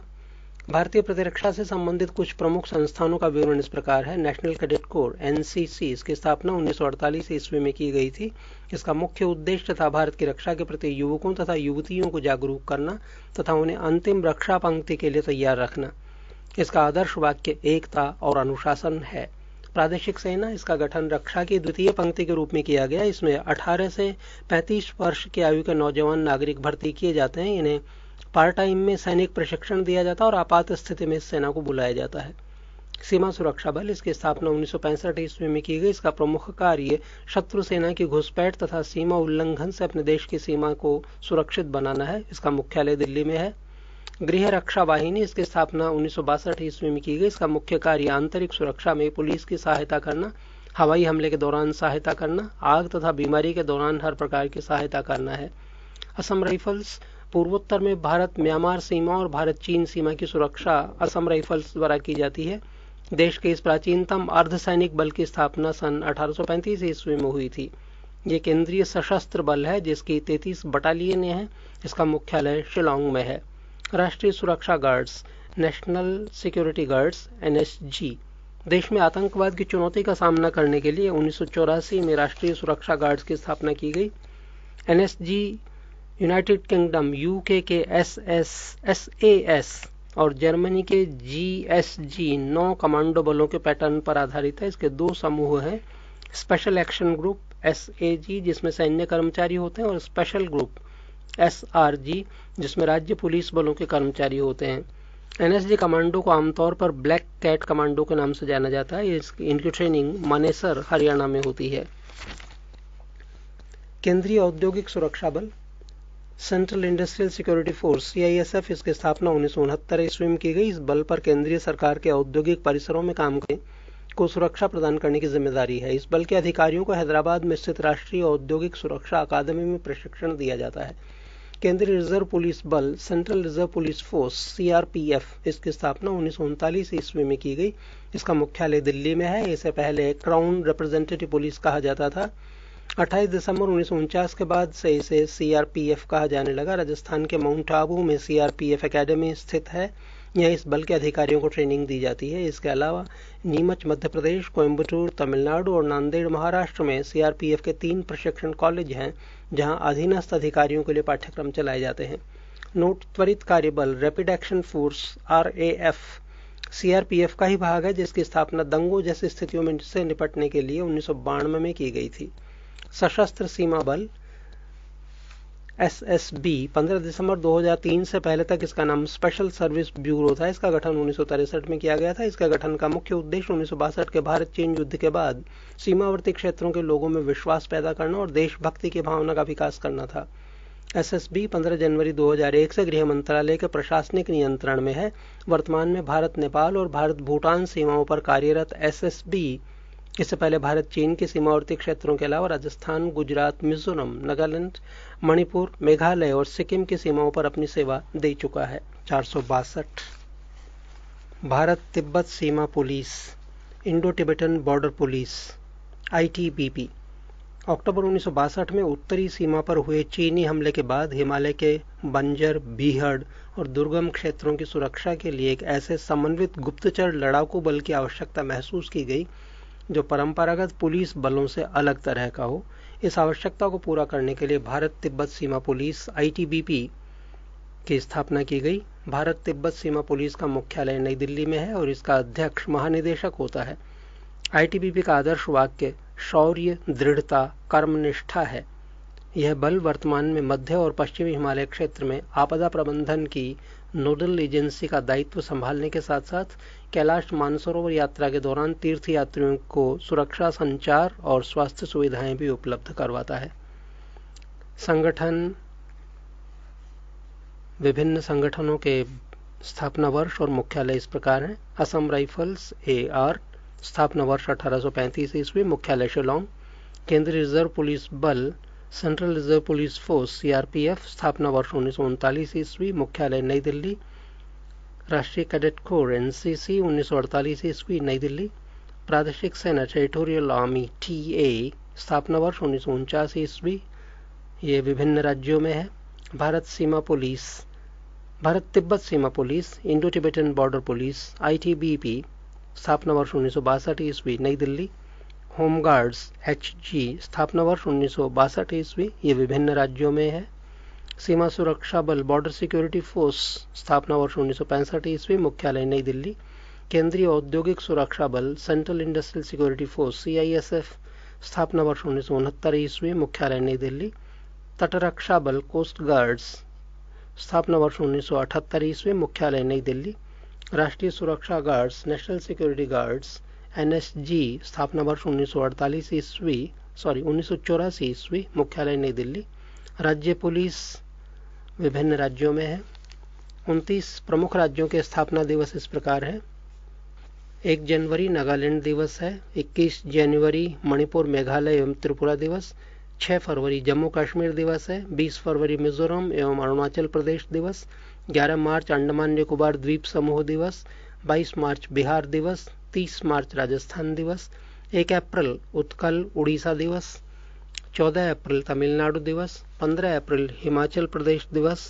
भारतीय प्रतिरक्षा से संबंधित कुछ प्रमुख संस्थानों का विवरण इस प्रकार है नेशनल कैडेट कोर एनसीसी इसकी स्थापना 1948 ईस्वी में की गई थी इसका मुख्य उद्देश्य तथा भारत की रक्षा के प्रति युवकों तथा युवतियों को जागरूक करना तथा उन्हें अंतिम रक्षा पंक्ति के लिए तैयार रखना इसका आदर्श वाक्य एकता और अनुशासन है प्रादेशिक सेना इसका गठन रक्षा की द्वितीय पंक्ति के रूप में किया गया इसमें 18 से 35 वर्ष के आयु के नौजवान नागरिक भर्ती किए जाते हैं इन्हें पार्ट टाइम में सैनिक प्रशिक्षण दिया जाता है और आपात स्थिति में सेना को बुलाया जाता है सीमा सुरक्षा बल इसकी स्थापना उन्नीस ईस्वी में की गई इसका प्रमुख कार्य शत्रु सेना की घुसपैठ तथा सीमा उल्लंघन से अपने देश की सीमा को सुरक्षित बनाना है इसका मुख्यालय दिल्ली में है गृह रक्षा वाहिनी इसकी स्थापना उन्नीस ईस्वी में की गई इसका मुख्य कार्य आंतरिक सुरक्षा में पुलिस की सहायता करना हवाई हमले के दौरान सहायता करना आग तथा बीमारी के दौरान हर प्रकार की सहायता करना है असम राइफल्स पूर्वोत्तर में भारत म्यांमार सीमा और भारत चीन सीमा की सुरक्षा असम राइफल्स द्वारा की जाती है देश के इस प्राचीनतम अर्धसैनिक बल की स्थापना सन 1835 ईस्वी में हुई थी ये केंद्रीय सशस्त्र बल है जिसकी 33 बटालियन हैं इसका मुख्यालय शिलोंग में है राष्ट्रीय सुरक्षा guards national security guards N देश में आतंकवाद की चुनौती का सामना करने के लिए उन्नीस में राष्ट्रीय सुरक्षा गार्ड्स की स्थापना की गई N United Kingdom U K S S S A S और जर्मनी के जी एस जी नौ कमांडो बलों के पैटर्न पर आधारित है इसके दो समूह हैं special action group S A G जिसमें सैन्य कर्मचारी होते हैं और special group S R G जिसमें राज्य पुलिस बलों के कर्मचारी होते हैं एनएसजी कमांडो को आमतौर पर ब्लैक कैट कमांडो के नाम से जाना जाता है इनकी ट्रेनिंग मानेसर हरियाणा में होती है केंद्रीय औद्योगिक सुरक्षा बल central industrial security force CISF इसकी स्थापना उन्नीस सौ उनहत्तर ईस्वी में की गई इस बल पर केंद्रीय सरकार के औद्योगिक परिसरों में काम करने को सुरक्षा प्रदान करने की जिम्मेदारी है इस बल के अधिकारियों को हैदराबाद में स्थित राष्ट्रीय औद्योगिक सुरक्षा अकादमी में प्रशिक्षण दिया जाता है केंद्रीय रिजर्व पुलिस बल central reserve police force CRPF इसकी स्थापना उन्नीस ईस्वी में की गई इसका मुख्यालय दिल्ली में है इसे पहले क्राउन रिप्रेजेंटेटिव पुलिस कहा जाता था 28 दिसंबर उन्नीस के बाद से इसे सीआरपीएफ कहा जाने लगा राजस्थान के माउंट आबू में सीआरपीएफ एकेडमी स्थित है यहाँ इस बल के अधिकारियों को ट्रेनिंग दी जाती है इसके अलावा नीमच मध्य प्रदेश कोयम्बटूर तमिलनाडु और नांदेड़ महाराष्ट्र में सीआरपीएफ के तीन प्रशिक्षण कॉलेज हैं जहां अधीनस्थ अधिकारियों के लिए पाठ्यक्रम चलाए जाते हैं नोट त्वरित कार्यबल rapid action force R A F CRPF का ही भाग है जिसकी स्थापना दंगों जैसी स्थितियों में से निपटने के लिए उन्नीस में की गई थी सशस्त्र सीमा बल एसएसबी 15 दिसंबर 2003 से पहले तक इसका नाम स्पेशल सर्विस ब्यूरो था इसका गठन उन्नीस में किया गया था इसका गठन का मुख्य उद्देश्य उन्नीस के भारत चीन युद्ध के बाद सीमावर्ती क्षेत्रों के लोगों में विश्वास पैदा करना और देशभक्ति की भावना का विकास करना था एसएसबी 15 जनवरी 2001 से गृह मंत्रालय के प्रशासनिक नियंत्रण में है वर्तमान में भारत नेपाल और भारत भूटान सीमाओं पर कार्यरत एसएसबी इससे पहले भारत चीन के सीमावर्ती क्षेत्रों के अलावा राजस्थान गुजरात मिजोरम नागालैंड मणिपुर मेघालय और सिक्किम की सीमाओं पर अपनी सेवा दे चुका है चार भारत तिब्बत सीमा police Indo Tibetan border police ITBP अक्टूबर उन्नीस में उत्तरी सीमा पर हुए चीनी हमले के बाद हिमालय के बंजर बीहड़ और दुर्गम क्षेत्रों की सुरक्षा के लिए एक ऐसे समन्वित गुप्तचर लड़ाकू बल की आवश्यकता महसूस की गई जो परंपरागत पुलिस बलों से अलग तरह का हो इस आवश्यकता को पूरा करने के लिए भारत तिब्बत सीमा पुलिस आईटीबीपी की स्थापना की गई भारत तिब्बत सीमा पुलिस का मुख्यालय नई दिल्ली में है और इसका अध्यक्ष महानिदेशक होता है आईटीबीपी का आदर्श वाक्य शौर्य दृढ़ता कर्मनिष्ठा है यह बल वर्तमान में मध्य और पश्चिमी हिमालय क्षेत्र में आपदा प्रबंधन की नोडल एजेंसी का दायित्व संभालने के साथ साथ कैलाश मानसरोवर यात्रा के दौरान तीर्थ यात्रियों को सुरक्षा संचार और स्वास्थ्य सुविधाएं भी उपलब्ध करवाता है संगठन विभिन्न संगठनों के स्थापना वर्ष और मुख्यालय इस प्रकार हैं असम राइफल्स ए आर स्थापना वर्ष पैंतीस ईस्वी मुख्यालय शिलोंग केंद्रीय रिजर्व पुलिस बल central reserve police force CRPF स्थापना वर्ष उन्नीस सौ उनतालीस ईस्वी मुख्यालय नई दिल्ली राष्ट्रीय कैडेट कोर एनसीसी उन्नीस सौ अड़तालीस ईस्वी नई दिल्ली प्रादेशिक सेना टेरिटोरियल आर्मी टी ए स्थापना वर्ष उन्नीस सौ उनचास ईस्वी ये विभिन्न राज्यों में है भारत सीमा पुलिस भारत तिब्बत सीमा police Indo Tibetan border police ITBP स्थापना वर्ष उन्नीस सौ बासठ ईस्वी नई दिल्ली होमगार्ड्स एच जी स्थापना वर्ष उन्नीस सौ बासठ ईस्वी ये विभिन्न राज्यों में है सीमा सुरक्षा बल बॉर्डर सिक्योरिटी फोर्स स्थापना वर्ष उन्नीस सौ पैंसठ ईस्वी मुख्यालय नई दिल्ली केंद्रीय औद्योगिक सुरक्षा बल central industrial security force F स्थापना वर्ष उन्नीस सौ उनहत्तर ईस्वी मुख्यालय नई दिल्ली तटरक्षा बल कोस्ट गार्ड्स स्थापना वर्ष उन्नीस सौ अठहत्तर ईस्वी मुख्यालय नई दिल्ली राष्ट्रीय सुरक्षा guards national security guards NSG स्थापना वर्ष उन्नीस ईस्वी सॉरी उन्नीस ईस्वी मुख्यालय नई दिल्ली राज्य पुलिस विभिन्न राज्यों में है उनतीस प्रमुख राज्यों के स्थापना दिवस इस प्रकार है एक जनवरी नागालैंड दिवस है 21 जनवरी मणिपुर मेघालय एवं त्रिपुरा दिवस 6 फरवरी जम्मू कश्मीर दिवस है 20 फरवरी मिजोरम एवं अरुणाचल प्रदेश दिवस 11 मार्च अंडमान निकोबार द्वीप समूह दिवस 22 मार्च बिहार दिवस तीस मार्च राजस्थान दिवस एक अप्रैल उत्कल उड़ीसा दिवस चौदह अप्रैल तमिलनाडु दिवस पंद्रह अप्रैल हिमाचल प्रदेश दिवस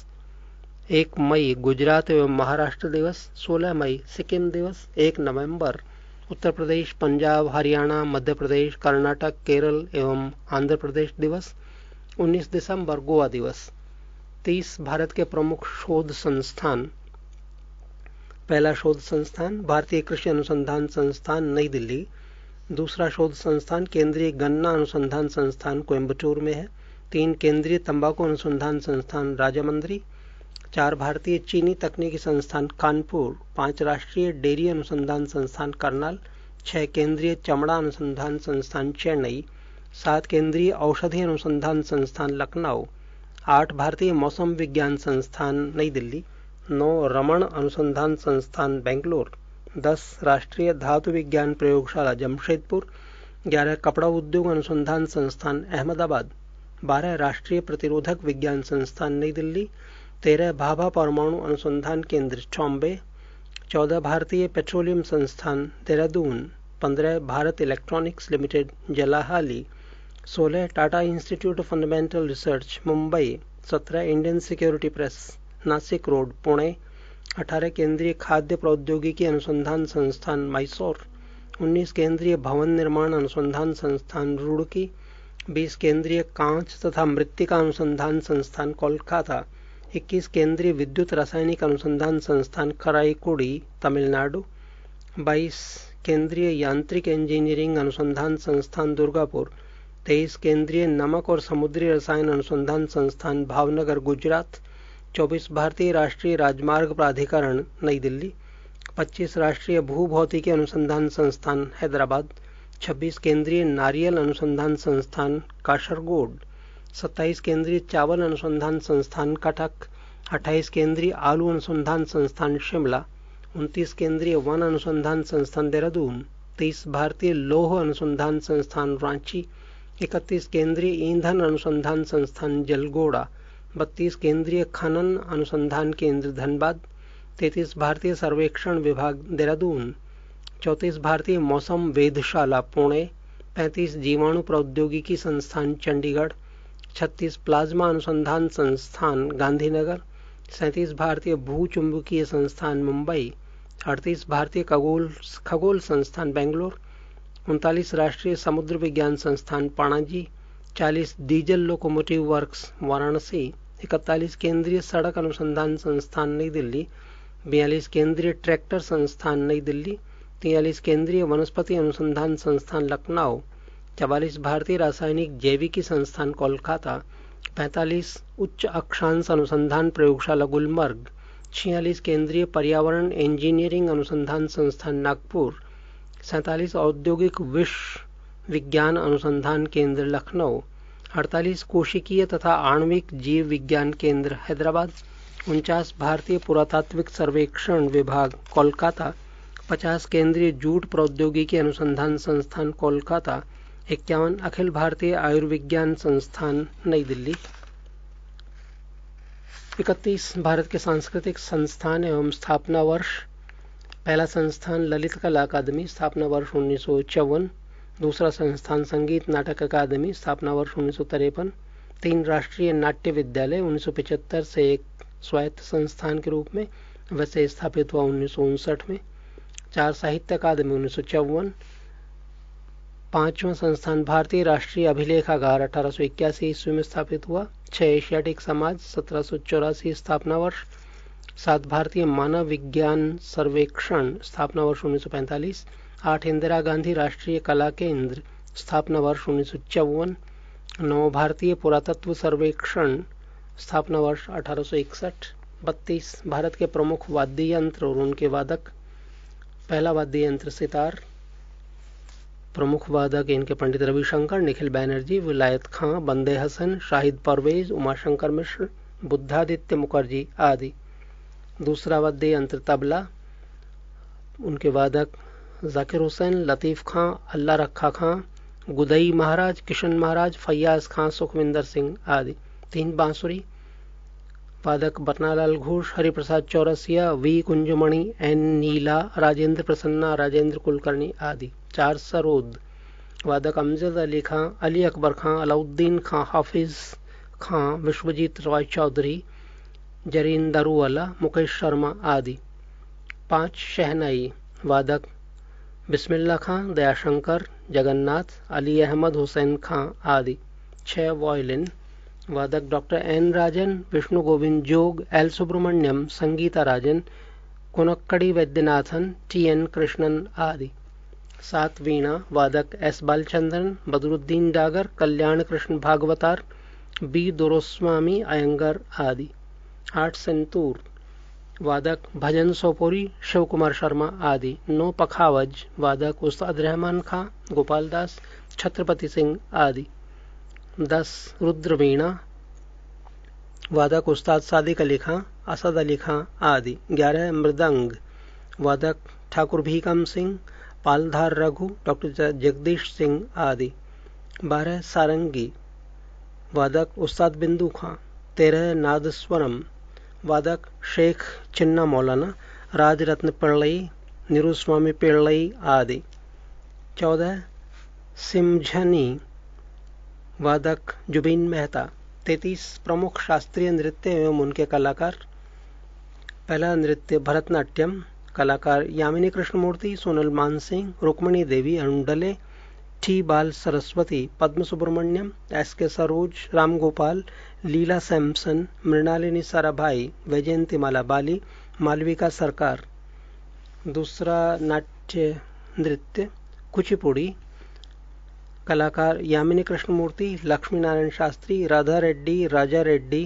एक मई गुजरात एवं महाराष्ट्र दिवस सोलह मई सिक्किम दिवस एक नवंबर उत्तर प्रदेश पंजाब हरियाणा मध्य प्रदेश कर्नाटक केरल एवं आंध्र प्रदेश दिवस 19 दिसंबर गोवा दिवस 30 भारत के प्रमुख शोध संस्थान पहला शोध संस्थान भारतीय कृषि अनुसंधान संस्थान नई दिल्ली दूसरा शोध संस्थान केंद्रीय गन्ना अनुसंधान संस्थान कोयम्बटूर में है तीन केंद्रीय तंबाकू अनुसंधान संस्थान राजामंदरी चार भारतीय चीनी तकनीकी संस्थान कानपुर पांच राष्ट्रीय डेयरी अनुसंधान संस्थान करनाल छह केंद्रीय चमड़ा अनुसंधान संस्थान चेन्नई सात केंद्रीय औषधि अनुसंधान संस्थान लखनऊ आठ भारतीय मौसम विज्ञान संस्थान नई दिल्ली नौ रमण अनुसंधान संस्थान बेंगलोर दस राष्ट्रीय धातु विज्ञान प्रयोगशाला जमशेदपुर ग्यारह कपड़ा उद्योग अनुसंधान संस्थान अहमदाबाद बारह राष्ट्रीय प्रतिरोधक विज्ञान संस्थान नई दिल्ली तेरह भाभा परमाणु अनुसंधान केंद्र चौम्बे चौदह भारतीय पेट्रोलियम संस्थान देहरादून पंद्रह भारत इलेक्ट्रॉनिक्स लिमिटेड जलाहाली सोलह Tata institute of fundamental research Mumbai सत्रह Indian security press Nashik road Pune अठारह केंद्रीय खाद्य प्रौद्योगिकी अनुसंधान संस्थान मैसूर उन्नीस केंद्रीय भवन निर्माण अनुसंधान संस्थान रुड़की बीस केंद्रीय कांच तथा मृतिका अनुसंधान संस्थान कोलकाता इक्कीस केंद्रीय विद्युत रासायनिक अनुसंधान संस्थान कराईकुड़ी तमिलनाडु बाईस केंद्रीय यांत्रिक इंजीनियरिंग अनुसंधान संस्थान दुर्गापुर तेईस केंद्रीय नमक और समुद्री रसायन अनुसंधान संस्थान भावनगर गुजरात चौबीस भारतीय राष्ट्रीय राजमार्ग प्राधिकरण नई दिल्ली पच्चीस राष्ट्रीय भू भौतिकी अनुसंधान संस्थान हैदराबाद छब्बीस केंद्रीय नारियल अनुसंधान संस्थान काशरगोड सत्ताईस केंद्रीय चावल अनुसंधान संस्थान कटक अट्ठाईस केंद्रीय आलू अनुसंधान संस्थान शिमला उनतीस केंद्रीय वन अनुसंधान संस्थान देहरादून तीस भारतीय लोह अनुसंधान संस्थान रांची इकतीस केंद्रीय ईंधन अनुसंधान संस्थान जलगोड़ा बत्तीस केंद्रीय खनन अनुसंधान केंद्र धनबाद तैतीस भारतीय सर्वेक्षण विभाग देहरादून चौंतीस भारतीय मौसम वेधशाला पुणे पैंतीस जीवाणु प्रौद्योगिकी संस्थान चंडीगढ़ छत्तीस प्लाज्मा अनुसंधान संस्थान गांधीनगर सैंतीस भारतीय भू चुंबकीय संस्थान मुंबई अड़तीस भारतीय खगोल खगोल संस्थान बेंगलोर उनतालीस राष्ट्रीय समुद्र विज्ञान संस्थान पाणाजी चालीस डीजल लोकोमोटिव वर्क्स वाराणसी इकतालीस केंद्रीय सड़क अनुसंधान संस्थान नई दिल्ली बयालीस केंद्रीय ट्रैक्टर संस्थान नई दिल्ली तियालीस केंद्रीय वनस्पति अनुसंधान संस्थान लखनऊ चवालीस भारतीय रासायनिक जैविकी संस्थान कोलकाता पैंतालीस उच्च अक्षांश अनुसंधान प्रयोगशाला गुलमर्ग छियालीस केंद्रीय पर्यावरण इंजीनियरिंग अनुसंधान संस्थान नागपुर सैंतालीस औद्योगिक विश्व विज्ञान अनुसंधान केंद्र लखनऊ अड़तालीस कोशिकीय तथा आणविक जीव विज्ञान केंद्र हैदराबाद उनचास भारतीय पुरातात्विक सर्वेक्षण विभाग कोलकाता पचास केंद्रीय जूट प्रौद्योगिकी अनुसंधान संस्थान कोलकाता इक्यावन अखिल भारतीय आयुर्विज्ञान संस्थान नई दिल्ली इकतीस भारत के सांस्कृतिक संस्थान एवं स्थापना वर्ष पहला संस्थान ललित कला अकादमी स्थापना वर्ष उन्नीस सौ चौवन दूसरा संस्थान संगीत नाटक अकादमी स्थापना वर्ष उन्नीस तीन राष्ट्रीय नाट्य विद्यालय उन्नीस से एक स्वायत्त संस्थान के रूप में वैसे स्थापित हुआ उन्नीस में चार साहित्य अकादमी उन्नीस पांचवा संस्थान भारतीय राष्ट्रीय अभिलेखागार अठारह सौ इक्यासी ईस्वी में स्थापित हुआ छह एशियाटिक समाज सत्रह सौ चौरासी स्थापना वर्ष सात भारतीय मानव विज्ञान सर्वेक्षण स्थापना वर्ष उन्नीस सौ पैंतालीस आठ इंदिरा गांधी राष्ट्रीय कला केंद्र स्थापना वर्ष उन्नीस नौ भारतीय पुरातत्व सर्वेक्षण स्थापना वर्ष अठारह बत्तीस भारत के प्रमुख वाद्य यंत्र और उनके वादक पहला वाद्य यंत्र सितार प्रमुख वादक इनके पंडित रविशंकर निखिल बैनर्जी विलायत खां बंदे हसन शाहिद परवेज उमाशंकर मिश्र बुद्धादित्य मुखर्जी आदि दूसरा वाद्य यंत्र तबला उनके वादक जाकिर हुसैन लतीफ़ खां अल्लाह रखा खां गुदई महाराज किशन महाराज फैयाज खां सुखविंदर सिंह आदि तीन बांसुरी वादक बरनालाल घोष हरिप्रसाद चौरसिया वी कुंजमणि एन नीला राजेंद्र प्रसन्ना राजेंद्र कुलकर्णी आदि चार सरोद वादक अमजद अली खां अली अकबर खां अलाउद्दीन खां हाफिज खां विश्वजीत रॉय चौधरी जरीन दरूवाला मुकेश शर्मा आदि पांच शहनाई वादक बिस्मिल्ला खां दयाशंकर जगन्नाथ अली अहमद हुसैन खां आदि छः वॉयलिन वादक doctor N Rajan Vishnu Govind Jog L Subramaniam Sangeeta Rajan Kunnakudi Vaidyanathan T N Krishnan आदि सात वीणा वादक एस बालचंद्रन बदरुद्दीन डागर कल्याण कृष्ण भागवतार बी दुरोस्वामी अयंगर आदि आठ सिंतूर वादक भजन सोपोरी शिव कुमार शर्मा आदि नौ पखावज वादक उस्ताद रहमान खां गोपाल दास छत्रपति सिंह आदि दस रुद्रवीणा वादक उस्ताद सादिक अली खां असद अली खां आदि ग्यारह मृदंग वादक ठाकुर भीकम सिंह पालधार रघु डॉक्टर जगदीश सिंह आदि बारह सारंगी वादक उस्ताद बिंदु खां तेरह नादस्वरम वादक शेख चिन्ना मौलाना राजरत्न पिल्लई निरुस्वामी पिल्लई आदि चौदह सिमझनी वादक जुबीन मेहता तैतीस प्रमुख शास्त्रीय नृत्य एवं उनके कलाकार पहला नृत्य भरतनाट्यम कलाकार यामिनी कृष्णमूर्ति सोनल मानसिंह रुक्मणी देवी अंडले टी बाल सरस्वती पद्म सुब्रमण्यम एस के सरोज राम गोपाल लीला सैमसन मृणालिनी साराभाई वैजयंतीमाला बाली मालविका सरकार दूसरा नाट्य नृत्य कुचिपुड़ी कलाकार यामिनी कृष्णमूर्ति लक्ष्मीनारायण शास्त्री राधा रेड्डी राजा रेड्डी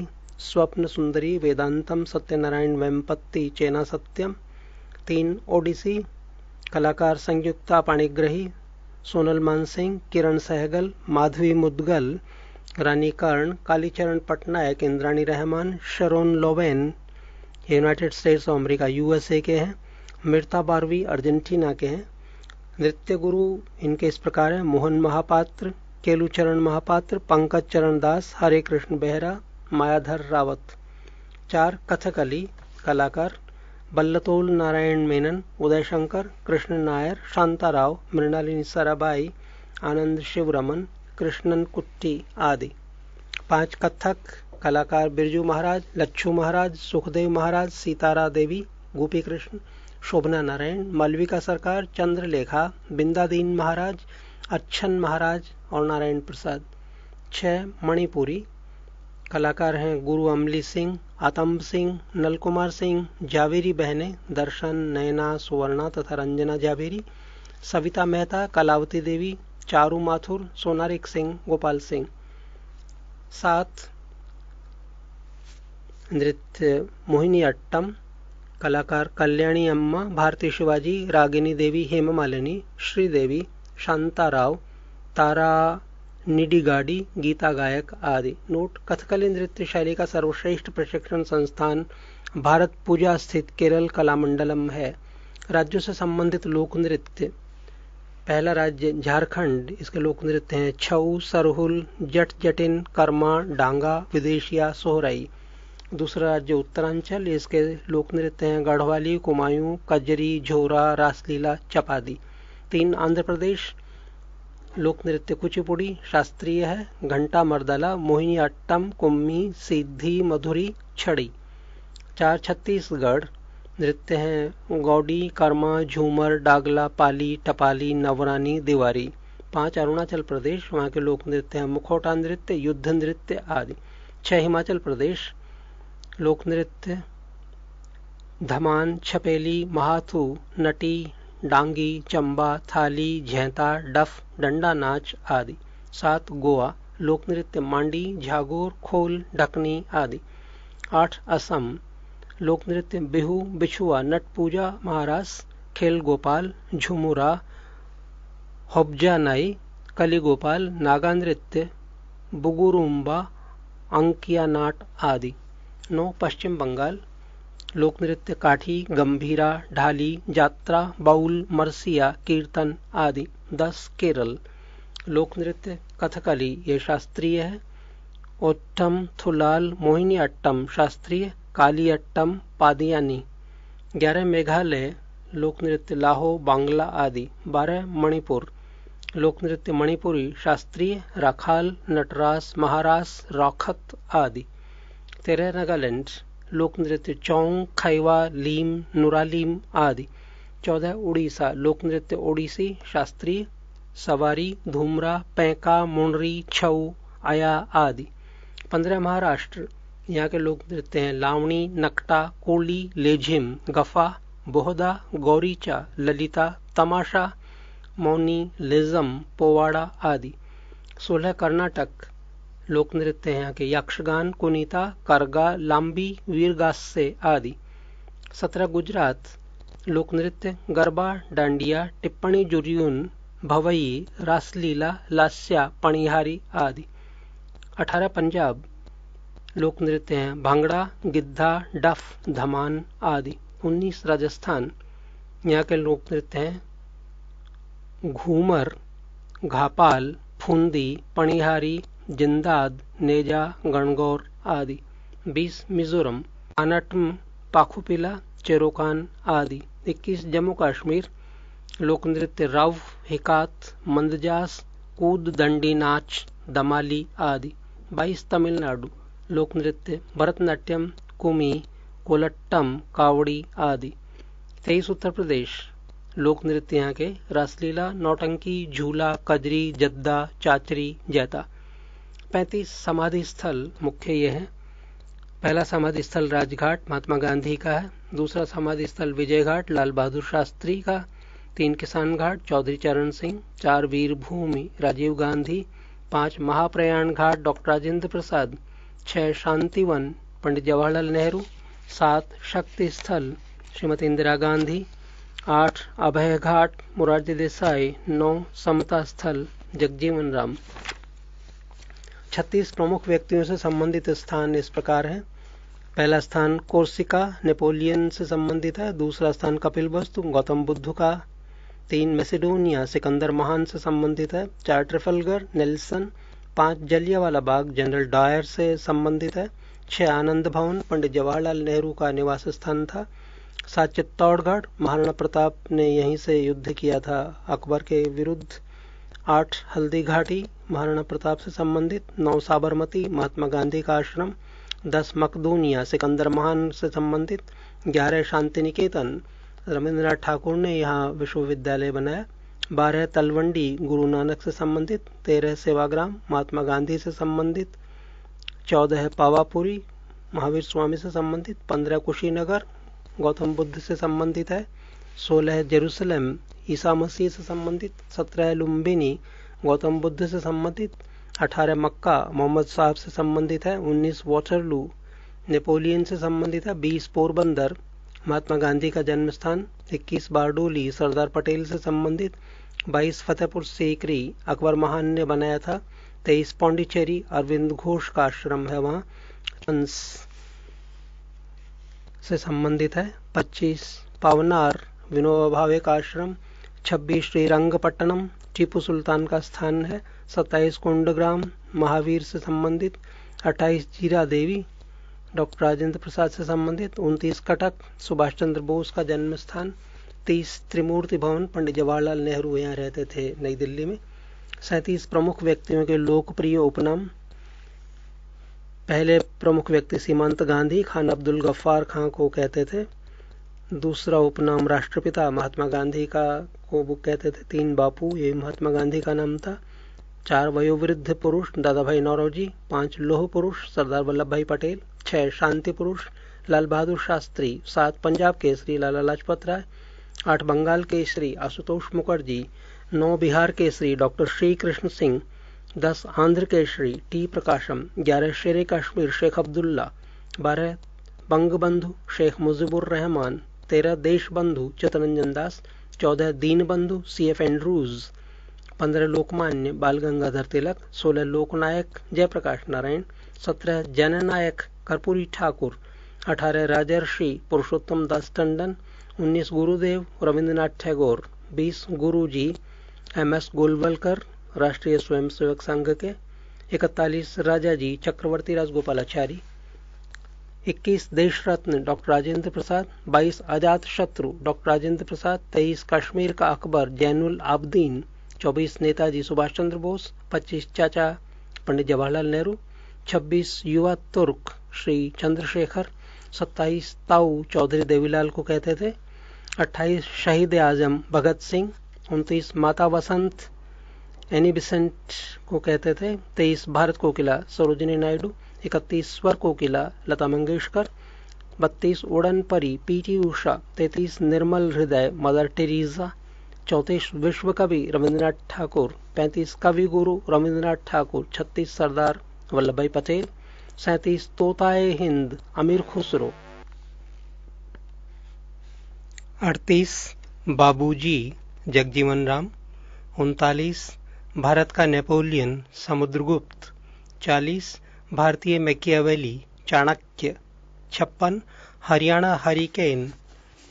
स्वप्न सुंदरी वेदांतम सत्यनारायण वेमपत्ति चेना सत्यम तीन ओडिसी कलाकार Sanjukta Panigrahi Sonal Mansingh Kiran Sehgal Madhavi Mudgal Rani Karna Kalicharan Pattnaik Indrani Rahman Sharon Lowen United States of America USA के हैं मृता बारवी अर्जेंटीना के हैं नृत्य गुरु इनके इस प्रकार हैं मोहन महापात्र केलुचरण महापात्र पंकज चरण दास हरे कृष्ण बेहरा मायाधर रावत चार कथकली कलाकार बल्लतोल नारायण मेनन उदय शंकर कृष्ण नायर शांता राव मृणालिनी सराबाई आनंद शिवरमन कृष्णन कुट्टी आदि पांच कथक कलाकार बिरजू महाराज लच्छू महाराज सुखदेव महाराज सीतारा देवी गोपी कृष्ण शोभना नारायण मालविका सरकार चंद्रलेखा बिंदादीन महाराज अच्छन महाराज और नारायण प्रसाद छ मणिपुरी कलाकार हैं गुरु अमली सिंह आतंब सिंह नलकुमार सिंह जावेरी बहने दर्शन नैना सुवर्णा तथा रंजना जावेरी सविता मेहता कलावती देवी चारू माथुर सोनारिक सिंह गोपाल सिंह सात नृत्य मोहिनी अट्टम कलाकार कल्याणी अम्मा भारती शिवाजी रागिनी देवी मालिनी श्रीदेवी शांता राव तारा निडिगाडी गीता गायक आदि नोट कथकली नृत्य शैली का सर्वश्रेष्ठ प्रशिक्षण संस्थान भारत पूजा स्थित केरल कला मंडलम है राज्यों से संबंधित लोक नृत्य पहला राज्य झारखंड इसके लोक नृत्य हैं छऊ सरहुल जट जटिन कर्मा डांगा विदेशिया सोहराई दूसरा राज्य उत्तरांचल इसके लोक नृत्य हैं गढ़वाली कुमायूं कजरी झोरा रासलीला चपादी तीन आंध्र प्रदेश लोक नृत्य कुचिपुड़ी शास्त्रीय है घंटा मर्दला मोहिनी अट्टम कुम्मी सीधी मधुरी छड़ी चार छत्तीसगढ़ नृत्य हैं गौडी कर्मा झूमर डागला पाली टपाली नवरानी दिवारी पांच अरुणाचल प्रदेश वहाँ के लोक नृत्य हैं मुखौटा नृत्य युद्ध नृत्य आदि छह हिमाचल प्रदेश लोक नृत्य धमान छपेली महाथू नटी डांगी चंबा थाली झेता डफ डंडा नाच आदि सात गोवा लोक नृत्य मांडी झागोर खोल ढकनी आदि आठ असम लोक नृत्य बिहू बिछुआ नट पूजा महारास खेल गोपाल झुमुरा होब्जा नाई कली गोपाल नागा नृत्य बुगुरुम्बा अंकिया नाट आदि नौ पश्चिम बंगाल लोक नृत्य काठी गंभीरा ढाली जात्रा बाउल मरसिया कीर्तन आदि दस केरल लोक नृत्य कथकली ये शास्त्रीय है ओट्टम थुलाल मोहिनी अट्टम शास्त्रीय कालियट्टम पादियानी ग्यारह मेघालय लोक नृत्य लाहो बांग्ला आदि बारह मणिपुर लोक नृत्य मणिपुरी शास्त्रीय राखाल नटरास महारास राखत आदि तेरह नागालैंड लोक नृत्य चौंग खैवा लीम नुरालीम आदि चौदह उड़ीसा लोक नृत्य ओडिसी शास्त्रीय सवारी धूमरा पैंका मुंडरी छऊ आया आदि पंद्रह महाराष्ट्र यहाँ के लोक नृत्य हैं लावणी नकटा कोली लेझिम गफा बोहदा गौरीचा ललिता तमाशा मौनी लिजम पोवाड़ा आदि सोलह कर्नाटक लोक नृत्य हैं यहाँ के यक्षगान कुनीता करगा लांबी वीरगास्से आदि सत्रह गुजरात लोक नृत्य गरबा डांडिया टिप्पणी जुरियुन भवई रासलीला लास्या पणिहारी आदि अठारह पंजाब लोक नृत्य हैं भांगड़ा गिद्धा डफ धमान आदि उन्नीस राजस्थान यहाँ के लोक नृत्य हैं घूमर घापाल फुंदी पणिहारी जिंदाद नेजा गणगौर आदि बीस मिजोरम अनटम पाखुपिला चेरोकान आदि इक्कीस जम्मू कश्मीर लोक नृत्य रव हिकात मंदजास कूद दंडी नाच दमाली आदि बाईस तमिलनाडु लोक नृत्य भरतनाट्यम कुमी कोलट्टम कावड़ी आदि तेईस उत्तर प्रदेश लोक नृत्य यहाँ के रासलीला नौटंकी झूला कजरी जद्दा चाचरी जैता पैंतीस समाधि स्थल मुख्य ये हैं पहला समाधि स्थल राजघाट महात्मा गांधी का है दूसरा समाधि स्थल विजय घाट लाल बहादुर शास्त्री का तीन किसान घाट चौधरी चरण सिंह चार वीरभूमि राजीव गांधी पांच महाप्रयाण घाट डॉक्टर राजेंद्र प्रसाद छह शांतिवन पंडित जवाहरलाल नेहरू सात शक्ति स्थल श्रीमती इंदिरा गांधी आठ अभय घाट मुरारजी देसाई नौ समता स्थल जगजीवन राम छत्तीस प्रमुख व्यक्तियों से संबंधित स्थान इस प्रकार है पहला स्थान कोर्सिका नेपोलियन से संबंधित है दूसरा स्थान कपिल वस्तु गौतम बुद्ध का तीन मेसिडोनिया सिकंदर महान से संबंधित है चार ट्रिफलगर नेल्सन पांच जलियावाला बाग जनरल डायर से संबंधित है छह आनंद भवन पंडित जवाहरलाल नेहरू का निवास स्थान था सात चित्तौड़गढ़ महाराणा प्रताप ने यहीं से युद्ध किया था अकबर के विरुद्ध आठ हल्दी घाटी महाराणा प्रताप से संबंधित नौ साबरमती महात्मा गांधी का आश्रम दस मकदूनिया सिकंदर महान से संबंधित ग्यारह शांति निकेतन रविंद्रनाथ ठाकुर ने यहाँ विश्वविद्यालय बनाया बारह तलवंडी गुरु नानक से संबंधित तेरह सेवाग्राम महात्मा गांधी से संबंधित चौदह पावापुरी महावीर स्वामी से संबंधित पंद्रह कुशीनगर गौतम बुद्ध से संबंधित है सोलह जेरूसलम ईसा मसीह से संबंधित सत्रह लुम्बिनी गौतम बुद्ध से संबंधित अठारह मक्का मोहम्मद साहब से संबंधित है उन्नीस वाटरलू नेपोलियन से संबंधित है बीस पोरबंदर महात्मा गांधी का जन्म स्थान इक्कीस बारडोली सरदार पटेल से संबंधित बाईस फतेहपुर सीकरी अकबर महान ने बनाया था तेईस पौंडीचेरी अरविंद घोष का आश्रम है वहाँ से संबंधित है पच्चीस पावनार विनोबा भावे का आश्रम छब्बीस श्रीरंगपट्टनम टीपू सुल्तान का स्थान है सत्ताईस कुंडग्राम महावीर से संबंधित अट्ठाईस जीरा देवी डॉक्टर राजेंद्र प्रसाद से संबंधित उनतीस कटक सुभाष चंद्र बोस का जन्म स्थान तीस त्रिमूर्ति भवन पंडित जवाहरलाल नेहरू यहाँ रहते थे नई दिल्ली में सैंतीस प्रमुख व्यक्तियों के लोकप्रिय उपनाम पहले प्रमुख व्यक्ति सीमांत गांधी खान अब्दुल गफ्फार खां को कहते थे दूसरा उपनाम राष्ट्रपिता महात्मा गांधी का को वो कहते थे तीन बापू ये महात्मा गांधी का नाम था चार वयोवृद्ध पुरुष दादा भाई नौरोजी पांच लोह पुरुष सरदार वल्लभ भाई पटेल छह शांति पुरुष लाल बहादुर शास्त्री सात पंजाब केसरी लाला लाजपत राय आठ बंगाल के श्री आशुतोष मुखर्जी नौ बिहार के श्री डॉक्टर श्री कृष्ण सिंह दस आंध्र के श्री टी प्रकाशम ग्यारह शेर कश्मीर शेख अब्दुल्ला बारह बंगबंधु शेख मुजिबुर रहमान तेरह देश बंधु चितरंजन दास चौदह दीन बंधु सी एफ एंड्रूज पंद्रह लोकमान्य बाल गंगाधर तिलक सोलह लोकनायक जयप्रकाश नारायण सत्रह जननायक कर्पूरी ठाकुर अठारह राजर्षि पुरुषोत्तम दास टंडन उन्नीस गुरुदेव रविंद्रनाथ ठैगोर बीस गुरु जी एम एस गोलवलकर राष्ट्रीय स्वयंसेवक संघ के इकतालीस राजा जी चक्रवर्ती राजगोपालाचारी इक्कीस देश रत्न डॉक्टर राजेंद्र प्रसाद बाईस आजाद शत्रु डॉक्टर राजेंद्र प्रसाद तेईस कश्मीर का अकबर जैनुल आबदीन चौबीस नेताजी सुभाष चंद्र बोस पच्चीस चाचा पंडित जवाहरलाल नेहरू छब्बीस युवा तुर्क श्री चंद्रशेखर सत्ताईस ताऊ चौधरी देवीलाल को कहते थे अट्ठाईस शहीद आजम भगत सिंह उनतीस माता वसंत एनी बिसेंट को कहते थे तेईस भारत कोकिला सरोजिनी नायडू इकतीस स्वर कोकिला लता मंगेशकर बत्तीस उड़न परी पीटी उषा तैतीस निर्मल हृदय मदर टेरिजा चौंतीस विश्व कवि रविंद्रनाथ ठाकुर पैंतीस कवि गुरु रविंद्रनाथ ठाकुर छत्तीस सरदार वल्लभ भाई पटेल सैंतीस तोताए हिंद अमीर खुसरो अड़तीस बाबूजी जगजीवन राम उनतालीस भारत का नेपोलियन समुद्रगुप्त चालीस भारतीय मैकियावेली चाणक्य छप्पन हरियाणा हरिकेन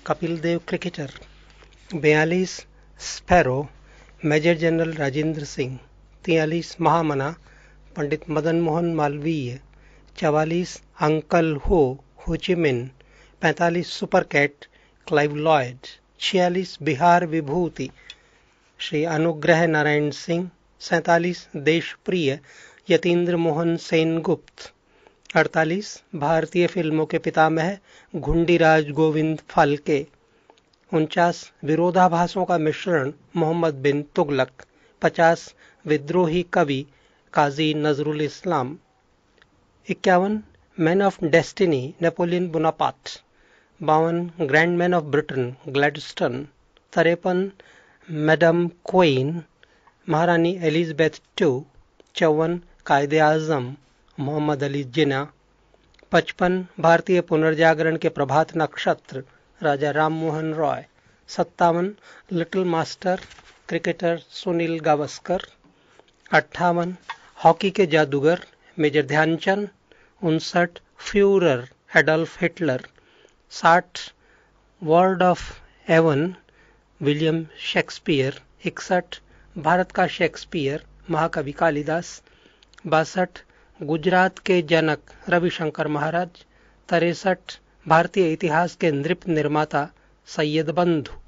कपिल देव क्रिकेटर बयालीस sparrow major general Rajendra Singh तियालीस महामना पंडित मदन मोहन मालवीय चवालीस अंकल हो होचिमिन पैंतालीस सुपर कैट क्लाइव लॉयड छियालीस बिहार विभूति श्री अनुग्रह नारायण सिंह सैतालीस देश प्रिय यतीन्द्र मोहन सेनगुप्त अड़तालीस भारतीय फिल्मों के पितामह घुंडीराज गोविंद फलके उनचास विरोधाभासों का मिश्रण मोहम्मद बिन तुगलक पचास विद्रोही कवि काजी नजरुल इस्लाम इक्यावन man of destiny Napoleon Bonaparte बावन grand man of Britain Gladstone तिरपन मैडम कोइन महारानी एलिजबेथ टू चौवन कायद आजम मोहम्मद अली जिना पचपन भारतीय पुनर्जागरण के प्रभात नक्षत्र राजा राम मोहन रॉय सत्तावन little master cricketer Sunil Gavaskar अट्ठावन हॉकी के जादूगर मेजर ध्यानचंद उनसठ फ्यूरर एडल्फ हिटलर साठ world of Avon William Shakespeare इकसठ भारत का शेक्सपियर महाकवि कालिदास बासठ गुजरात के जनक रविशंकर महाराज तिरसठ भारतीय इतिहास के नृप निर्माता सैयद बंधु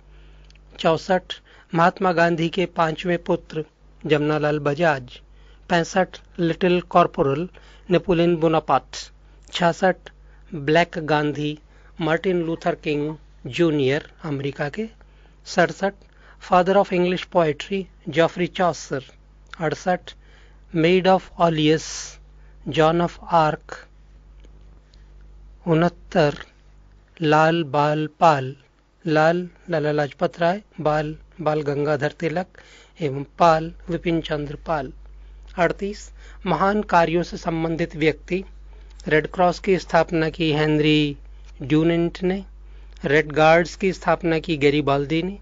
चौसठ महात्मा गांधी के पांचवें पुत्र जमनालाल बजाज पैंसठ लिटिल कॉर्पोरल नेपोलियन बोनापाट छियासठ black Gandhi Martin Luther King junior America के सड़सठ father of English poetry Geoffrey Chaucer अड़सठ maid of Orleans Joan of Arc उनहत्तर लाल बाल पाल लाल लाला लाजपत राय बाल बाल गंगाधर तिलक एवं पाल विपिन चंद्र पाल अड़तीस महान कार्यों से संबंधित व्यक्ति रेड क्रॉस की स्थापना की हेनरी ड्यूनेंट ने रेड गार्ड्स की स्थापना की गरीबाल्दी ने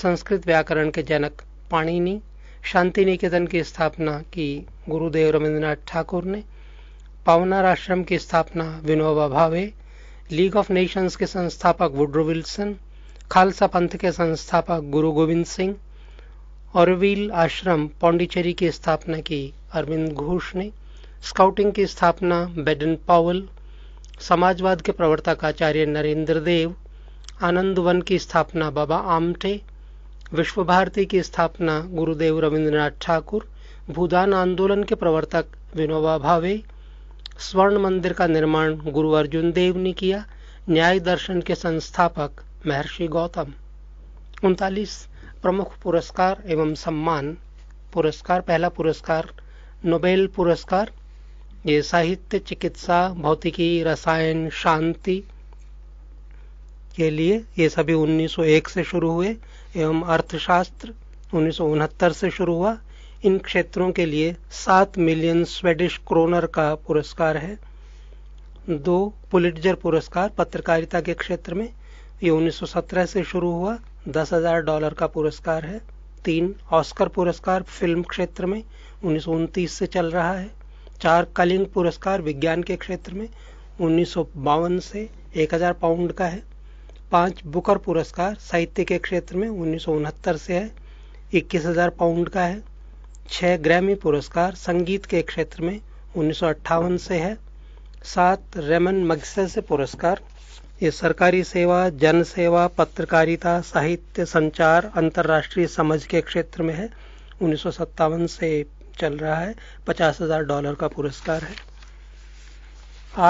संस्कृत व्याकरण के जनक पाणिनि शांति निकेतन की स्थापना की गुरुदेव रविंद्रनाथ ठाकुर ने पावनार आश्रम की स्थापना विनोबा भावे लीग ऑफ नेशंस के संस्थापक वुड्रो विल्सन खालसा पंथ के संस्थापक गुरु गोविंद सिंह वील आश्रम पौंडीचेरी की स्थापना की अरविंद घोष ने स्काउटिंग की स्थापना बेडन पावल समाजवाद के प्रवर्तक आचार्य नरेंद्र देव आनंदवन की स्थापना बाबा आमटे विश्व भारती की स्थापना गुरुदेव रविंद्रनाथ ठाकुर भूदान आंदोलन के प्रवर्तक विनोबा भावे स्वर्ण मंदिर का निर्माण गुरु अर्जुन देव ने किया न्याय दर्शन के संस्थापक महर्षि गौतम उनतालीस प्रमुख पुरस्कार एवं सम्मान पुरस्कार पहला पुरस्कार नोबेल पुरस्कार ये साहित्य चिकित्सा भौतिकी रसायन शांति के लिए ये सभी 1901 से शुरू हुए एवं अर्थशास्त्र उन्नीस से शुरू हुआ इन क्षेत्रों के लिए सात मिलियन स्वेडिश क्रोनर का पुरस्कार है दो पुलिटजर पुरस्कार पत्रकारिता के क्षेत्र में ये 1917 से शुरू हुआ दस हजार डॉलर का पुरस्कार है तीन ऑस्कर पुरस्कार फिल्म क्षेत्र में उन्नीस से चल रहा है चार कलिंग पुरस्कार विज्ञान के क्षेत्र में उन्नीस से 1000 पाउंड का है पांच बुकर पुरस्कार साहित्य के क्षेत्र में उन्नीस से है इक्कीस हजार पाउंड का है छह ग्रैमी पुरस्कार संगीत के क्षेत्र में उन्नीस से है सात रेमन मगसेसे पुरस्कार ये सरकारी सेवा जन सेवा पत्रकारिता साहित्य संचार अंतर्राष्ट्रीय समझ के क्षेत्र में है उन्नीस से चल रहा है पचास हजार डॉलर का पुरस्कार है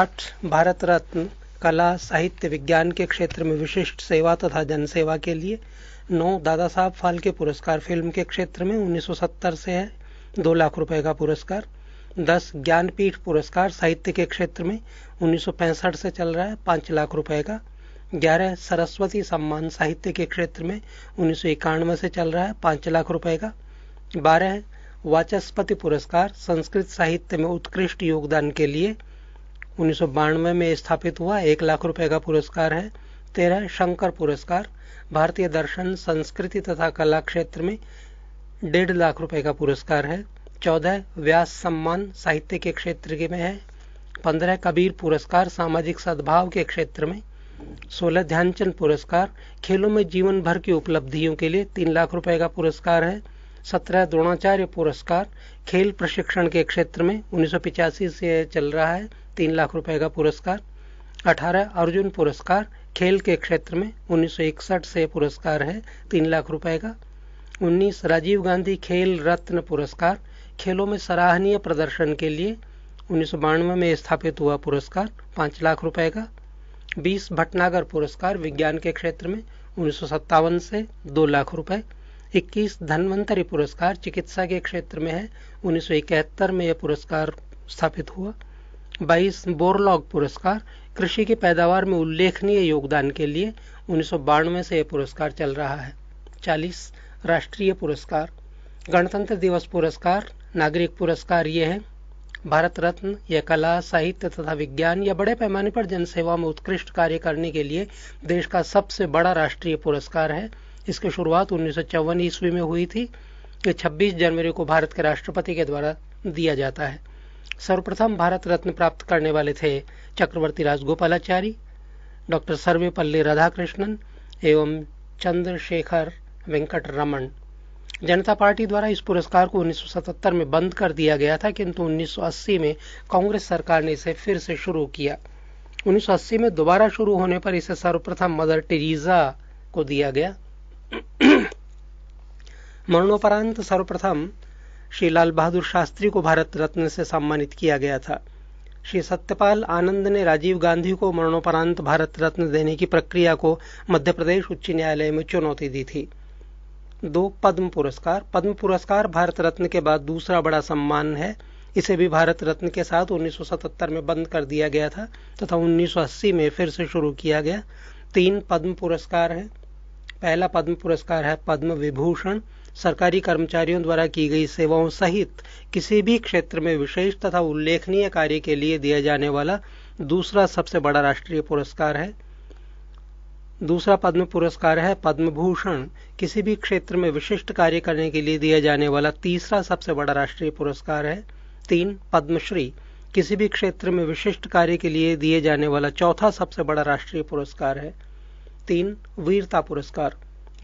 आठ भारत रत्न कला साहित्य विज्ञान के क्षेत्र में विशिष्ट सेवा तथा जनसेवा के लिए नौ दादा साहब फाल्के पुरस्कार फिल्म के क्षेत्र में 1970 से है दो लाख रुपए का पुरस्कार दस ज्ञानपीठ पुरस्कार साहित्य के क्षेत्र में 1965 से चल रहा है पांच लाख रुपए का ग्यारह सरस्वती सम्मान साहित्य के क्षेत्र में उन्नीस से चल रहा है पांच लाख रुपए का बारह वाचस्पति पुरस्कार संस्कृत साहित्य में उत्कृष्ट योगदान के लिए उन्नीस में स्थापित हुआ एक लाख रुपए का पुरस्कार है तेरह शंकर पुरस्कार भारतीय दर्शन संस्कृति तथा कला क्षेत्र में डेढ़ लाख रुपए का पुरस्कार है चौदह व्यास सम्मान साहित्य के क्षेत्र में है पंद्रह कबीर पुरस्कार सामाजिक सद्भाव के क्षेत्र में सोलह ध्यानचंद पुरस्कार खेलों में जीवन भर की उपलब्धियों के लिए तीन लाख रुपए का पुरस्कार है सत्रह द्रोणाचार्य पुरस्कार खेल प्रशिक्षण के क्षेत्र में उन्नीस से चल रहा है तीन लाख रुपए का पुरस्कार अठारह अर्जुन पुरस्कार खेल के क्षेत्र में उन्नीस से पुरस्कार है तीन लाख रुपए का उन्नीस राजीव गांधी खेल रत्न पुरस्कार खेलों में सराहनीय प्रदर्शन के लिए उन्नीस में स्थापित हुआ पुरस्कार पाँच लाख रुपए का बीस भटनागर पुरस्कार विज्ञान के क्षेत्र में उन्नीस से दो लाख रुपए 21 धनवंतरी पुरस्कार चिकित्सा के क्षेत्र में है उन्नीस में यह पुरस्कार स्थापित हुआ 22 बोरलॉग पुरस्कार कृषि की पैदावार में उल्लेखनीय योगदान के लिए उन्नीस से यह पुरस्कार चल रहा है 40 राष्ट्रीय पुरस्कार गणतंत्र दिवस पुरस्कार नागरिक पुरस्कार ये हैं भारत रत्न या कला साहित्य तथा विज्ञान या बड़े पैमाने पर जनसेवा में उत्कृष्ट कार्य करने के लिए देश का सबसे बड़ा राष्ट्रीय पुरस्कार है इसकी शुरुआत उन्नीस ईस्वी में हुई थी छब्बीस जनवरी को भारत के राष्ट्रपति के द्वारा दिया जाता है सर्वप्रथम भारत रत्न प्राप्त करने वाले थे चक्रवर्ती राजगोपालाचारी डॉक्टर सर्वेपल्ली राधाकृष्णन एवं चंद्रशेखर वेंकट रमन जनता पार्टी द्वारा इस पुरस्कार को 1977 में बंद कर दिया गया था किंतु 1980 में कांग्रेस सरकार ने इसे फिर से शुरू किया 1980 में दोबारा शुरू होने पर इसे सर्वप्रथम मदर टेरिजा को दिया गया मरणोपरांत सर्वप्रथम श्री लाल बहादुर शास्त्री को भारत रत्न से सम्मानित किया गया था श्री सत्यपाल आनंद ने राजीव गांधी को मरणोपरांत भारत रत्न देने की प्रक्रिया को मध्य प्रदेश उच्च न्यायालय में चुनौती दी थी दो पद्म पुरस्कार पद्म पुरस्कार भारत रत्न के बाद दूसरा बड़ा सम्मान है इसे भी भारत रत्न के साथ 1977 में बंद कर दिया गया था तथा 1980 में फिर से शुरू किया गया तीन पद्म पुरस्कार हैं पहला पद्म पुरस्कार है पद्म विभूषण सरकारी कर्मचारियों द्वारा की गई सेवाओं सहित किसी भी क्षेत्र में विशेष तथा उल्लेखनीय कार्य के लिए दिया जाने वाला दूसरा सबसे बड़ा राष्ट्रीय पुरस्कार है दूसरा पद्म पुरस्कार है पद्म भूषण किसी भी क्षेत्र में विशिष्ट कार्य करने के लिए दिया जाने वाला तीसरा सबसे बड़ा राष्ट्रीय पुरस्कार है तीन पद्मश्री किसी भी क्षेत्र में विशिष्ट कार्य के लिए दिए जाने वाला चौथा सबसे बड़ा राष्ट्रीय पुरस्कार है तीन वीरता पुरस्कार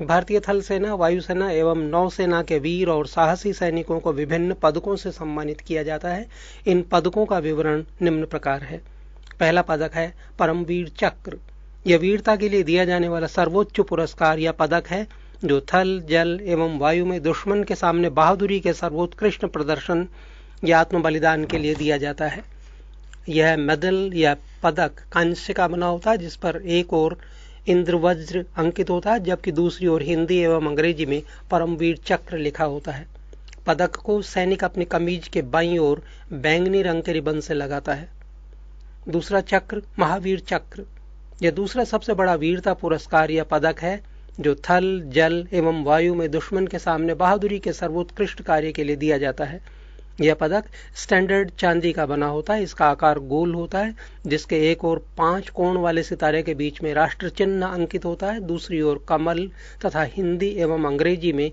भारतीय थल सेना वायुसेना एवं नौसेना के वीर और साहसी सैनिकों को विभिन्न पदकों से सम्मानित किया जाता है इन पदकों का विवरण निम्न प्रकार है पहला पदक है परमवीर चक्र यह वीरता के लिए दिया जाने वाला सर्वोच्च पुरस्कार या पदक है जो थल जल एवं वायु में दुश्मन के सामने बहादुरी के सर्वोत्कृष्ट प्रदर्शन या आत्म बलिदान के लिए दिया जाता है यह मेडल या पदक कांस्य का बना होता है जिस पर एक और वज्र अंकित होता है जबकि दूसरी ओर हिंदी एवं अंग्रेजी में परमवीर चक्र लिखा होता है पदक को सैनिक अपनी कमीज के बाई ओर बैंगनी रंग के रिबन से लगाता है दूसरा चक्र महावीर चक्र यह दूसरा सबसे बड़ा वीरता पुरस्कार या पदक है जो थल जल एवं वायु में दुश्मन के सामने बहादुरी के सर्वोत्कृष्ट कार्य के लिए दिया जाता है यह पदक स्टैंडर्ड चांदी का बना होता है इसका आकार गोल होता है जिसके एक और पांच कोण वाले सितारे के बीच में राष्ट्र चिन्ह अंकित होता है दूसरी ओर कमल तथा हिंदी एवं अंग्रेजी में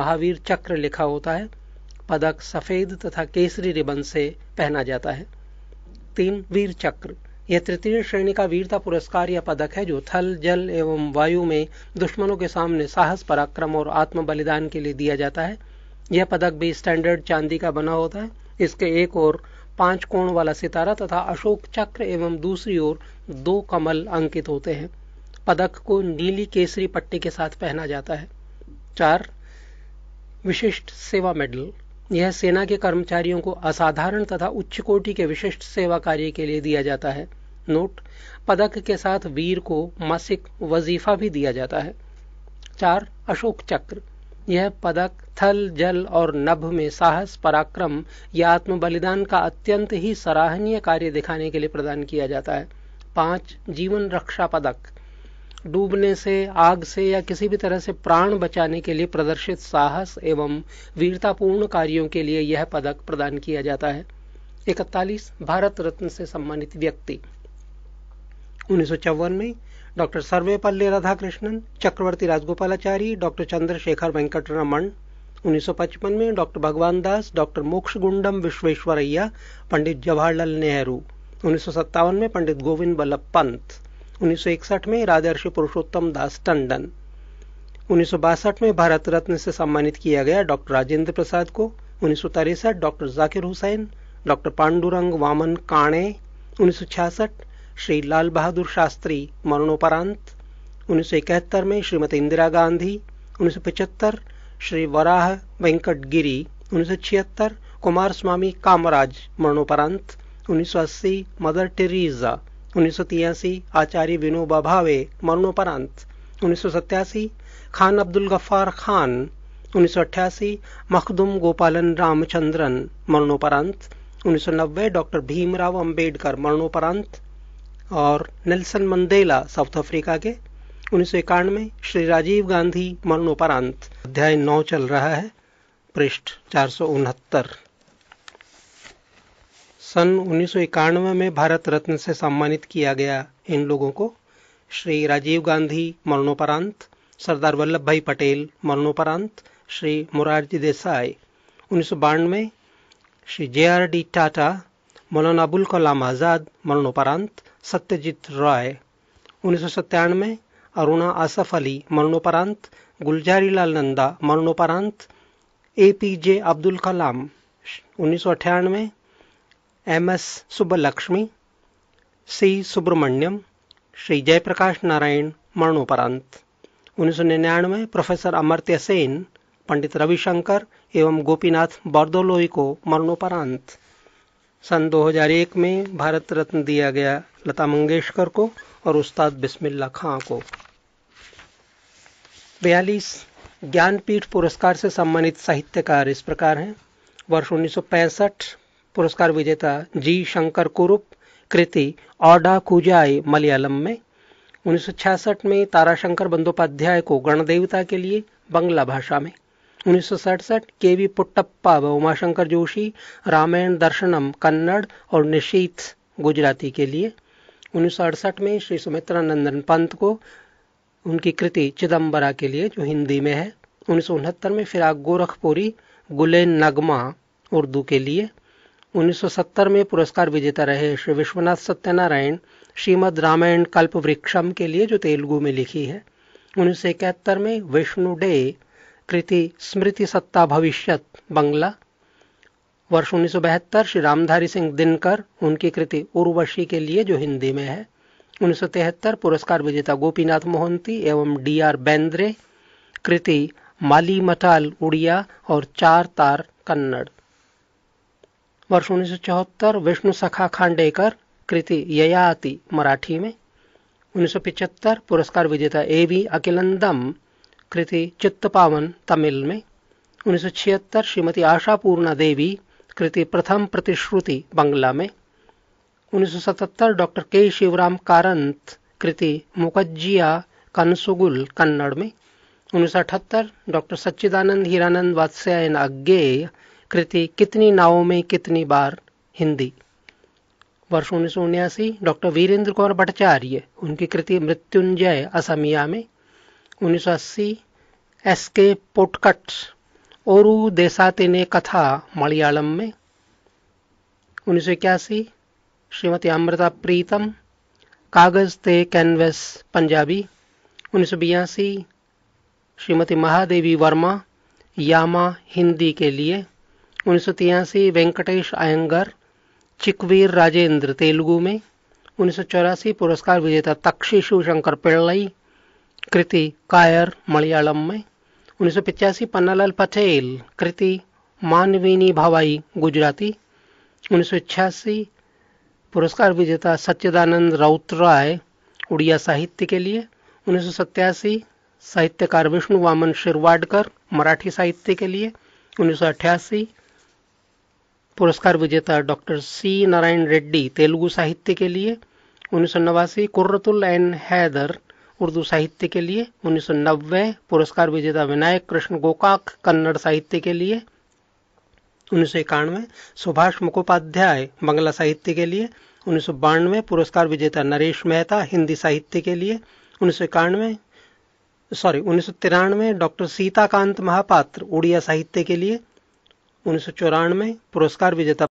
महावीर चक्र लिखा होता है पदक सफेद तथा केसरी रिबन से पहना जाता है तीन वीर चक्र यह तृतीय श्रेणी का वीरता पुरस्कार या पदक है जो थल जल एवं वायु में दुश्मनों के सामने साहस पराक्रम और आत्म बलिदान के लिए दिया जाता है यह पदक भी स्टैंडर्ड चांदी का बना होता है इसके एक और पांच कोण वाला सितारा तथा अशोक चक्र एवं दूसरी ओर दो कमल अंकित होते हैं पदक को नीली केसरी पट्टी के साथ पहना जाता है चार विशिष्ट सेवा मेडल यह सेना के कर्मचारियों को असाधारण तथा उच्च कोटि के विशिष्ट सेवा कार्य के लिए दिया जाता है नोट पदक के साथ वीर को मासिक वजीफा भी दिया जाता है चार अशोक चक्र यह पदक थल जल और नभ में साहस पराक्रम या आत्म बलिदान का अत्यंत ही सराहनीय कार्य दिखाने के लिए प्रदान किया जाता है पांच जीवन रक्षा पदक डूबने से आग से या किसी भी तरह से प्राण बचाने के लिए प्रदर्शित साहस एवं वीरतापूर्ण कार्यों के लिए यह पदक प्रदान किया जाता है इकतालीस भारत रत्न से सम्मानित व्यक्ति उन्नीस में डॉक्टर सर्वेपल्ली राधाकृष्णन चक्रवर्ती राजगोपालाचारी डॉक्टर चंद्रशेखर वेंकट रमन 1955 में doctor Bhagwan Das doctor Mokshagundam Visvesvaraya Pandit Jawaharlal Nehru उन्नीस में पंडित गोविंद बल्लभ पंत उन्नीस में राजर्षि पुरुषोत्तम दास टंडन उन्नीस में भारत रत्न से सम्मानित किया गया डॉक्टर राजेंद्र प्रसाद को उन्नीस डॉक्टर जाकिर हुसैन डॉक्टर पांडुरंग वामन काणे उन्नीस श्री लाल बहादुर शास्त्री मरणोपरांत इकहत्तर में श्रीमती इंदिरा गांधी पिचहत्तर श्री वराह वेंकट गिरी छिहत्तर कुमार स्वामी कामराज मरणोपरांत अस्सी मदर टेरीजा उन्नीस आचार्य विनोबा भावे मरणोपरांत सत्यासी खान अब्दुल गफ्फार खान 1988 मखदुम गोपालन रामचंद्रन मरणोपरांत नब्बे डॉक्टर भीमराव अंबेडकर मरणोपरांत और नेल्सन मंदेला साउथ अफ्रीका के उन्नीस में श्री राजीव गांधी मरणोपरांत अध्याय नौ चल रहा है पृष्ठ चार सौ उनहत्तर सन उन्नीस में भारत रत्न से सम्मानित किया गया इन लोगों को श्री राजीव गांधी मरणोपरांत सरदार वल्लभ भाई पटेल मरणोपरांत श्री मुरारजी देसाई उन्नीस में Shri J R D Tata Maulana Abul कलाम आज़ाद मरणोपरांत सत्यजीत रॉय उन्नीस अरुणा आसफ अली मरणोपरांत लाल नंदा मरणोपरांत ए पी जे अब्दुल कलाम उन्नीस M S Subbulakshmi C Subramaniam Shri Jayaprakash Narayan मरणोपरांत उन्नीस प्रोफेसर अमर्त्य सेन पंडित रविशंकर एवं गोपीनाथ बर्दोलोई को मरणोपरांत सन 2001 में भारत रत्न दिया गया लता मंगेशकर को और उस्ताद बिस्मिल्ला खां को बयालीस ज्ञानपीठ पुरस्कार से सम्मानित साहित्यकार इस प्रकार हैं वर्ष उन्नीस पुरस्कार विजेता जी शंकर कुरुप कृति ऑडा कुजाई मलयालम में 1966 में ताराशंकर बंदोपाध्याय को गणदेवता के लिए बंगला भाषा में उन्नीस सौ सड़सठ के वी पुट्टप्पा व उमाशंकर जोशी रामायण दर्शनम कन्नड़ और निशीत गुजराती के लिए उन्नीस सौ अड़सठ में श्री सुमित्रा नंदन पंत को उनकी कृति चिदम्बरा के लिए जो हिंदी में है उन्नीस सौ उनहत्तर में फिराग गोरखपुरी गुले नगमा उर्दू के लिए 1970 में पुरस्कार विजेता रहे श्री विश्वनाथ सत्यनारायण श्रीमद रामायण कल्प वृक्षम के लिए जो तेलुगु में लिखी है उन्नीस में विष्णु डे कृति स्मृति सत्ता भविष्यत बंगला वर्ष उन्नीस श्री रामधारी सिंह दिनकर उनकी कृति उर्वशी के लिए जो हिंदी में है उन्नीस पुरस्कार विजेता गोपीनाथ मोहंती एवं डी आर बेंद्रे कृति माली मटाल उड़िया और चार तार कन्नड़ वर्ष उन्नीस विष्णु सखा खांडेकर कृति ययाति मराठी में उन्नीस पुरस्कार विजेता ए वी अकिलंदम कृति चित्त पावन तमिल में 1976 श्रीमती आशा पूर्णा देवी कृति प्रथम प्रतिश्रुति बंगला में 1977 डॉक्टर के शिवराम कारंत कृति मुकज्जिया कनसुगुल कन्नड़ में अठहत्तर डॉक्टर सच्चिदानंद हीरानंद वात्स्यायन अज्ञे कृति कितनी नावों में कितनी बार हिंदी वर्ष उन्नीस डॉक्टर वीरेंद्र कौर भट्टाचार्य उनकी कृति मृत्युंजय असमिया में 1980 एस.के. पोटकट ओरू देसाते ने कथा मलयालम में उन्नीस श्रीमती अमृता प्रीतम कागज ते कैनवस पंजाबी उन्नीस श्रीमती महादेवी वर्मा यामा हिंदी के लिए उन्नीस वेंकटेश अयंगर चिकवीर राजेंद्र तेलुगु में उन्नीस पुरस्कार विजेता तक्षिशु शंकर पिल्लई कृति कायर मलयालम में उन्नीस सौ पन्नालाल पटेल कृति मानवीनी भावाई गुजराती उन्नीस पुरस्कार विजेता सच्चिदानंद राउत राय उड़िया साहित्य के लिए उन्नीस साहित्यकार विष्णु वामन शिरवाडकर मराठी साहित्य के लिए उन्नीस पुरस्कार विजेता डॉक्टर सी नारायण रेड्डी तेलुगु साहित्य के लिए उन्नीस सौ नवासी कुर्रतुल एन हैदर उर्दू साहित्य के लिए 1990 पुरस्कार विजेता विनायक कृष्ण गोकाक कन्नड़ साहित्य के लिए उन्नीस सुभाष मुखोपाध्याय बंगला साहित्य के लिए उन्नीस पुरस्कार विजेता नरेश मेहता हिंदी साहित्य के लिए उन्नीस सॉरी उन्नीस डॉक्टर सीताकांत महापात्र उड़िया साहित्य के लिए उन्नीस पुरस्कार विजेता